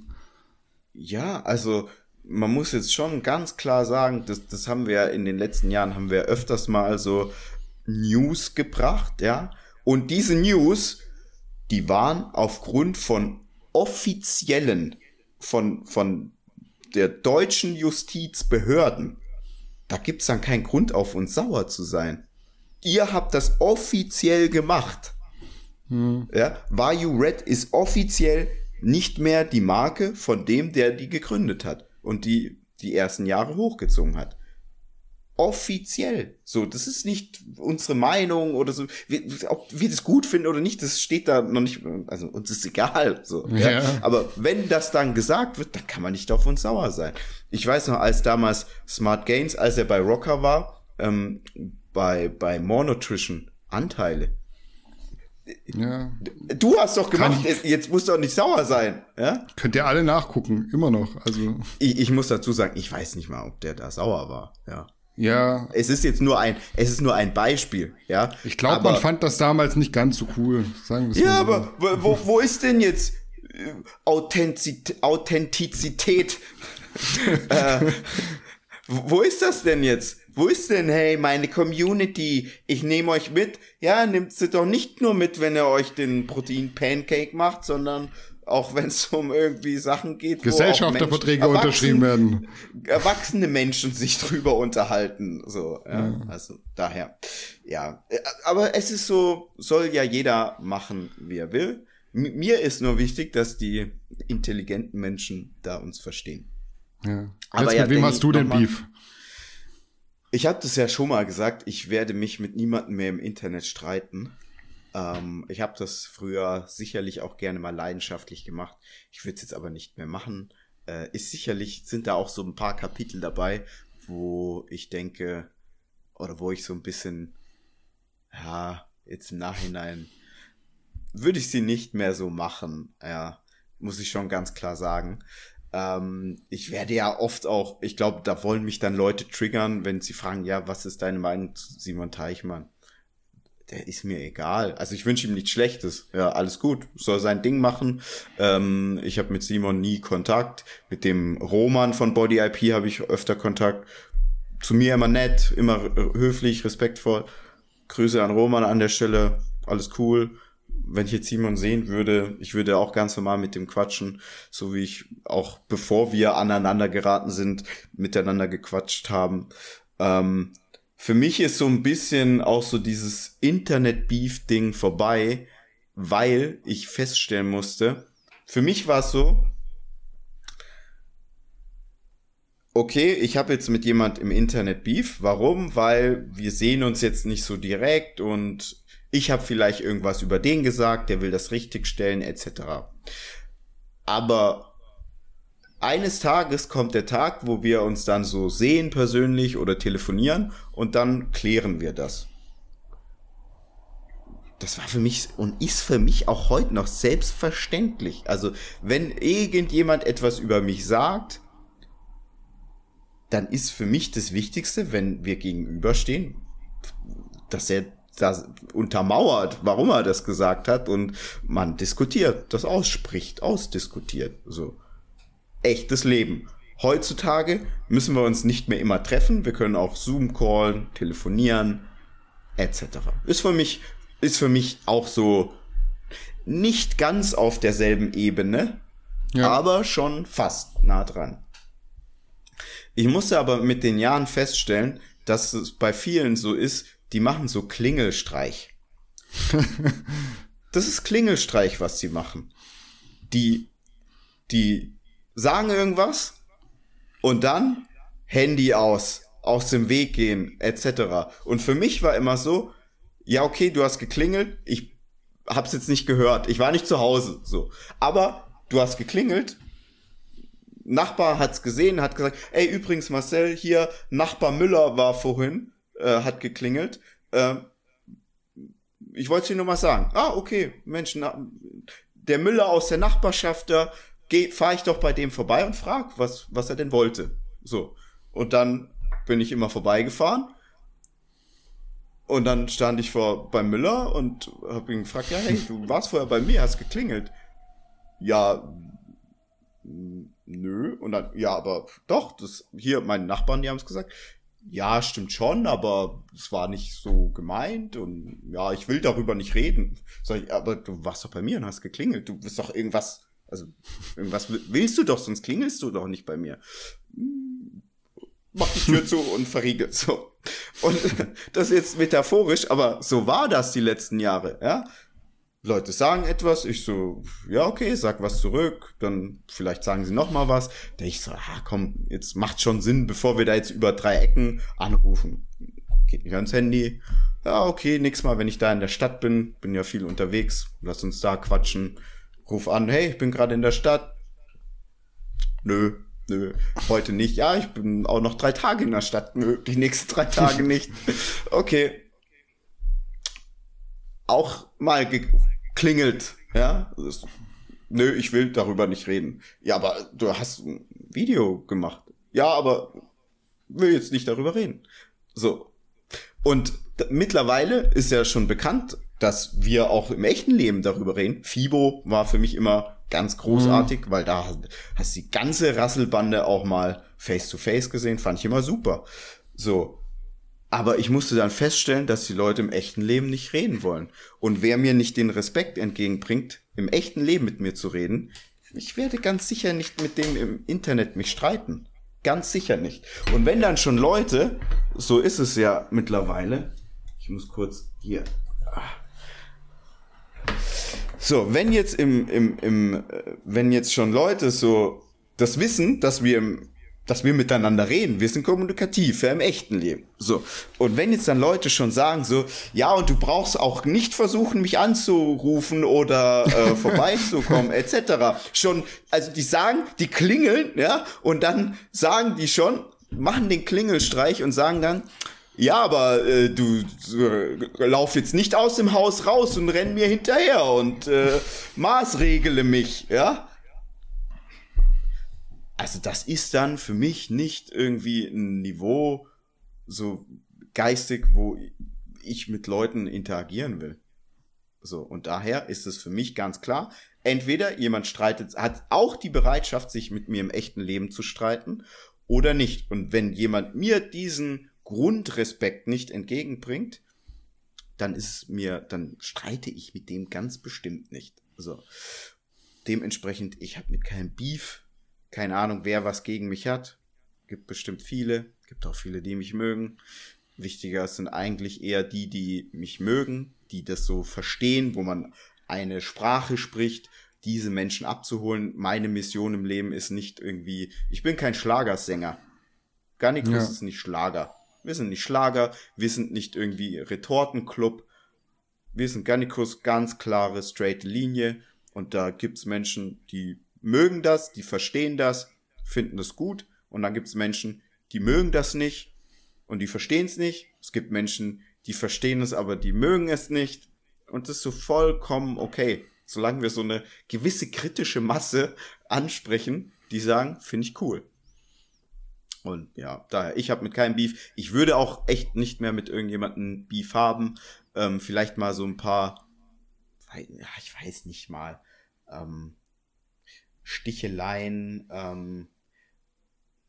Ja, also man muss jetzt schon ganz klar sagen, das, das haben wir in den letzten Jahren, haben wir öfters mal so News gebracht, ja. Und diese News, die waren aufgrund von offiziellen, von, von der deutschen Justizbehörden, da gibt es dann keinen Grund auf uns sauer zu sein. Ihr habt das offiziell gemacht. Hm. Ja, Why You Red ist offiziell nicht mehr die Marke von dem, der die gegründet hat und die die ersten Jahre hochgezogen hat. Offiziell. So, das ist nicht unsere Meinung oder so. Wir, ob wir das gut finden oder nicht, das steht da noch nicht. Also uns ist egal. So, ja. Ja. Aber wenn das dann gesagt wird, dann kann man nicht auf uns sauer sein. Ich weiß noch, als damals Smart Gains, als er bei Rocker war, ähm, bei, bei More Nutrition Anteile ja. Du hast doch gemacht, jetzt musst du auch nicht sauer sein. Ja? Könnt ihr alle nachgucken, immer noch. Also. Ich, ich, muss dazu sagen, ich weiß nicht mal, ob der da sauer war. Ja. Ja. Es ist jetzt nur ein, es ist nur ein Beispiel, ja. Ich glaube, man fand das damals nicht ganz so cool. Sagen ja, mal. aber wo, wo ist denn jetzt äh, Authentizität? Authentizität? äh, wo ist das denn jetzt? wo ist denn, hey, meine Community, ich nehme euch mit. Ja, nehmt sie doch nicht nur mit, wenn ihr euch den Protein-Pancake macht, sondern auch wenn es um irgendwie Sachen geht, Gesellschafterverträge Menschen, unterschrieben werden. Erwachsene Menschen sich drüber unterhalten, so, ja, ja. also daher, ja, äh, aber es ist so, soll ja jeder machen, wie er will. M mir ist nur wichtig, dass die intelligenten Menschen da uns verstehen. Ja. Aber Jetzt, ja, mit wem hast du den Beef? Ich habe das ja schon mal gesagt, ich werde mich mit niemandem mehr im Internet streiten. Ähm, ich habe das früher sicherlich auch gerne mal leidenschaftlich gemacht. Ich würde es jetzt aber nicht mehr machen. Äh, ist sicherlich, sind da auch so ein paar Kapitel dabei, wo ich denke, oder wo ich so ein bisschen, ja, jetzt im Nachhinein würde ich sie nicht mehr so machen. Ja, muss ich schon ganz klar sagen. Ähm, ich werde ja oft auch, ich glaube, da wollen mich dann Leute triggern, wenn sie fragen, ja, was ist deine Meinung zu Simon Teichmann? der ist mir egal. Also ich wünsche ihm nichts Schlechtes. Ja, alles gut. Soll sein Ding machen. Ähm, ich habe mit Simon nie Kontakt. Mit dem Roman von Body IP habe ich öfter Kontakt. Zu mir immer nett, immer höflich, respektvoll. Grüße an Roman an der Stelle. Alles cool wenn ich jetzt Simon sehen würde, ich würde auch ganz normal mit dem quatschen, so wie ich auch bevor wir aneinander geraten sind, miteinander gequatscht haben. Ähm, für mich ist so ein bisschen auch so dieses Internet-Beef-Ding vorbei, weil ich feststellen musste, für mich war es so, okay, ich habe jetzt mit jemand im Internet Beef. Warum? Weil wir sehen uns jetzt nicht so direkt und ich habe vielleicht irgendwas über den gesagt, der will das richtigstellen, etc. Aber eines Tages kommt der Tag, wo wir uns dann so sehen persönlich oder telefonieren und dann klären wir das. Das war für mich und ist für mich auch heute noch selbstverständlich. Also wenn irgendjemand etwas über mich sagt, dann ist für mich das Wichtigste, wenn wir gegenüberstehen, dass er das untermauert, warum er das gesagt hat und man diskutiert, das ausspricht, ausdiskutiert, so. Echtes Leben. Heutzutage müssen wir uns nicht mehr immer treffen, wir können auch Zoom callen, telefonieren, etc. Ist für mich, ist für mich auch so nicht ganz auf derselben Ebene, ja. aber schon fast nah dran. Ich musste aber mit den Jahren feststellen, dass es bei vielen so ist, die machen so Klingelstreich. das ist Klingelstreich, was die machen. Die, die sagen irgendwas und dann Handy aus, aus dem Weg gehen, etc. Und für mich war immer so, ja, okay, du hast geklingelt, ich hab's jetzt nicht gehört, ich war nicht zu Hause, so. Aber du hast geklingelt, Nachbar hat's gesehen, hat gesagt, ey, übrigens, Marcel, hier, Nachbar Müller war vorhin, äh, hat geklingelt. Äh, ich wollte es dir nur mal sagen. Ah, okay, Mensch, der Müller aus der Nachbarschaft, da fahre ich doch bei dem vorbei und frage, was, was er denn wollte. So. Und dann bin ich immer vorbeigefahren. Und dann stand ich vor beim Müller und habe ihn gefragt, ja, hey, du warst vorher bei mir, hast geklingelt. Ja, nö. Und dann, ja, aber doch, das hier, meine Nachbarn, die haben es gesagt ja, stimmt schon, aber es war nicht so gemeint und ja, ich will darüber nicht reden. Sag ich, aber du warst doch bei mir und hast geklingelt. Du bist doch irgendwas, also irgendwas willst du doch, sonst klingelst du doch nicht bei mir. Mach die Tür zu und verriegelt so. Und das ist jetzt metaphorisch, aber so war das die letzten Jahre, ja? Leute sagen etwas, ich so, ja, okay, sag was zurück, dann vielleicht sagen sie nochmal was. Da ich so, ah, komm, jetzt macht schon Sinn, bevor wir da jetzt über drei Ecken anrufen. Geht nicht ans Handy. Ja, okay, nächstes mal, wenn ich da in der Stadt bin, bin ja viel unterwegs, lass uns da quatschen. Ruf an, hey, ich bin gerade in der Stadt. Nö, nö, heute nicht. Ja, ich bin auch noch drei Tage in der Stadt. Nö, die nächsten drei Tage nicht. Okay. Auch mal ge klingelt. Ja, ist, nö, ich will darüber nicht reden. Ja, aber du hast ein Video gemacht. Ja, aber will jetzt nicht darüber reden. So. Und mittlerweile ist ja schon bekannt, dass wir auch im echten Leben darüber reden. FIBO war für mich immer ganz großartig, mhm. weil da hast du die ganze Rasselbande auch mal face to face gesehen, fand ich immer super. So. Aber ich musste dann feststellen, dass die Leute im echten Leben nicht reden wollen. Und wer mir nicht den Respekt entgegenbringt, im echten Leben mit mir zu reden, ich werde ganz sicher nicht mit dem im Internet mich streiten. Ganz sicher nicht. Und wenn dann schon Leute, so ist es ja mittlerweile, ich muss kurz hier. Ah. So, wenn jetzt im, im, im, äh, wenn jetzt schon Leute so das wissen, dass wir im dass wir miteinander reden. Wir sind kommunikativ, ja, im echten Leben. So. Und wenn jetzt dann Leute schon sagen so, ja, und du brauchst auch nicht versuchen, mich anzurufen oder äh, vorbeizukommen, etc. Schon, also die sagen, die klingeln, ja, und dann sagen die schon, machen den Klingelstreich und sagen dann, ja, aber äh, du äh, lauf jetzt nicht aus dem Haus raus und renn mir hinterher und äh, maßregele mich, ja. Also das ist dann für mich nicht irgendwie ein Niveau so geistig, wo ich mit Leuten interagieren will. So, und daher ist es für mich ganz klar, entweder jemand streitet, hat auch die Bereitschaft, sich mit mir im echten Leben zu streiten oder nicht. Und wenn jemand mir diesen Grundrespekt nicht entgegenbringt, dann ist mir, dann streite ich mit dem ganz bestimmt nicht. So. Dementsprechend, ich habe mit keinem Beef keine Ahnung, wer was gegen mich hat. Gibt bestimmt viele. Gibt auch viele, die mich mögen. Wichtiger sind eigentlich eher die, die mich mögen, die das so verstehen, wo man eine Sprache spricht, diese Menschen abzuholen. Meine Mission im Leben ist nicht irgendwie, ich bin kein Schlagersänger. Garnikus ja. ist nicht Schlager. Wir sind nicht Schlager, wir sind nicht irgendwie Retortenclub. Wir sind Garnikus, ganz klare, straight Linie. Und da gibt's Menschen, die mögen das, die verstehen das, finden es gut und dann gibt es Menschen, die mögen das nicht und die verstehen es nicht. Es gibt Menschen, die verstehen es, aber die mögen es nicht und das ist so vollkommen okay, solange wir so eine gewisse kritische Masse ansprechen, die sagen, finde ich cool. Und ja, daher, ich habe mit keinem Beef. Ich würde auch echt nicht mehr mit irgendjemandem Beef haben. Ähm, vielleicht mal so ein paar, ich weiß nicht mal, ähm, Sticheleien. Ähm,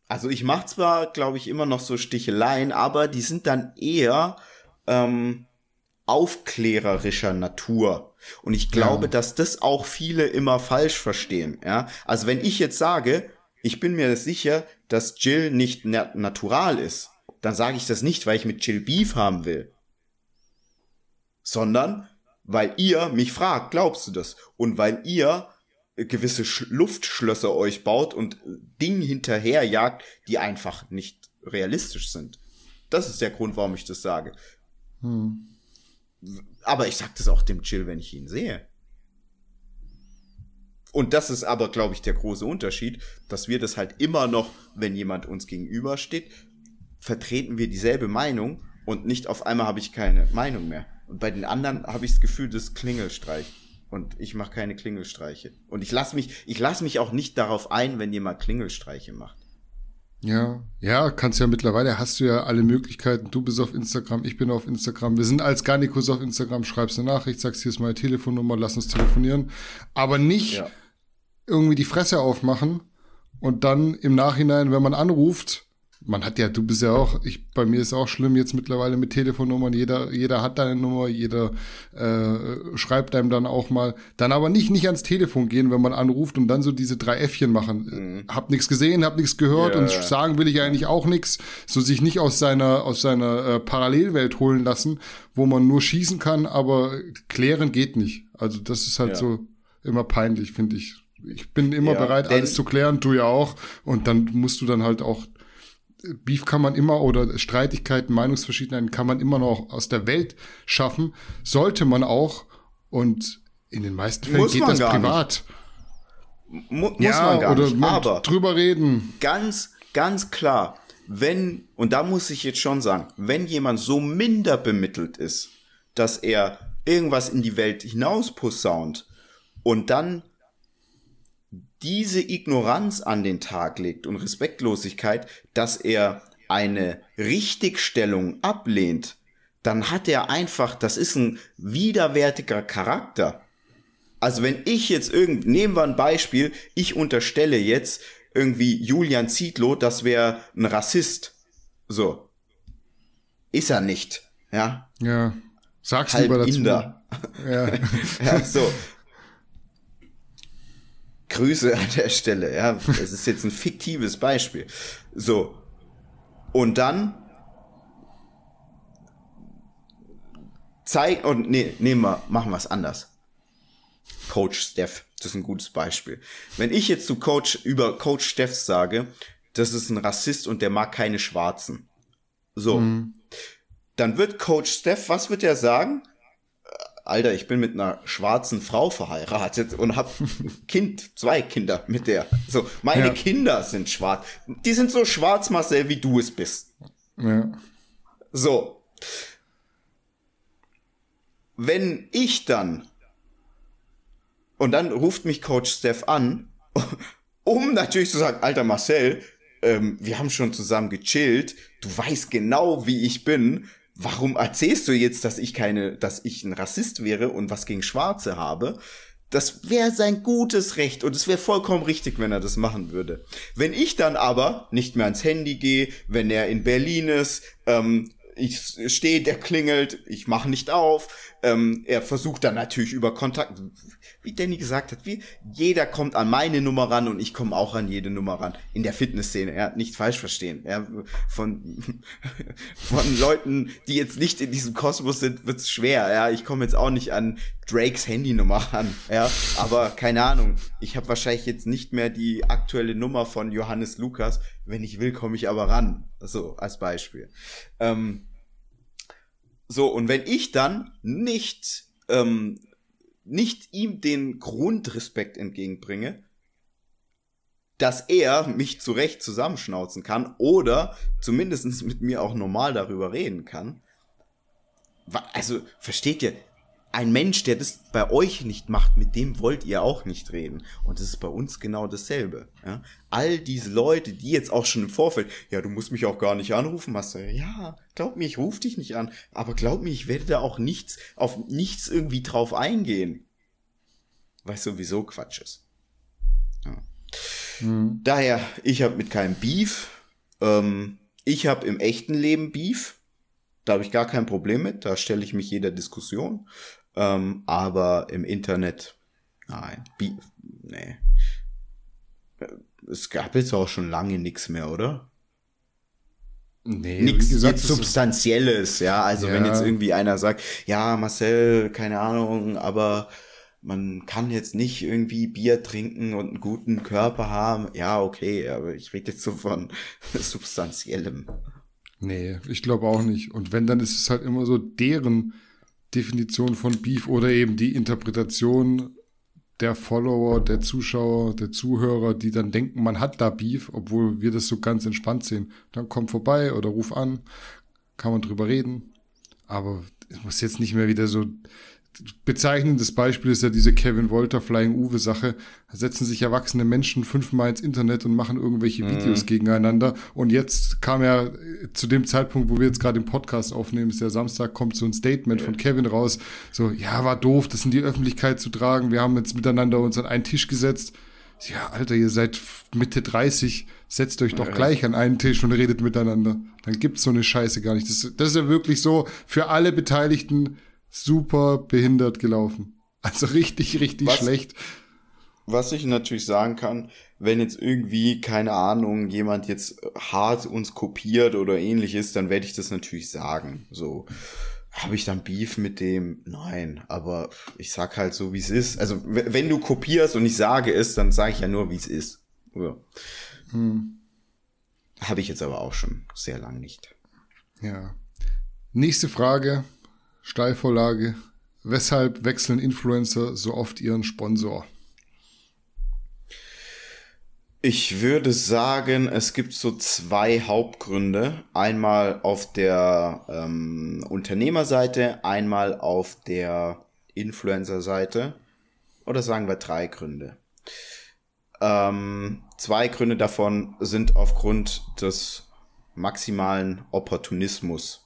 also ich mache zwar, glaube ich, immer noch so Sticheleien, aber die sind dann eher ähm, aufklärerischer Natur. Und ich glaube, ja. dass das auch viele immer falsch verstehen. Ja? Also wenn ich jetzt sage, ich bin mir sicher, dass Jill nicht nat natural ist, dann sage ich das nicht, weil ich mit Jill Beef haben will, sondern weil ihr mich fragt, glaubst du das? Und weil ihr gewisse Sch Luftschlösser euch baut und Dinge hinterherjagt, die einfach nicht realistisch sind. Das ist der Grund, warum ich das sage. Hm. Aber ich sage das auch dem Chill, wenn ich ihn sehe. Und das ist aber, glaube ich, der große Unterschied, dass wir das halt immer noch, wenn jemand uns gegenübersteht, vertreten wir dieselbe Meinung und nicht auf einmal habe ich keine Meinung mehr. Und bei den anderen habe ich das Gefühl des Klingelstreich. Und ich mache keine Klingelstreiche. Und ich lasse mich, ich lasse mich auch nicht darauf ein, wenn jemand Klingelstreiche macht. Ja, ja, kannst ja mittlerweile, hast du ja alle Möglichkeiten. Du bist auf Instagram, ich bin auf Instagram. Wir sind als Garnikus auf Instagram, schreibst eine Nachricht, sagst, hier ist meine Telefonnummer, lass uns telefonieren. Aber nicht ja. irgendwie die Fresse aufmachen und dann im Nachhinein, wenn man anruft, man hat ja, du bist ja auch, ich, bei mir ist auch schlimm jetzt mittlerweile mit Telefonnummern, jeder, jeder hat deine Nummer, jeder äh, schreibt einem dann auch mal, dann aber nicht, nicht ans Telefon gehen, wenn man anruft und dann so diese drei Äffchen machen. Äh, mhm. Hab nichts gesehen, hab nichts gehört ja. und sagen will ich eigentlich auch nichts, so sich nicht aus seiner, aus seiner äh, Parallelwelt holen lassen, wo man nur schießen kann, aber klären geht nicht. Also das ist halt ja. so immer peinlich, finde ich. Ich bin immer ja, bereit, alles zu klären, du ja auch. Und dann musst du dann halt auch Beef kann man immer oder Streitigkeiten, Meinungsverschiedenheiten kann man immer noch aus der Welt schaffen. Sollte man auch. Und in den meisten Fällen Muss geht das privat. Mu muss ja, man gar oder nicht. Aber drüber reden. Ganz, ganz klar. Wenn, und da muss ich jetzt schon sagen, wenn jemand so minder bemittelt ist, dass er irgendwas in die Welt hinaus posaunt und dann diese Ignoranz an den Tag legt und Respektlosigkeit, dass er eine Richtigstellung ablehnt, dann hat er einfach, das ist ein widerwärtiger Charakter. Also wenn ich jetzt irgend, nehmen wir ein Beispiel, ich unterstelle jetzt irgendwie Julian Zietlow, das wäre ein Rassist. So. Ist er nicht. Ja. Ja. Sag's Halb lieber dazu. Inder. Ja. ja, so. Grüße an der Stelle, ja. Es ist jetzt ein fiktives Beispiel. So. Und dann zeig und nee, nehmen wir, machen wir es anders. Coach Steph, das ist ein gutes Beispiel. Wenn ich jetzt zu Coach über Coach Steph sage, das ist ein Rassist und der mag keine Schwarzen. So. Mhm. Dann wird Coach Steph, was wird er sagen? Alter, ich bin mit einer schwarzen Frau verheiratet und hab Kind, zwei Kinder mit der. So, meine ja. Kinder sind schwarz. Die sind so schwarz, Marcel, wie du es bist. Ja. So. Wenn ich dann und dann ruft mich Coach Steph an, um natürlich zu sagen, Alter Marcel, ähm, wir haben schon zusammen gechillt, du weißt genau, wie ich bin warum erzählst du jetzt, dass ich keine, dass ich ein Rassist wäre und was gegen Schwarze habe? Das wäre sein gutes Recht und es wäre vollkommen richtig, wenn er das machen würde. Wenn ich dann aber nicht mehr ans Handy gehe, wenn er in Berlin ist, ähm, ich stehe, der klingelt, ich mache nicht auf. Ähm, er versucht dann natürlich über Kontakt, wie Danny gesagt hat, wie jeder kommt an meine Nummer ran und ich komme auch an jede Nummer ran. In der Fitnessszene, ja, nicht falsch verstehen. Ja, von, von Leuten, die jetzt nicht in diesem Kosmos sind, wird es schwer. Ja, ich komme jetzt auch nicht an Drakes Handynummer ran. Ja, aber keine Ahnung. Ich habe wahrscheinlich jetzt nicht mehr die aktuelle Nummer von Johannes Lukas. Wenn ich will, komme ich aber ran. So, als Beispiel. Ähm, so, und wenn ich dann nicht ähm, nicht ihm den Grundrespekt entgegenbringe, dass er mich zu Recht zusammenschnauzen kann oder zumindest mit mir auch normal darüber reden kann. Also, versteht ihr, ein Mensch, der das bei euch nicht macht, mit dem wollt ihr auch nicht reden. Und das ist bei uns genau dasselbe. Ja? All diese Leute, die jetzt auch schon im Vorfeld, ja, du musst mich auch gar nicht anrufen, hast du, ja, glaub mir, ich rufe dich nicht an, aber glaub mir, ich werde da auch nichts, auf nichts irgendwie drauf eingehen. Weil sowieso Quatsch ist. Ja. Hm. Daher, ich habe mit keinem Beef. Ähm, ich habe im echten Leben Beef. Da habe ich gar kein Problem mit. Da stelle ich mich jeder Diskussion. Ähm, aber im Internet, nein, Bi nee. Es gab jetzt auch schon lange nichts mehr, oder? Nee, nichts gesagt, Substanzielles, ja. Also ja. wenn jetzt irgendwie einer sagt, ja, Marcel, keine Ahnung, aber man kann jetzt nicht irgendwie Bier trinken und einen guten Körper haben. Ja, okay, aber ich rede jetzt so von Substanziellem. Nee, ich glaube auch nicht. Und wenn, dann ist es halt immer so deren Definition von Beef oder eben die Interpretation der Follower, der Zuschauer, der Zuhörer, die dann denken, man hat da Beef, obwohl wir das so ganz entspannt sehen. Dann komm vorbei oder ruf an, kann man drüber reden. Aber es muss jetzt nicht mehr wieder so bezeichnendes Beispiel ist ja diese Kevin Wolter Flying Uwe Sache. Da setzen sich erwachsene Menschen fünfmal ins Internet und machen irgendwelche mhm. Videos gegeneinander. Und jetzt kam ja äh, zu dem Zeitpunkt, wo wir jetzt gerade den Podcast aufnehmen, ist der Samstag, kommt so ein Statement ja. von Kevin raus. So, ja, war doof, das in die Öffentlichkeit zu tragen. Wir haben jetzt miteinander uns an einen Tisch gesetzt. Ja, Alter, ihr seid Mitte 30, setzt euch doch ja. gleich an einen Tisch und redet miteinander. Dann gibt's so eine Scheiße gar nicht. Das, das ist ja wirklich so für alle Beteiligten super behindert gelaufen. Also richtig, richtig was, schlecht. Was ich natürlich sagen kann, wenn jetzt irgendwie, keine Ahnung, jemand jetzt hart uns kopiert oder ähnliches, dann werde ich das natürlich sagen. So. Habe ich dann Beef mit dem? Nein, aber ich sag halt so, wie es ist. Also, wenn du kopierst und ich sage es, dann sage ich ja nur, wie es ist. Ja. Hm. Habe ich jetzt aber auch schon sehr lang nicht. Ja. Nächste Frage. Steilvorlage. Weshalb wechseln Influencer so oft ihren Sponsor? Ich würde sagen, es gibt so zwei Hauptgründe. Einmal auf der ähm, Unternehmerseite, einmal auf der Influencer-Seite. Oder sagen wir drei Gründe. Ähm, zwei Gründe davon sind aufgrund des maximalen Opportunismus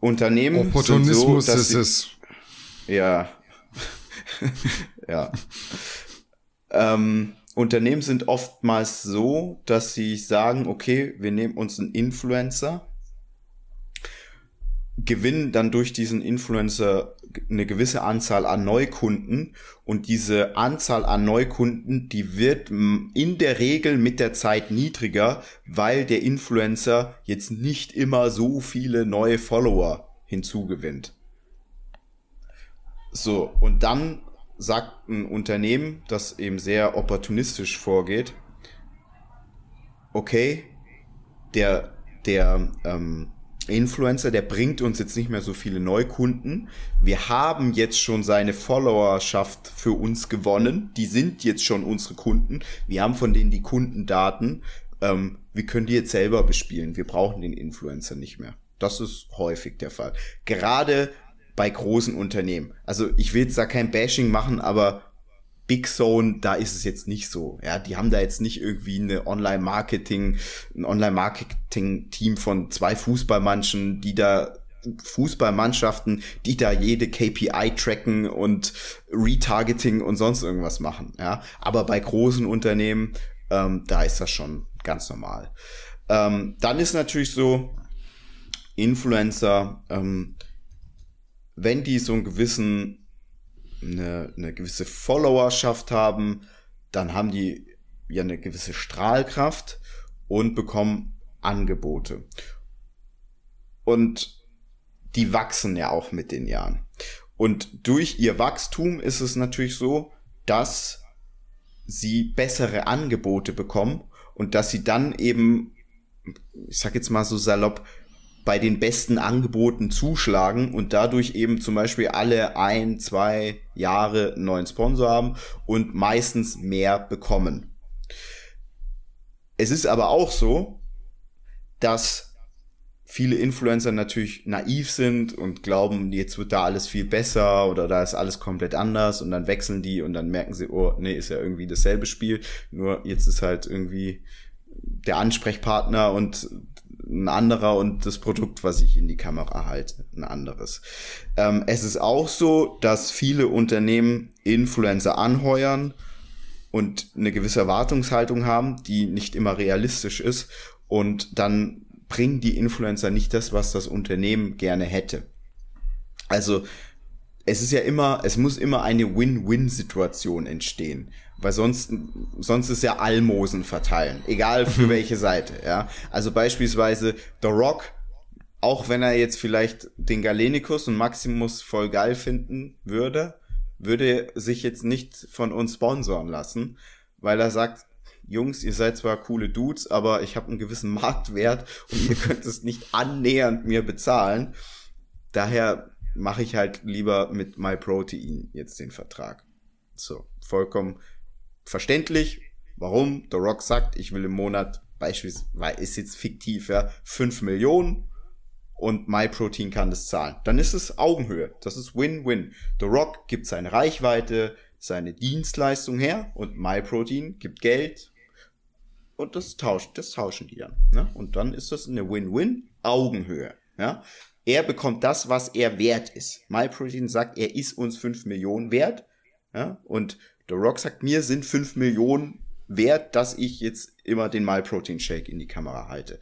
Unternehmen. Opportunismus so, ist sie, es. Ja. ja. ähm, Unternehmen sind oftmals so, dass sie sagen, okay, wir nehmen uns einen Influencer gewinnen dann durch diesen Influencer eine gewisse Anzahl an Neukunden und diese Anzahl an Neukunden, die wird in der Regel mit der Zeit niedriger, weil der Influencer jetzt nicht immer so viele neue Follower hinzugewinnt. So, und dann sagt ein Unternehmen, das eben sehr opportunistisch vorgeht, okay, der, der, ähm, Influencer, der bringt uns jetzt nicht mehr so viele Neukunden. Wir haben jetzt schon seine Followerschaft für uns gewonnen. Die sind jetzt schon unsere Kunden. Wir haben von denen die Kundendaten. Ähm, wir können die jetzt selber bespielen. Wir brauchen den Influencer nicht mehr. Das ist häufig der Fall. Gerade bei großen Unternehmen. Also ich will jetzt da kein Bashing machen, aber Big Zone, da ist es jetzt nicht so. Ja, die haben da jetzt nicht irgendwie eine Online-Marketing, ein Online-Marketing-Team von zwei Fußballmannschen, die da Fußballmannschaften, die da jede KPI tracken und Retargeting und sonst irgendwas machen. Ja, aber bei großen Unternehmen, ähm, da ist das schon ganz normal. Ähm, dann ist natürlich so, Influencer, ähm, wenn die so einen gewissen eine, eine gewisse Followerschaft haben, dann haben die ja eine gewisse Strahlkraft und bekommen Angebote. Und die wachsen ja auch mit den Jahren. Und durch ihr Wachstum ist es natürlich so, dass sie bessere Angebote bekommen und dass sie dann eben, ich sag jetzt mal so salopp, bei den besten Angeboten zuschlagen und dadurch eben zum Beispiel alle ein, zwei Jahre einen neuen Sponsor haben und meistens mehr bekommen. Es ist aber auch so, dass viele Influencer natürlich naiv sind und glauben, jetzt wird da alles viel besser oder da ist alles komplett anders und dann wechseln die und dann merken sie, oh, nee, ist ja irgendwie dasselbe Spiel, nur jetzt ist halt irgendwie der Ansprechpartner und ein anderer und das Produkt, was ich in die Kamera halte, ein anderes. Ähm, es ist auch so, dass viele Unternehmen Influencer anheuern und eine gewisse Erwartungshaltung haben, die nicht immer realistisch ist und dann bringen die Influencer nicht das, was das Unternehmen gerne hätte. Also es ist ja immer, es muss immer eine Win-Win-Situation entstehen. Weil sonst, sonst ist ja Almosen verteilen. Egal für welche Seite, ja. Also beispielsweise The Rock, auch wenn er jetzt vielleicht den Galenicus und Maximus voll geil finden würde, würde sich jetzt nicht von uns sponsoren lassen, weil er sagt, Jungs, ihr seid zwar coole Dudes, aber ich habe einen gewissen Marktwert und ihr könnt es nicht annähernd mir bezahlen. Daher mache ich halt lieber mit MyProtein jetzt den Vertrag. So, vollkommen verständlich, warum The Rock sagt, ich will im Monat beispielsweise, ist jetzt fiktiv, ja, 5 Millionen und MyProtein kann das zahlen. Dann ist es Augenhöhe. Das ist Win-Win. The Rock gibt seine Reichweite, seine Dienstleistung her und MyProtein gibt Geld und das tauscht, das tauschen die dann. Ne? Und dann ist das eine Win-Win, Augenhöhe. Ja? Er bekommt das, was er wert ist. MyProtein sagt, er ist uns 5 Millionen wert. Ja? Und The Rock sagt mir, sind fünf Millionen wert, dass ich jetzt immer den My Protein Shake in die Kamera halte.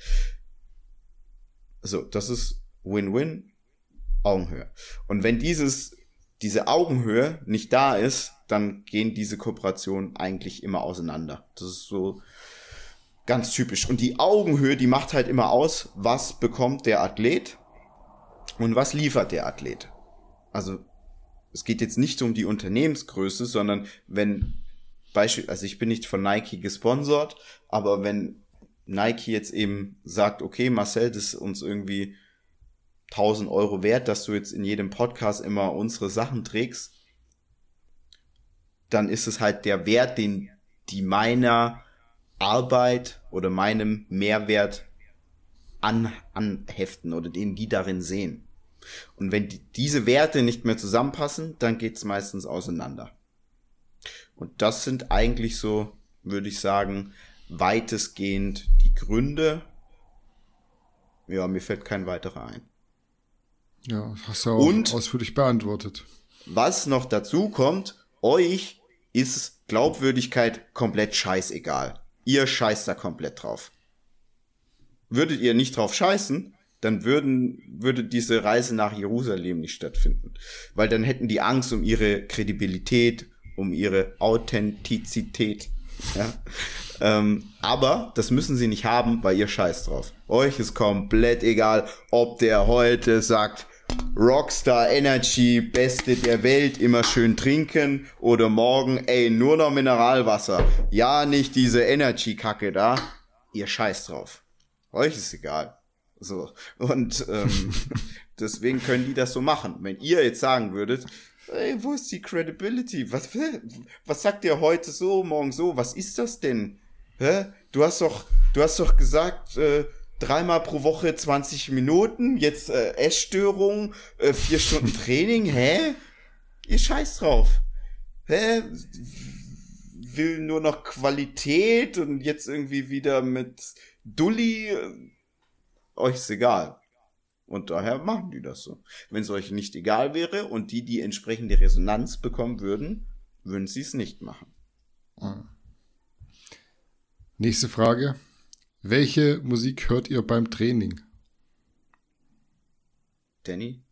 So, also, das ist Win-Win, Augenhöhe. Und wenn dieses, diese Augenhöhe nicht da ist, dann gehen diese Kooperationen eigentlich immer auseinander. Das ist so ganz typisch. Und die Augenhöhe, die macht halt immer aus, was bekommt der Athlet und was liefert der Athlet. Also es geht jetzt nicht um die Unternehmensgröße, sondern wenn Beispiel, also ich bin nicht von Nike gesponsert, aber wenn Nike jetzt eben sagt, okay, Marcel, das ist uns irgendwie 1000 Euro wert, dass du jetzt in jedem Podcast immer unsere Sachen trägst, dann ist es halt der Wert, den die meiner Arbeit oder meinem Mehrwert an, anheften oder den die darin sehen. Und wenn die, diese Werte nicht mehr zusammenpassen, dann geht's meistens auseinander. Und das sind eigentlich so, würde ich sagen, weitestgehend die Gründe. Ja, mir fällt kein weiterer ein. Ja, hast du auch Und ausführlich beantwortet. Was noch dazu kommt, euch ist Glaubwürdigkeit komplett scheißegal. Ihr scheißt da komplett drauf. Würdet ihr nicht drauf scheißen, dann würden, würde diese Reise nach Jerusalem nicht stattfinden. Weil dann hätten die Angst um ihre Kredibilität, um ihre Authentizität. Ja? ähm, aber das müssen sie nicht haben, weil ihr scheiß drauf. Euch ist komplett egal, ob der heute sagt, Rockstar Energy, beste der Welt, immer schön trinken oder morgen, ey, nur noch Mineralwasser. Ja, nicht diese Energy-Kacke da. Ihr scheiß drauf. Euch ist egal. So. Und ähm, deswegen können die das so machen. Wenn ihr jetzt sagen würdet, ey, wo ist die Credibility? Was, was sagt ihr heute so, morgen so? Was ist das denn? Hä? Du hast doch, du hast doch gesagt, äh, dreimal pro Woche 20 Minuten, jetzt äh, Essstörung, äh, vier Stunden Training, hä? Ihr scheiß drauf. Hä? Will nur noch Qualität und jetzt irgendwie wieder mit Dulli äh, euch ist egal. Und daher machen die das so. Wenn es euch nicht egal wäre und die die entsprechende Resonanz bekommen würden, würden sie es nicht machen. Ah. Nächste Frage. Welche Musik hört ihr beim Training? Danny?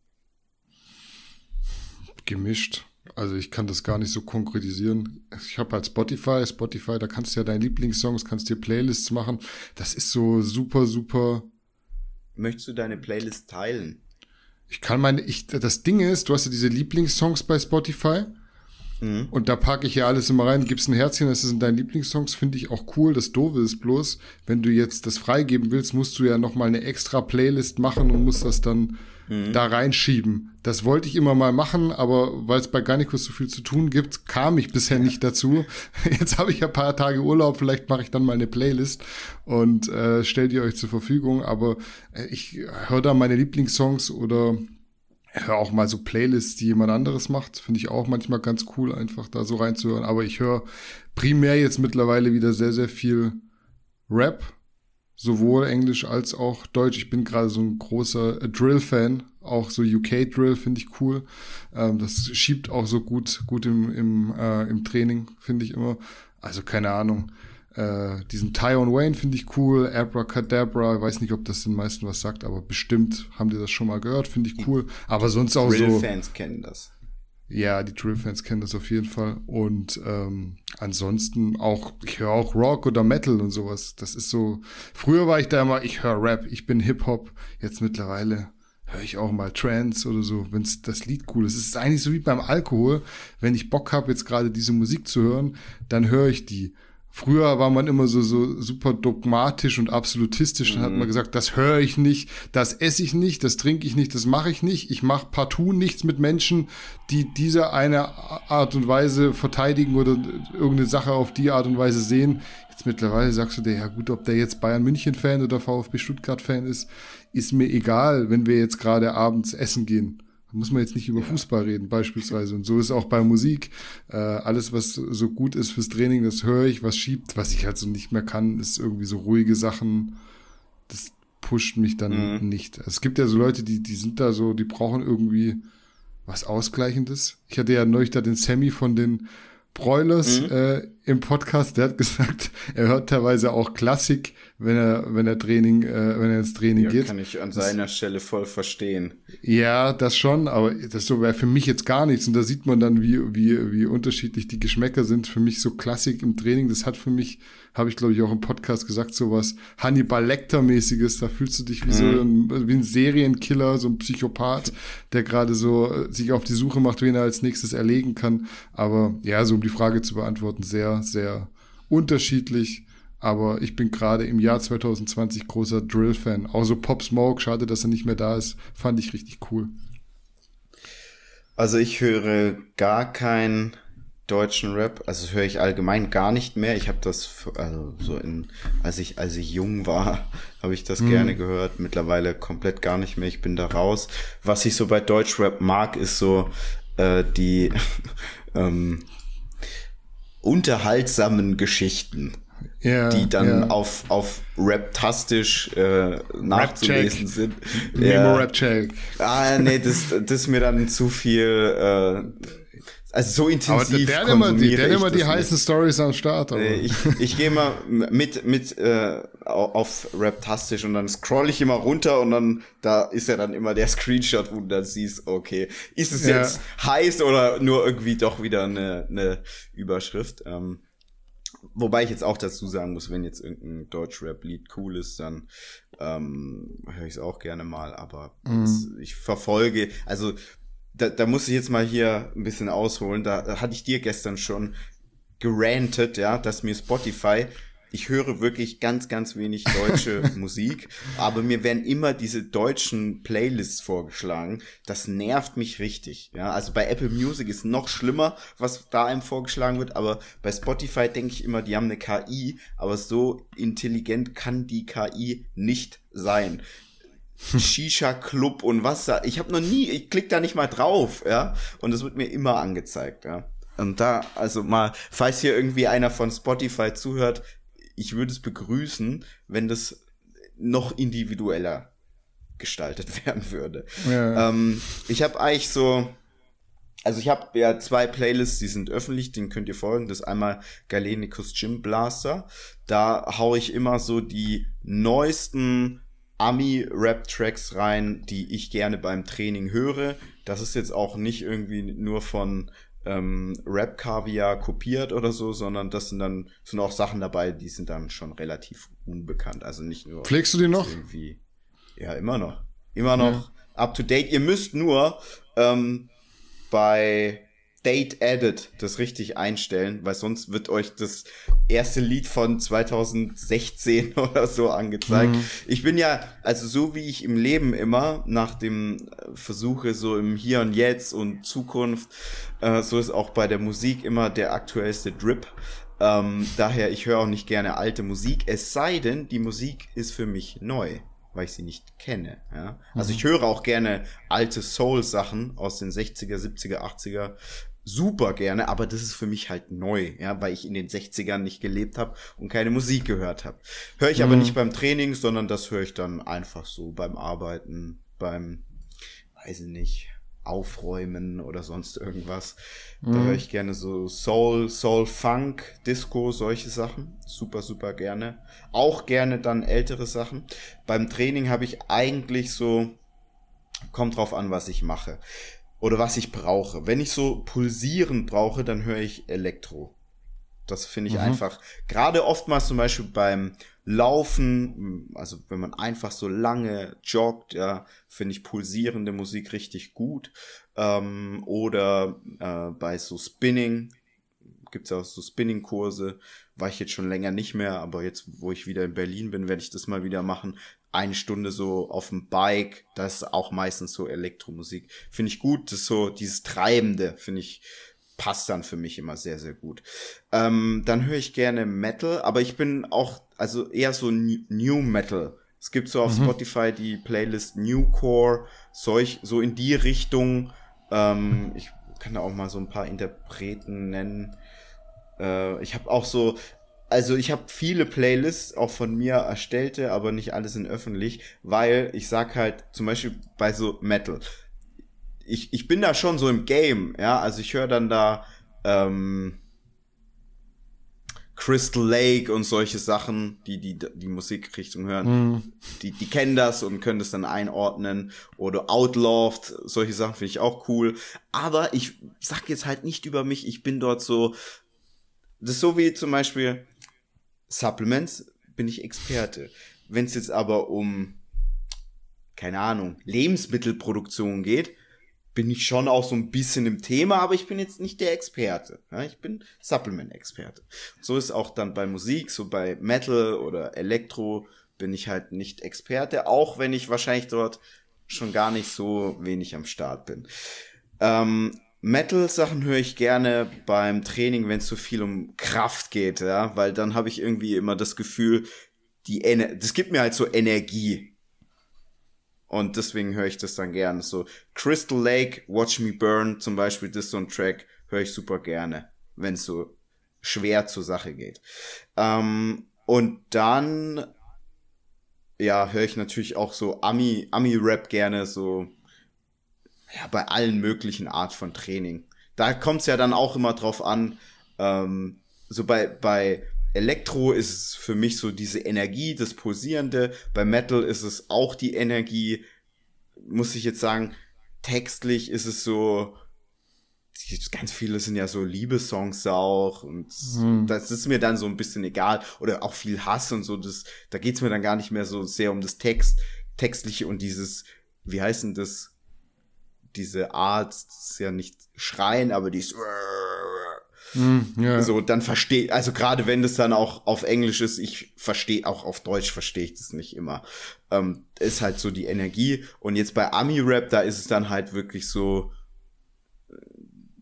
Gemischt. Also ich kann das gar nicht so konkretisieren. Ich habe halt Spotify. Spotify, da kannst du ja deine Lieblingssongs, kannst dir Playlists machen. Das ist so super, super Möchtest du deine Playlist teilen? Ich kann meine, ich, das Ding ist, du hast ja diese Lieblingssongs bei Spotify. Mhm. Und da packe ich ja alles immer rein, gibst ein Herzchen, das sind deine Lieblingssongs, finde ich auch cool. Das Doofe ist bloß, wenn du jetzt das freigeben willst, musst du ja nochmal eine extra Playlist machen und musst das dann Mhm. da reinschieben. Das wollte ich immer mal machen, aber weil es bei Garnicus so viel zu tun gibt, kam ich bisher nicht dazu. Jetzt habe ich ein paar Tage Urlaub, vielleicht mache ich dann mal eine Playlist und äh, stelle die euch zur Verfügung. Aber äh, ich höre da meine Lieblingssongs oder höre auch mal so Playlists, die jemand anderes macht. Finde ich auch manchmal ganz cool, einfach da so reinzuhören. Aber ich höre primär jetzt mittlerweile wieder sehr, sehr viel Rap sowohl Englisch als auch Deutsch. Ich bin gerade so ein großer Drill-Fan, auch so UK-Drill finde ich cool. Ähm, das schiebt auch so gut, gut im, im, äh, im Training, finde ich immer. Also keine Ahnung. Äh, diesen Tyon Wayne finde ich cool, Abracadabra, weiß nicht, ob das den meisten was sagt, aber bestimmt haben die das schon mal gehört, finde ich cool. Aber sonst auch Drill so. Drill-Fans kennen das. Ja, die Drill-Fans kennen das auf jeden Fall. Und ähm, ansonsten auch, ich höre auch Rock oder Metal und sowas. Das ist so, früher war ich da immer, ich höre Rap, ich bin Hip-Hop. Jetzt mittlerweile höre ich auch mal Trance oder so, wenn das Lied cool ist. Es ist eigentlich so wie beim Alkohol. Wenn ich Bock habe, jetzt gerade diese Musik zu hören, dann höre ich die. Früher war man immer so, so super dogmatisch und absolutistisch Dann mhm. hat man gesagt, das höre ich nicht, das esse ich nicht, das trinke ich nicht, das mache ich nicht. Ich mache partout nichts mit Menschen, die diese eine Art und Weise verteidigen oder irgendeine Sache auf die Art und Weise sehen. Jetzt mittlerweile sagst du dir, ja gut, ob der jetzt Bayern München Fan oder VfB Stuttgart Fan ist, ist mir egal, wenn wir jetzt gerade abends essen gehen muss man jetzt nicht über ja. Fußball reden beispielsweise. Und so ist auch bei Musik. Äh, alles, was so gut ist fürs Training, das höre ich, was schiebt, was ich halt so nicht mehr kann, ist irgendwie so ruhige Sachen. Das pusht mich dann mhm. nicht. Es gibt ja so Leute, die, die sind da so, die brauchen irgendwie was Ausgleichendes. Ich hatte ja neulich da den Sammy von den Breulers mhm. äh, im Podcast, der hat gesagt, er hört teilweise auch Klassik, wenn er, wenn er Training, äh, wenn er ins Training ja, geht. Kann ich an das, seiner Stelle voll verstehen. Ja, das schon, aber das so wäre für mich jetzt gar nichts. Und da sieht man dann, wie, wie, wie unterschiedlich die Geschmäcker sind. Für mich so Klassik im Training, das hat für mich habe ich glaube ich auch im Podcast gesagt, sowas Hannibal Lecter-mäßiges, da fühlst du dich wie so mhm. ein, wie ein Serienkiller, so ein Psychopath, der gerade so äh, sich auf die Suche macht, wen er als nächstes erlegen kann. Aber ja, so um die Frage zu beantworten, sehr, sehr unterschiedlich. Aber ich bin gerade im Jahr 2020 großer Drill-Fan. Auch so Pop Smoke, schade, dass er nicht mehr da ist, fand ich richtig cool. Also ich höre gar kein deutschen Rap, also höre ich allgemein gar nicht mehr. Ich habe das, also so in, als ich, als ich jung war, habe ich das mhm. gerne gehört. Mittlerweile komplett gar nicht mehr. Ich bin da raus. Was ich so bei Deutschrap mag, ist so äh, die ähm, unterhaltsamen Geschichten. Yeah, die dann yeah. auf, auf raptastisch äh, nachzulesen Rap sind. Memo ja. Rap Check. Ah, nee, das, das ist mir dann zu viel äh, also so intensiv. Aber der, immer konsumiere die, der, der immer die heißen Stories am Start. Aber. Äh, ich, ich gehe mal mit, mit äh, auf Raptastisch und dann scroll ich immer runter und dann da ist ja dann immer der Screenshot, wo du dann siehst, okay, ist es ja. jetzt heiß oder nur irgendwie doch wieder eine, eine Überschrift. Ähm, wobei ich jetzt auch dazu sagen muss, wenn jetzt irgendein Deutschrap-Lied cool ist, dann ähm, höre ich es auch gerne mal. Aber mhm. das, ich verfolge, also da, da muss ich jetzt mal hier ein bisschen ausholen. Da hatte ich dir gestern schon gerantet, ja, dass mir Spotify, ich höre wirklich ganz, ganz wenig deutsche Musik, aber mir werden immer diese deutschen Playlists vorgeschlagen. Das nervt mich richtig. Ja, also bei Apple Music ist noch schlimmer, was da einem vorgeschlagen wird, aber bei Spotify denke ich immer, die haben eine KI, aber so intelligent kann die KI nicht sein. Shisha-Club und was da. Ich habe noch nie, ich klicke da nicht mal drauf, ja. Und das wird mir immer angezeigt, ja. Und da, also mal, falls hier irgendwie einer von Spotify zuhört, ich würde es begrüßen, wenn das noch individueller gestaltet werden würde. Ja. Ähm, ich habe eigentlich so, also ich habe ja zwei Playlists, die sind öffentlich, den könnt ihr folgen. Das ist einmal Galenicus Gym Blaster. Da hau ich immer so die neuesten Ami-Rap-Tracks rein, die ich gerne beim Training höre. Das ist jetzt auch nicht irgendwie nur von ähm, Rap-Kaviar kopiert oder so, sondern das sind dann sind auch Sachen dabei, die sind dann schon relativ unbekannt. Also nicht nur. Pflegst du die noch? Irgendwie. Ja, immer noch. Immer noch ja. up to date. Ihr müsst nur ähm, bei Date Added das richtig einstellen, weil sonst wird euch das erste Lied von 2016 oder so angezeigt. Mhm. Ich bin ja, also so wie ich im Leben immer nach dem äh, Versuche so im Hier und Jetzt und Zukunft, äh, so ist auch bei der Musik immer der aktuellste Drip. Ähm, daher, ich höre auch nicht gerne alte Musik, es sei denn, die Musik ist für mich neu weil ich sie nicht kenne. Ja? Also mhm. ich höre auch gerne alte Soul-Sachen aus den 60er, 70er, 80er super gerne, aber das ist für mich halt neu, ja, weil ich in den 60ern nicht gelebt habe und keine Musik gehört habe. Höre ich mhm. aber nicht beim Training, sondern das höre ich dann einfach so beim Arbeiten, beim, weiß ich nicht, Aufräumen oder sonst irgendwas. Mhm. Da höre ich gerne so Soul, Soul Funk, Disco, solche Sachen. Super, super gerne. Auch gerne dann ältere Sachen. Beim Training habe ich eigentlich so, kommt drauf an, was ich mache oder was ich brauche. Wenn ich so pulsierend brauche, dann höre ich Elektro. Das finde ich mhm. einfach. Gerade oftmals zum Beispiel beim Laufen, also wenn man einfach so lange joggt, ja, finde ich pulsierende Musik richtig gut. Ähm, oder äh, bei so Spinning gibt es ja auch so Spinning-Kurse. War ich jetzt schon länger nicht mehr, aber jetzt, wo ich wieder in Berlin bin, werde ich das mal wieder machen eine Stunde so auf dem Bike. Das ist auch meistens so Elektromusik. Finde ich gut. Das so, dieses Treibende, finde ich, passt dann für mich immer sehr, sehr gut. Ähm, dann höre ich gerne Metal, aber ich bin auch, also eher so New Metal. Es gibt so auf mhm. Spotify die Playlist Newcore, solch, so in die Richtung. Ähm, ich kann da auch mal so ein paar Interpreten nennen. Äh, ich habe auch so, also ich habe viele Playlists auch von mir erstellte, aber nicht alle sind öffentlich, weil ich sag halt zum Beispiel bei so Metal, ich, ich bin da schon so im Game, ja, also ich höre dann da ähm, Crystal Lake und solche Sachen, die die, die Musikrichtung hören, mm. die, die kennen das und können das dann einordnen oder Outlawed, solche Sachen finde ich auch cool, aber ich sag jetzt halt nicht über mich, ich bin dort so, das ist so wie zum Beispiel, Supplements bin ich Experte. Wenn es jetzt aber um, keine Ahnung, Lebensmittelproduktion geht, bin ich schon auch so ein bisschen im Thema, aber ich bin jetzt nicht der Experte. Ja, ich bin Supplement-Experte. So ist auch dann bei Musik, so bei Metal oder Elektro bin ich halt nicht Experte, auch wenn ich wahrscheinlich dort schon gar nicht so wenig am Start bin. Ähm, Metal-Sachen höre ich gerne beim Training, wenn es so viel um Kraft geht, ja, weil dann habe ich irgendwie immer das Gefühl, die Ener das gibt mir halt so Energie. Und deswegen höre ich das dann gerne. So Crystal Lake, Watch Me Burn zum Beispiel, das ist so ein Track, höre ich super gerne, wenn es so schwer zur Sache geht. Ähm, und dann, ja, höre ich natürlich auch so Ami, Ami-Rap gerne, so ja, bei allen möglichen Art von Training. Da kommt es ja dann auch immer drauf an. Ähm, so bei, bei Elektro ist es für mich so diese Energie, das Posierende. Bei Metal ist es auch die Energie. Muss ich jetzt sagen, textlich ist es so, ganz viele sind ja so Liebesongs auch und hm. das ist mir dann so ein bisschen egal oder auch viel Hass und so das da geht's mir dann gar nicht mehr so sehr um das Text textliche und dieses wie heißen das diese Art, das ist ja nicht schreien, aber die ist mm, hm, yeah. so, dann verstehe, also gerade wenn das dann auch auf Englisch ist, ich verstehe, auch auf Deutsch verstehe ich das nicht immer. Ähm, ist halt so die Energie. Und jetzt bei Ami-Rap, da ist es dann halt wirklich so, äh,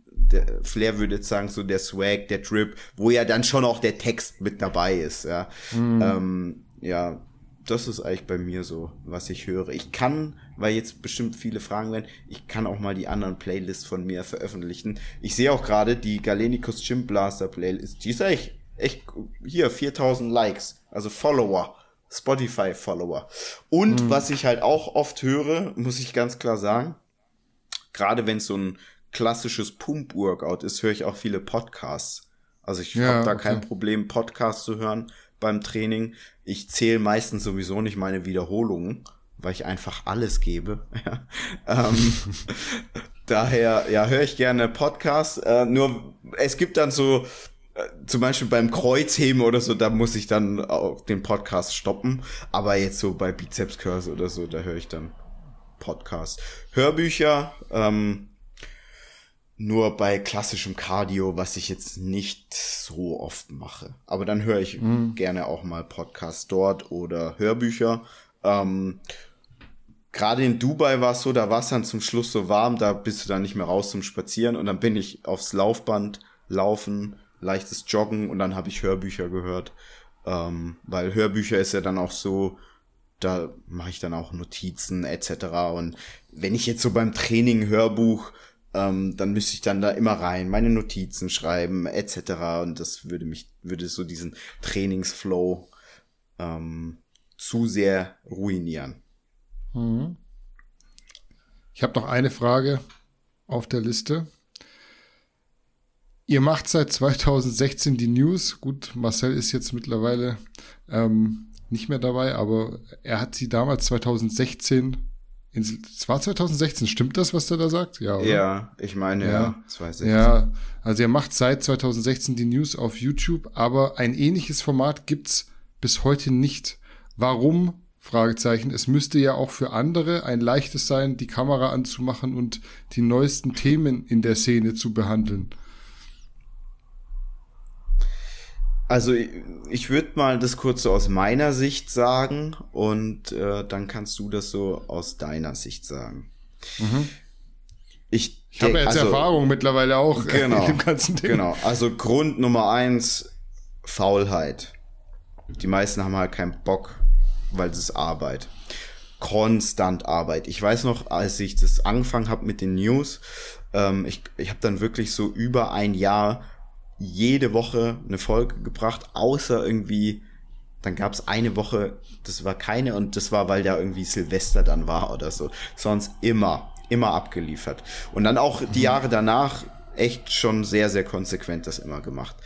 der Flair würde jetzt sagen, so der Swag, der Trip, wo ja dann schon auch der Text mit dabei ist, ja. Mm. Ähm, ja, das ist eigentlich bei mir so, was ich höre. Ich kann, weil jetzt bestimmt viele Fragen werden, ich kann auch mal die anderen Playlists von mir veröffentlichen. Ich sehe auch gerade die Galenicus Gym Blaster Playlist. Die ist eigentlich echt hier 4000 Likes, also Follower. Spotify-Follower. Und mhm. was ich halt auch oft höre, muss ich ganz klar sagen, gerade wenn es so ein klassisches Pump-Workout ist, höre ich auch viele Podcasts. Also ich ja, habe da okay. kein Problem, Podcasts zu hören, beim Training. Ich zähle meistens sowieso nicht meine Wiederholungen, weil ich einfach alles gebe. ähm, daher, ja, höre ich gerne Podcasts. Äh, nur es gibt dann so, äh, zum Beispiel beim Kreuzheben oder so, da muss ich dann auch den Podcast stoppen. Aber jetzt so bei Bizeps Curls oder so, da höre ich dann Podcasts. Hörbücher, ähm, nur bei klassischem Cardio, was ich jetzt nicht so oft mache. Aber dann höre ich mhm. gerne auch mal Podcasts dort oder Hörbücher. Ähm, Gerade in Dubai war es so, da war es dann zum Schluss so warm, da bist du dann nicht mehr raus zum Spazieren und dann bin ich aufs Laufband laufen, leichtes Joggen und dann habe ich Hörbücher gehört. Ähm, weil Hörbücher ist ja dann auch so, da mache ich dann auch Notizen etc. Und wenn ich jetzt so beim Training Hörbuch ähm, dann müsste ich dann da immer rein, meine Notizen schreiben, etc. Und das würde mich, würde so diesen Trainingsflow ähm, zu sehr ruinieren. Mhm. Ich habe noch eine Frage auf der Liste. Ihr macht seit 2016 die News. Gut, Marcel ist jetzt mittlerweile ähm, nicht mehr dabei, aber er hat sie damals 2016 es war 2016, stimmt das, was der da sagt? Ja, oder? ja ich meine, ja. ja 2016. Ja, also er macht seit 2016 die News auf YouTube, aber ein ähnliches Format gibt's bis heute nicht. Warum? Fragezeichen. Es müsste ja auch für andere ein leichtes sein, die Kamera anzumachen und die neuesten Themen in der Szene zu behandeln. Also ich, ich würde mal das kurz so aus meiner Sicht sagen und äh, dann kannst du das so aus deiner Sicht sagen. Mhm. Ich, ich habe ja jetzt also, Erfahrung mittlerweile auch genau, mit dem ganzen Ding. Genau, also Grund Nummer eins, Faulheit. Die meisten haben halt keinen Bock, weil es ist Arbeit. Konstant Arbeit. Ich weiß noch, als ich das angefangen habe mit den News, ähm, ich, ich habe dann wirklich so über ein Jahr jede Woche eine Folge gebracht, außer irgendwie, dann gab es eine Woche, das war keine und das war, weil da irgendwie Silvester dann war oder so. Sonst immer, immer abgeliefert. Und dann auch die mhm. Jahre danach echt schon sehr, sehr konsequent das immer gemacht.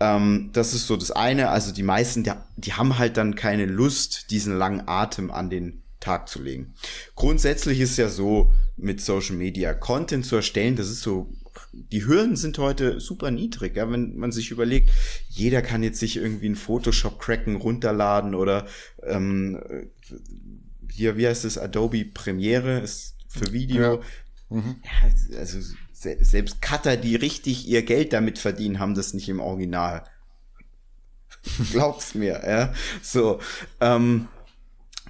Ähm, das ist so das eine. Also die meisten, die, die haben halt dann keine Lust, diesen langen Atem an den Tag zu legen. Grundsätzlich ist ja so, mit Social Media Content zu erstellen, das ist so die Hürden sind heute super niedrig, ja, wenn man sich überlegt, jeder kann jetzt sich irgendwie in Photoshop cracken, runterladen oder ähm, hier, wie heißt es, Adobe Premiere ist für Video. Ja. Mhm. mhm. Ja, also selbst Cutter, die richtig ihr Geld damit verdienen, haben das nicht im Original. Glaubt's mir, ja. So. Ähm,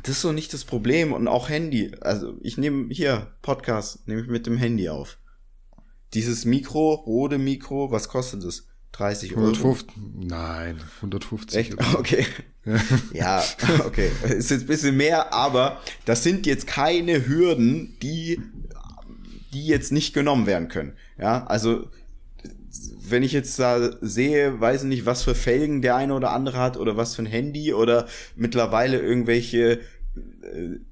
das ist so nicht das Problem und auch Handy. Also ich nehme hier Podcast, nehme ich mit dem Handy auf. Dieses Mikro, Rode Mikro, was kostet es? 30 Euro? 150, Nein, 150. Echt? Okay. Ja. ja, okay. Ist jetzt ein bisschen mehr, aber das sind jetzt keine Hürden, die, die jetzt nicht genommen werden können. Ja, also wenn ich jetzt da sehe, weiß nicht, was für Felgen der eine oder andere hat oder was für ein Handy oder mittlerweile irgendwelche äh,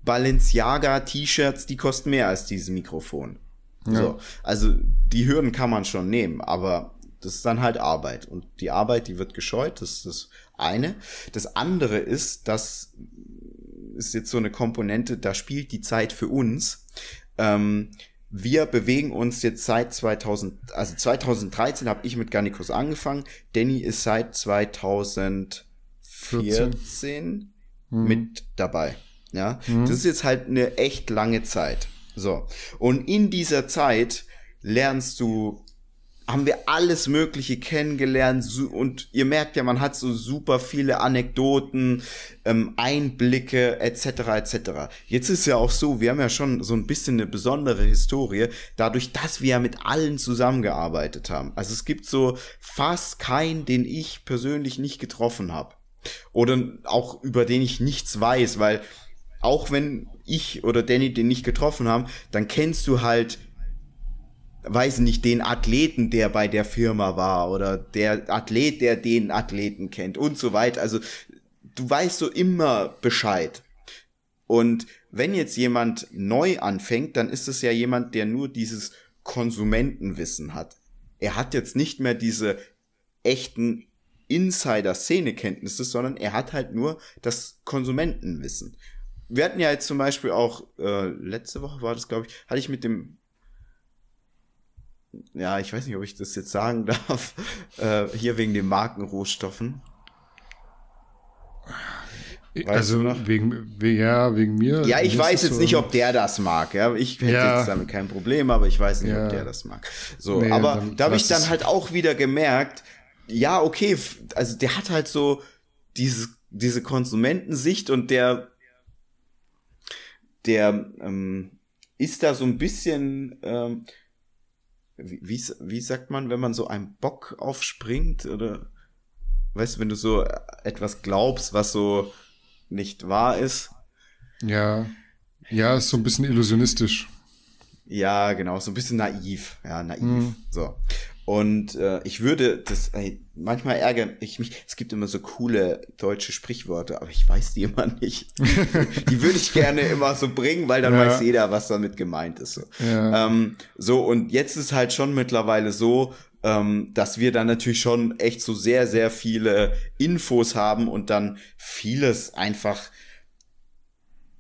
Balenciaga-T-Shirts, die kosten mehr als dieses Mikrofon. Ja. So. Also die Hürden kann man schon nehmen, aber das ist dann halt Arbeit. Und die Arbeit, die wird gescheut, das ist das eine. Das andere ist, das ist jetzt so eine Komponente, da spielt die Zeit für uns. Ähm, wir bewegen uns jetzt seit 2000, also 2013 habe ich mit Garnikus angefangen. Danny ist seit 2014 14. mit mhm. dabei. Ja, mhm. das ist jetzt halt eine echt lange Zeit. So. Und in dieser Zeit lernst du, haben wir alles Mögliche kennengelernt und ihr merkt ja, man hat so super viele Anekdoten, ähm, Einblicke etc. etc. Jetzt ist ja auch so, wir haben ja schon so ein bisschen eine besondere Historie, dadurch, dass wir ja mit allen zusammengearbeitet haben. Also es gibt so fast keinen, den ich persönlich nicht getroffen habe. Oder auch über den ich nichts weiß, weil auch wenn ich oder Danny den nicht getroffen haben, dann kennst du halt, weiß nicht, den Athleten, der bei der Firma war oder der Athlet, der den Athleten kennt und so weiter. Also du weißt so immer Bescheid. Und wenn jetzt jemand neu anfängt, dann ist es ja jemand, der nur dieses Konsumentenwissen hat. Er hat jetzt nicht mehr diese echten Insider-Szene-Kenntnisse, sondern er hat halt nur das Konsumentenwissen wir hatten ja jetzt zum Beispiel auch, äh, letzte Woche war das, glaube ich, hatte ich mit dem, ja, ich weiß nicht, ob ich das jetzt sagen darf, äh, hier wegen den Markenrohstoffen. Äh, weißt also wegen, wegen, ja, wegen mir. Ja, ich weiß jetzt so nicht, ob der das mag. Ja, ich hätte ja. jetzt damit kein Problem, aber ich weiß nicht, ja. ob der das mag. So, nee, aber dann, da habe ich dann halt auch wieder gemerkt, ja, okay, also der hat halt so dieses, diese Konsumentensicht und der der ähm, ist da so ein bisschen, ähm, wie, wie, sagt man, wenn man so einem Bock aufspringt oder, weißt du, wenn du so etwas glaubst, was so nicht wahr ist. Ja, ja, ist so ein bisschen illusionistisch. Ja, genau, so ein bisschen naiv, ja, naiv, mhm. so. Und äh, ich würde das, ey, manchmal ärgere ich mich, es gibt immer so coole deutsche Sprichworte, aber ich weiß die immer nicht. die würde ich gerne immer so bringen, weil dann ja. weiß jeder, was damit gemeint ist. So. Ja. Ähm, so, und jetzt ist halt schon mittlerweile so, ähm, dass wir dann natürlich schon echt so sehr, sehr viele Infos haben und dann vieles einfach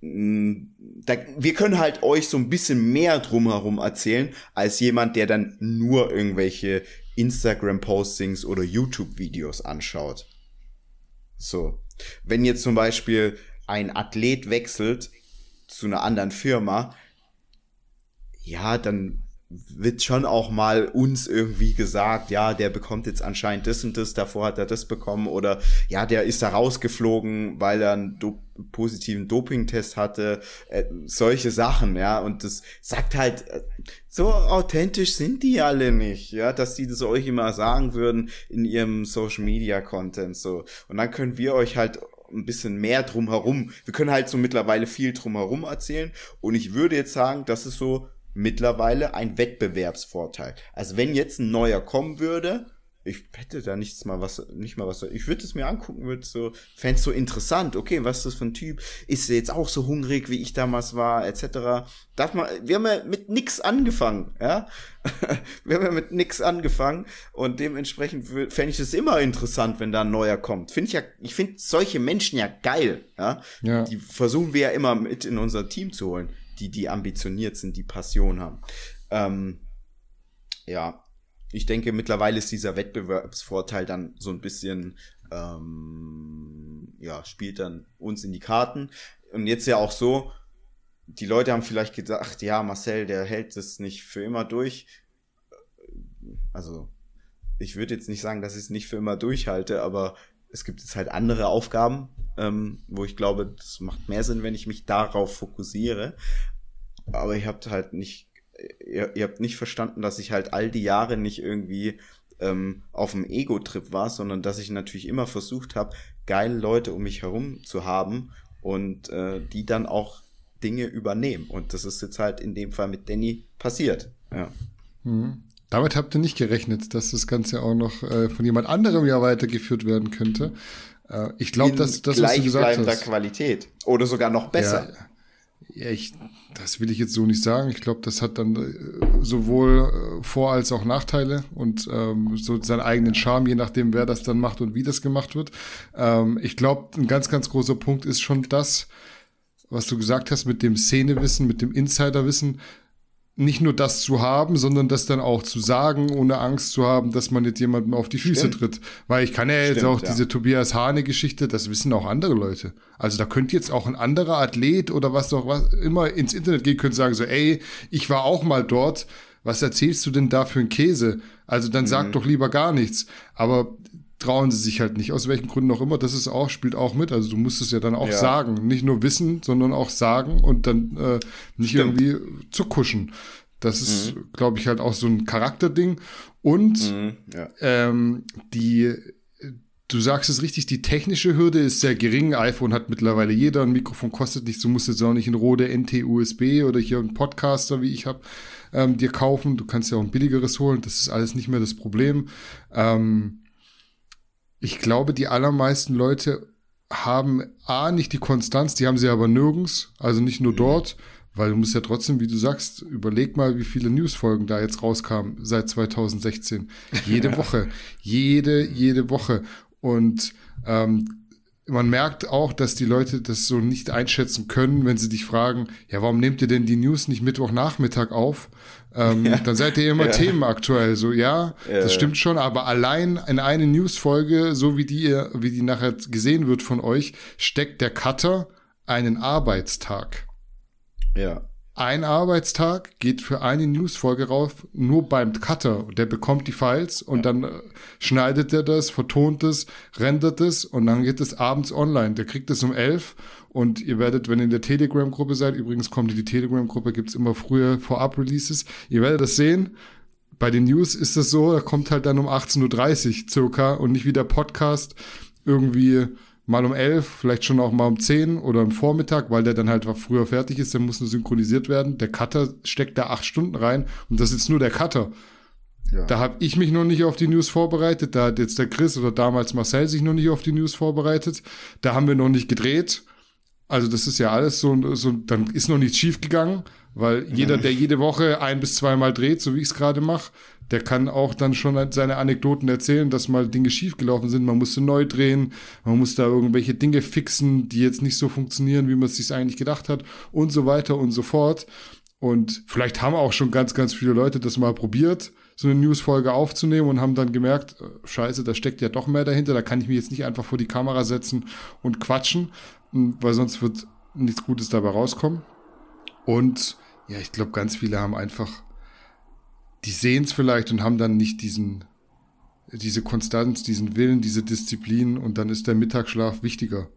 hm, da, wir können halt euch so ein bisschen mehr drumherum erzählen, als jemand, der dann nur irgendwelche Instagram-Postings oder YouTube-Videos anschaut. So. Wenn jetzt zum Beispiel ein Athlet wechselt zu einer anderen Firma, ja, dann wird schon auch mal uns irgendwie gesagt, ja, der bekommt jetzt anscheinend das und das, davor hat er das bekommen oder ja, der ist da rausgeflogen, weil er einen do positiven Dopingtest hatte, äh, solche Sachen, ja, und das sagt halt, äh, so authentisch sind die alle nicht, ja, dass die das euch immer sagen würden in ihrem Social Media Content, so. Und dann können wir euch halt ein bisschen mehr drumherum, wir können halt so mittlerweile viel drumherum erzählen und ich würde jetzt sagen, das ist so mittlerweile ein Wettbewerbsvorteil. Also wenn jetzt ein neuer kommen würde, ich hätte da nichts mal was, nicht mal was. Ich würde es mir angucken, würde so, fände es so interessant. Okay, was ist das für ein Typ? Ist er jetzt auch so hungrig, wie ich damals war, etc. Darf man, wir haben ja mit nix angefangen, ja? wir haben ja mit nix angefangen und dementsprechend fände ich es immer interessant, wenn da ein neuer kommt. Finde ich ja, ich finde solche Menschen ja geil, ja? ja? Die versuchen wir ja immer mit in unser Team zu holen die, die ambitioniert sind, die Passion haben. Ähm, ja, ich denke, mittlerweile ist dieser Wettbewerbsvorteil dann so ein bisschen, ähm, ja, spielt dann uns in die Karten. Und jetzt ja auch so, die Leute haben vielleicht gedacht, ja, Marcel, der hält das nicht für immer durch. Also, ich würde jetzt nicht sagen, dass ich es nicht für immer durchhalte, aber es gibt jetzt halt andere Aufgaben, ähm, wo ich glaube, das macht mehr Sinn, wenn ich mich darauf fokussiere. Aber ihr habt halt nicht, ihr, ihr habt nicht verstanden, dass ich halt all die Jahre nicht irgendwie ähm, auf dem Ego-Trip war, sondern dass ich natürlich immer versucht habe, geile Leute um mich herum zu haben und äh, die dann auch Dinge übernehmen. Und das ist jetzt halt in dem Fall mit Danny passiert. Ja. Mhm. Damit habt ihr nicht gerechnet, dass das Ganze auch noch äh, von jemand anderem ja weitergeführt werden könnte. Äh, ich glaube, dass das gleichbleibender hast, Qualität oder sogar noch besser. Ja, ich, das will ich jetzt so nicht sagen. Ich glaube, das hat dann äh, sowohl äh, Vor- als auch Nachteile und ähm, so seinen eigenen Charme, je nachdem, wer das dann macht und wie das gemacht wird. Ähm, ich glaube, ein ganz, ganz großer Punkt ist schon das, was du gesagt hast mit dem Szenewissen, mit dem Insiderwissen nicht nur das zu haben, sondern das dann auch zu sagen, ohne Angst zu haben, dass man jetzt jemandem auf die Füße Stimmt. tritt. Weil ich kann ja jetzt Stimmt, auch ja. diese Tobias Hane-Geschichte, das wissen auch andere Leute. Also da könnte jetzt auch ein anderer Athlet oder was auch was immer ins Internet gehen können sagen so, ey, ich war auch mal dort. Was erzählst du denn da für einen Käse? Also dann mhm. sag doch lieber gar nichts. Aber trauen sie sich halt nicht, aus welchen Gründen auch immer. Das ist auch, spielt auch mit. Also du musst es ja dann auch ja. sagen. Nicht nur wissen, sondern auch sagen und dann äh, nicht Stimmt. irgendwie zu kuschen. Das ist, mhm. glaube ich, halt auch so ein Charakterding. Und mhm, ja. ähm, die, du sagst es richtig, die technische Hürde ist sehr gering. iPhone hat mittlerweile jeder, ein Mikrofon kostet nichts. Du musst jetzt auch nicht in Rode NT-USB oder hier einen Podcaster, wie ich habe, ähm, dir kaufen. Du kannst ja auch ein billigeres holen. Das ist alles nicht mehr das Problem. Ähm, ich glaube, die allermeisten Leute haben A, nicht die Konstanz, die haben sie aber nirgends, also nicht nur mhm. dort, weil du musst ja trotzdem, wie du sagst, überleg mal, wie viele Newsfolgen da jetzt rauskamen seit 2016. Jede Woche. Jede, jede Woche. Und ähm, man merkt auch, dass die Leute das so nicht einschätzen können, wenn sie dich fragen, ja, warum nehmt ihr denn die News nicht Mittwochnachmittag auf? Ähm, ja. Dann seid ihr immer ja. themenaktuell. So, ja, ja, das stimmt schon, aber allein in eine Newsfolge, so wie die, wie die nachher gesehen wird von euch, steckt der Cutter einen Arbeitstag. Ja ein Arbeitstag geht für eine Newsfolge rauf, nur beim Cutter. Der bekommt die Files und ja. dann äh, schneidet er das, vertont es, rendert es und dann geht es abends online. Der kriegt es um elf und ihr werdet, wenn ihr in der Telegram-Gruppe seid, übrigens kommt in die Telegram-Gruppe, gibt's immer früher Vorab-Releases. Ihr werdet das sehen. Bei den News ist das so, da kommt halt dann um 18.30 Uhr circa und nicht wie der Podcast irgendwie mal um elf, vielleicht schon auch mal um zehn oder im Vormittag, weil der dann halt früher fertig ist, der muss nur synchronisiert werden. Der Cutter steckt da acht Stunden rein und das ist nur der Cutter. Ja. Da habe ich mich noch nicht auf die News vorbereitet, da hat jetzt der Chris oder damals Marcel sich noch nicht auf die News vorbereitet, da haben wir noch nicht gedreht. Also das ist ja alles so, so dann ist noch nichts schief gegangen, weil jeder, der jede Woche ein bis zweimal dreht, so wie ich es gerade mache, der kann auch dann schon halt seine Anekdoten erzählen, dass mal Dinge schiefgelaufen sind, man musste neu drehen, man musste da irgendwelche Dinge fixen, die jetzt nicht so funktionieren, wie man es sich eigentlich gedacht hat und so weiter und so fort. Und vielleicht haben auch schon ganz, ganz viele Leute das mal probiert, so eine Newsfolge aufzunehmen und haben dann gemerkt, äh, scheiße, da steckt ja doch mehr dahinter, da kann ich mich jetzt nicht einfach vor die Kamera setzen und quatschen, hm, weil sonst wird nichts Gutes dabei rauskommen. Und ja, ich glaube, ganz viele haben einfach die sehen es vielleicht und haben dann nicht diesen, diese Konstanz, diesen Willen, diese Disziplin und dann ist der Mittagsschlaf wichtiger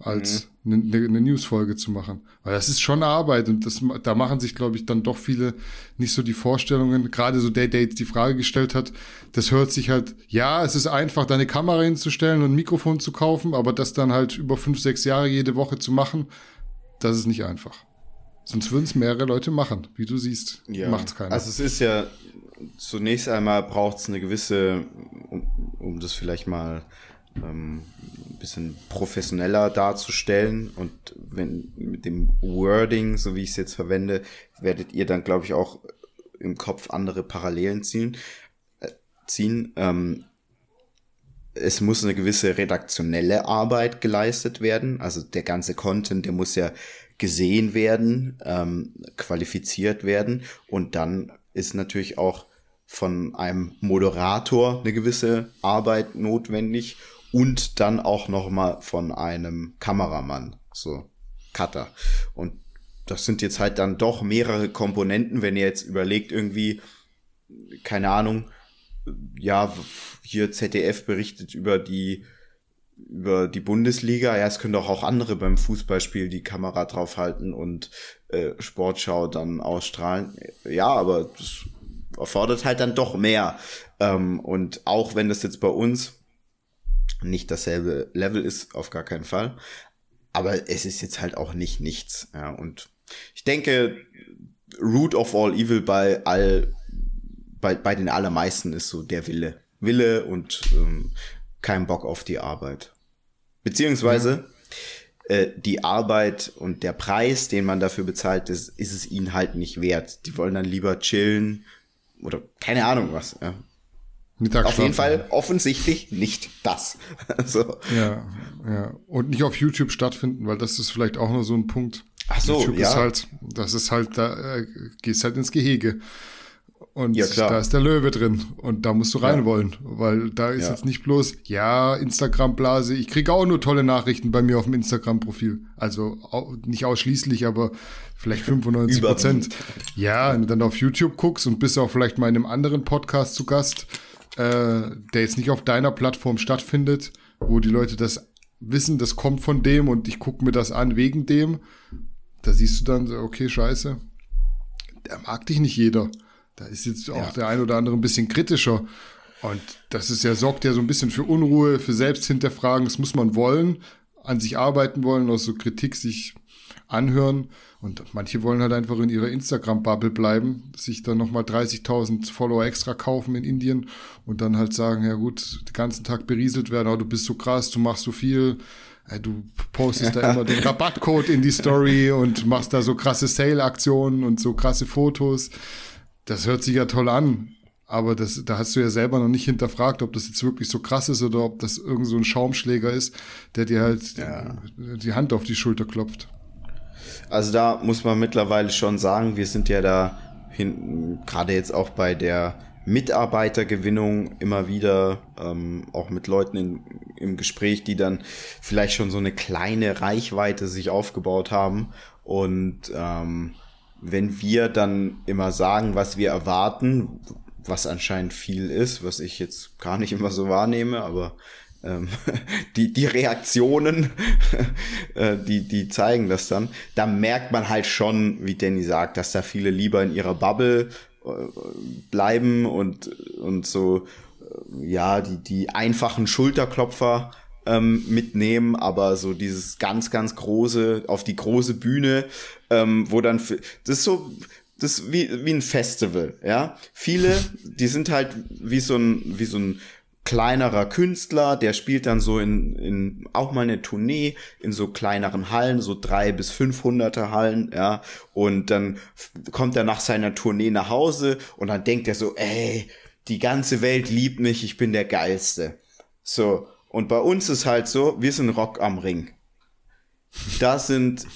als mhm. eine mhm. ne, Newsfolge zu machen. Weil das ist schon Arbeit und das, da machen sich, glaube ich, dann doch viele nicht so die Vorstellungen. Gerade so der, der jetzt die Frage gestellt hat, das hört sich halt, ja, es ist einfach, deine Kamera hinzustellen und ein Mikrofon zu kaufen, aber das dann halt über fünf, sechs Jahre jede Woche zu machen, das ist nicht einfach. Sonst würden es mehrere Leute machen. Wie du siehst, ja. macht es keiner. Also es ist ja, zunächst einmal braucht es eine gewisse, um, um, das vielleicht mal ähm, ein bisschen professioneller darzustellen. Und wenn mit dem Wording, so wie ich es jetzt verwende, werdet ihr dann, glaube ich, auch im Kopf andere Parallelen ziehen. Äh, ziehen. Ähm, es muss eine gewisse redaktionelle Arbeit geleistet werden. Also der ganze Content, der muss ja gesehen werden, ähm, qualifiziert werden. Und dann ist natürlich auch von einem Moderator eine gewisse Arbeit notwendig und dann auch nochmal von einem Kameramann, so Cutter. Und das sind jetzt halt dann doch mehrere Komponenten, wenn ihr jetzt überlegt, irgendwie, keine Ahnung, ja, hier ZDF berichtet über die über die Bundesliga, ja, es können doch auch andere beim Fußballspiel die Kamera draufhalten und äh, Sportschau dann ausstrahlen. Ja, aber das erfordert halt dann doch mehr. Ähm, und auch wenn das jetzt bei uns nicht dasselbe Level ist, auf gar keinen Fall. Aber es ist jetzt halt auch nicht nichts. Ja, und ich denke, Root of All Evil bei all bei, bei den allermeisten ist so der Wille. Wille und ähm, kein Bock auf die Arbeit. Beziehungsweise mhm. äh, die Arbeit und der Preis, den man dafür bezahlt, ist, ist es ihnen halt nicht wert. Die wollen dann lieber chillen oder keine Ahnung was. Ja. Auf jeden Fall offensichtlich nicht das. so. Ja, ja. Und nicht auf YouTube stattfinden, weil das ist vielleicht auch nur so ein Punkt. Ach so, YouTube ja. ist halt, das ist halt, da äh, gehst halt ins Gehege. Und ja, da ist der Löwe drin. Und da musst du rein ja. wollen. Weil da ist ja. jetzt nicht bloß, ja, Instagram-Blase. Ich kriege auch nur tolle Nachrichten bei mir auf dem Instagram-Profil. Also auch, nicht ausschließlich, aber vielleicht 95 Prozent. ja, und dann auf YouTube guckst und bist auch vielleicht mal in einem anderen Podcast zu Gast, äh, der jetzt nicht auf deiner Plattform stattfindet, wo die Leute das wissen, das kommt von dem und ich gucke mir das an wegen dem. Da siehst du dann, so, okay, scheiße. Da mag dich nicht jeder. Da ist jetzt auch ja. der ein oder andere ein bisschen kritischer. Und das ist ja, sorgt ja so ein bisschen für Unruhe, für Selbsthinterfragen. Das muss man wollen, an sich arbeiten wollen, aus so Kritik sich anhören. Und manche wollen halt einfach in ihrer Instagram-Bubble bleiben, sich dann nochmal 30.000 Follower extra kaufen in Indien und dann halt sagen, ja gut, den ganzen Tag berieselt werden, oh, du bist so krass, du machst so viel, äh, du postest da immer den Rabattcode in die Story und machst da so krasse Sale-Aktionen und so krasse Fotos das hört sich ja toll an, aber das, da hast du ja selber noch nicht hinterfragt, ob das jetzt wirklich so krass ist oder ob das irgend so ein Schaumschläger ist, der dir halt ja. die, die Hand auf die Schulter klopft. Also da muss man mittlerweile schon sagen, wir sind ja da hinten, gerade jetzt auch bei der Mitarbeitergewinnung immer wieder, ähm, auch mit Leuten in, im Gespräch, die dann vielleicht schon so eine kleine Reichweite sich aufgebaut haben und ähm, wenn wir dann immer sagen, was wir erwarten, was anscheinend viel ist, was ich jetzt gar nicht immer so wahrnehme, aber ähm, die, die Reaktionen, äh, die, die zeigen das dann, da merkt man halt schon, wie Danny sagt, dass da viele lieber in ihrer Bubble äh, bleiben und, und so, äh, ja, die, die einfachen Schulterklopfer ähm, mitnehmen, aber so dieses ganz, ganz große, auf die große Bühne, ähm, wo dann, das ist so, das ist wie, wie ein Festival, ja. Viele, die sind halt wie so ein, wie so ein kleinerer Künstler, der spielt dann so in, in auch mal eine Tournee in so kleineren Hallen, so drei bis 500er Hallen, ja. Und dann kommt er nach seiner Tournee nach Hause und dann denkt er so, ey, die ganze Welt liebt mich, ich bin der Geilste. So. Und bei uns ist halt so, wir sind Rock am Ring. Das sind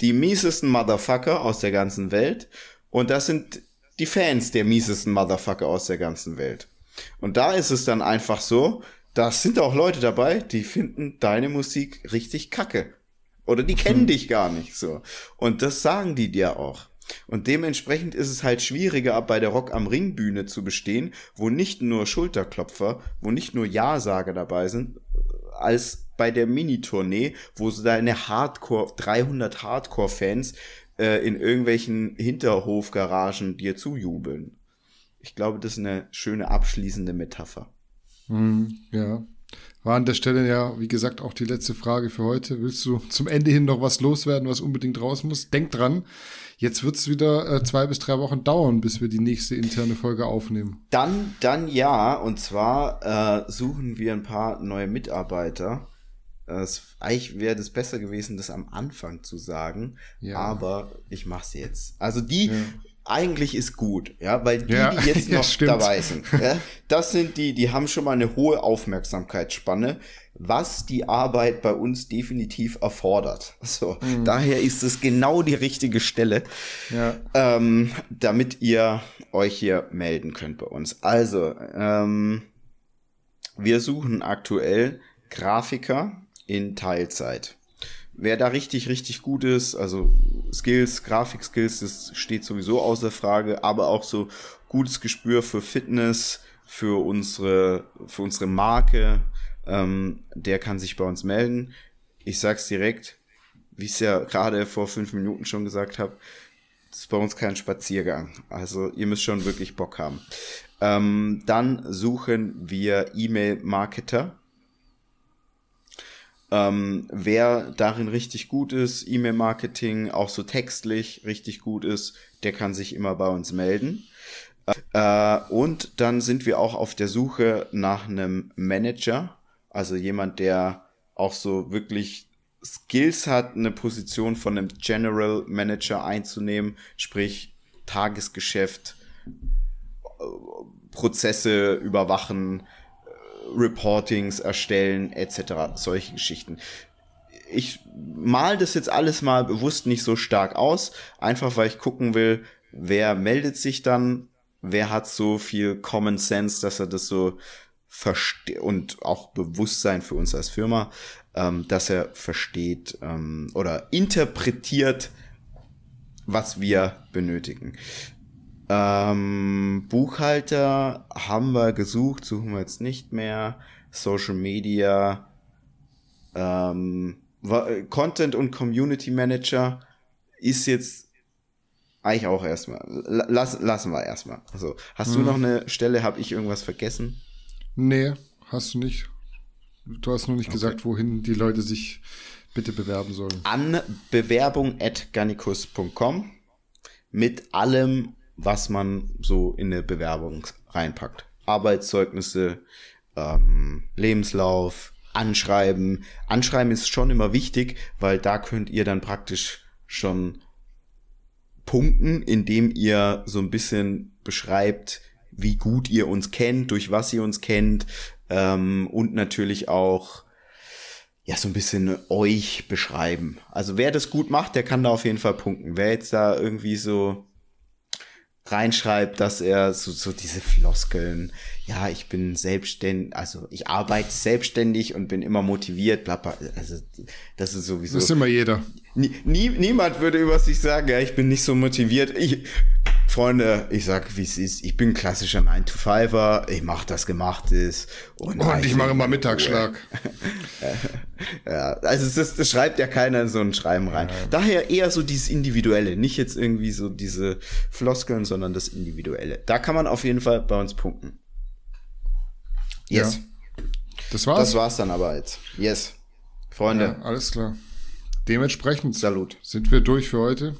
die miesesten Motherfucker aus der ganzen Welt. Und das sind die Fans der miesesten Motherfucker aus der ganzen Welt. Und da ist es dann einfach so, da sind auch Leute dabei, die finden deine Musik richtig kacke. Oder die kennen hm. dich gar nicht so. Und das sagen die dir auch. Und dementsprechend ist es halt schwieriger, bei der Rock am Ring Bühne zu bestehen, wo nicht nur Schulterklopfer, wo nicht nur Ja-Sager dabei sind, äh, als bei der Mini-Tournee, wo so deine Hardcore, 300 Hardcore-Fans äh, in irgendwelchen Hinterhofgaragen dir zujubeln. Ich glaube, das ist eine schöne abschließende Metapher. Mm, ja, war an der Stelle ja, wie gesagt, auch die letzte Frage für heute. Willst du zum Ende hin noch was loswerden, was unbedingt raus muss? Denk dran, jetzt wird es wieder äh, zwei bis drei Wochen dauern, bis wir die nächste interne Folge aufnehmen. Dann, dann ja. Und zwar äh, suchen wir ein paar neue Mitarbeiter. Es, eigentlich wäre es besser gewesen, das am Anfang zu sagen, ja. aber ich mache es jetzt. Also die, ja eigentlich ist gut, ja, weil die, ja, die jetzt noch ja, dabei sind, ja, das sind die, die haben schon mal eine hohe Aufmerksamkeitsspanne, was die Arbeit bei uns definitiv erfordert. So, mhm. daher ist es genau die richtige Stelle, ja. ähm, damit ihr euch hier melden könnt bei uns. Also, ähm, wir suchen aktuell Grafiker in Teilzeit wer da richtig, richtig gut ist, also Skills, Grafikskills, das steht sowieso außer Frage, aber auch so gutes Gespür für Fitness, für unsere, für unsere Marke, ähm, der kann sich bei uns melden. Ich sag's direkt, wie ich es ja gerade vor fünf Minuten schon gesagt habe, das ist bei uns kein Spaziergang. Also ihr müsst schon wirklich Bock haben. Ähm, dann suchen wir E-Mail-Marketer ähm, wer darin richtig gut ist, E-Mail-Marketing, auch so textlich richtig gut ist, der kann sich immer bei uns melden. Äh, und dann sind wir auch auf der Suche nach einem Manager, also jemand, der auch so wirklich Skills hat, eine Position von einem General Manager einzunehmen, sprich Tagesgeschäft, äh, Prozesse überwachen, Reportings erstellen etc. Solche Geschichten. Ich mal das jetzt alles mal bewusst nicht so stark aus, einfach weil ich gucken will, wer meldet sich dann, wer hat so viel Common Sense, dass er das so versteht und auch Bewusstsein für uns als Firma, ähm, dass er versteht ähm, oder interpretiert, was wir benötigen. Ähm, Buchhalter haben wir gesucht, suchen wir jetzt nicht mehr. Social Media, ähm, äh, Content und Community Manager ist jetzt eigentlich auch erstmal. Lass, lassen wir erstmal. Also, hast hm. du noch eine Stelle? Habe ich irgendwas vergessen? Nee, hast du nicht. Du hast noch nicht okay. gesagt, wohin die Leute sich bitte bewerben sollen. An bewerbung.garnicus.com mit allem was man so in eine Bewerbung reinpackt. Arbeitszeugnisse, ähm, Lebenslauf, Anschreiben. Anschreiben ist schon immer wichtig, weil da könnt ihr dann praktisch schon punkten, indem ihr so ein bisschen beschreibt, wie gut ihr uns kennt, durch was ihr uns kennt ähm, und natürlich auch ja so ein bisschen euch beschreiben. Also wer das gut macht, der kann da auf jeden Fall punkten. Wer jetzt da irgendwie so reinschreibt, dass er so, so diese Floskeln, ja, ich bin selbstständig, also ich arbeite selbstständig und bin immer motiviert, bla, bla. Also das ist sowieso. Das ist immer jeder. Nie, nie, niemand würde über sich sagen, ja, ich bin nicht so motiviert. Ich, Freunde, ich sag, wie es ist. Ich bin klassischer 9 to 5 Ich mache das gemacht ist. Und, und ich mache immer Mittagsschlag. ja, also das, das, schreibt ja keiner in so ein Schreiben rein. Nein. Daher eher so dieses Individuelle. Nicht jetzt irgendwie so diese Floskeln, sondern das Individuelle. Da kann man auf jeden Fall bei uns punkten. Yes. Ja. Das war's. Das war's dann aber jetzt. Yes. Freunde. Ja, alles klar. Dementsprechend Salut. sind wir durch für heute.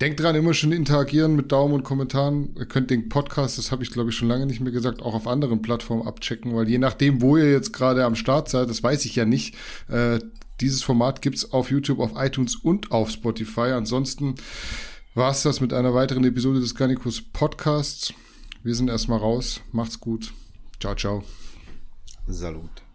Denkt dran, immer schön interagieren mit Daumen und Kommentaren. Ihr könnt den Podcast, das habe ich glaube ich schon lange nicht mehr gesagt, auch auf anderen Plattformen abchecken, weil je nachdem, wo ihr jetzt gerade am Start seid, das weiß ich ja nicht. Äh, dieses Format gibt es auf YouTube, auf iTunes und auf Spotify. Ansonsten war es das mit einer weiteren Episode des Garnicus Podcasts. Wir sind erstmal raus. Macht's gut. Ciao, ciao. Salut.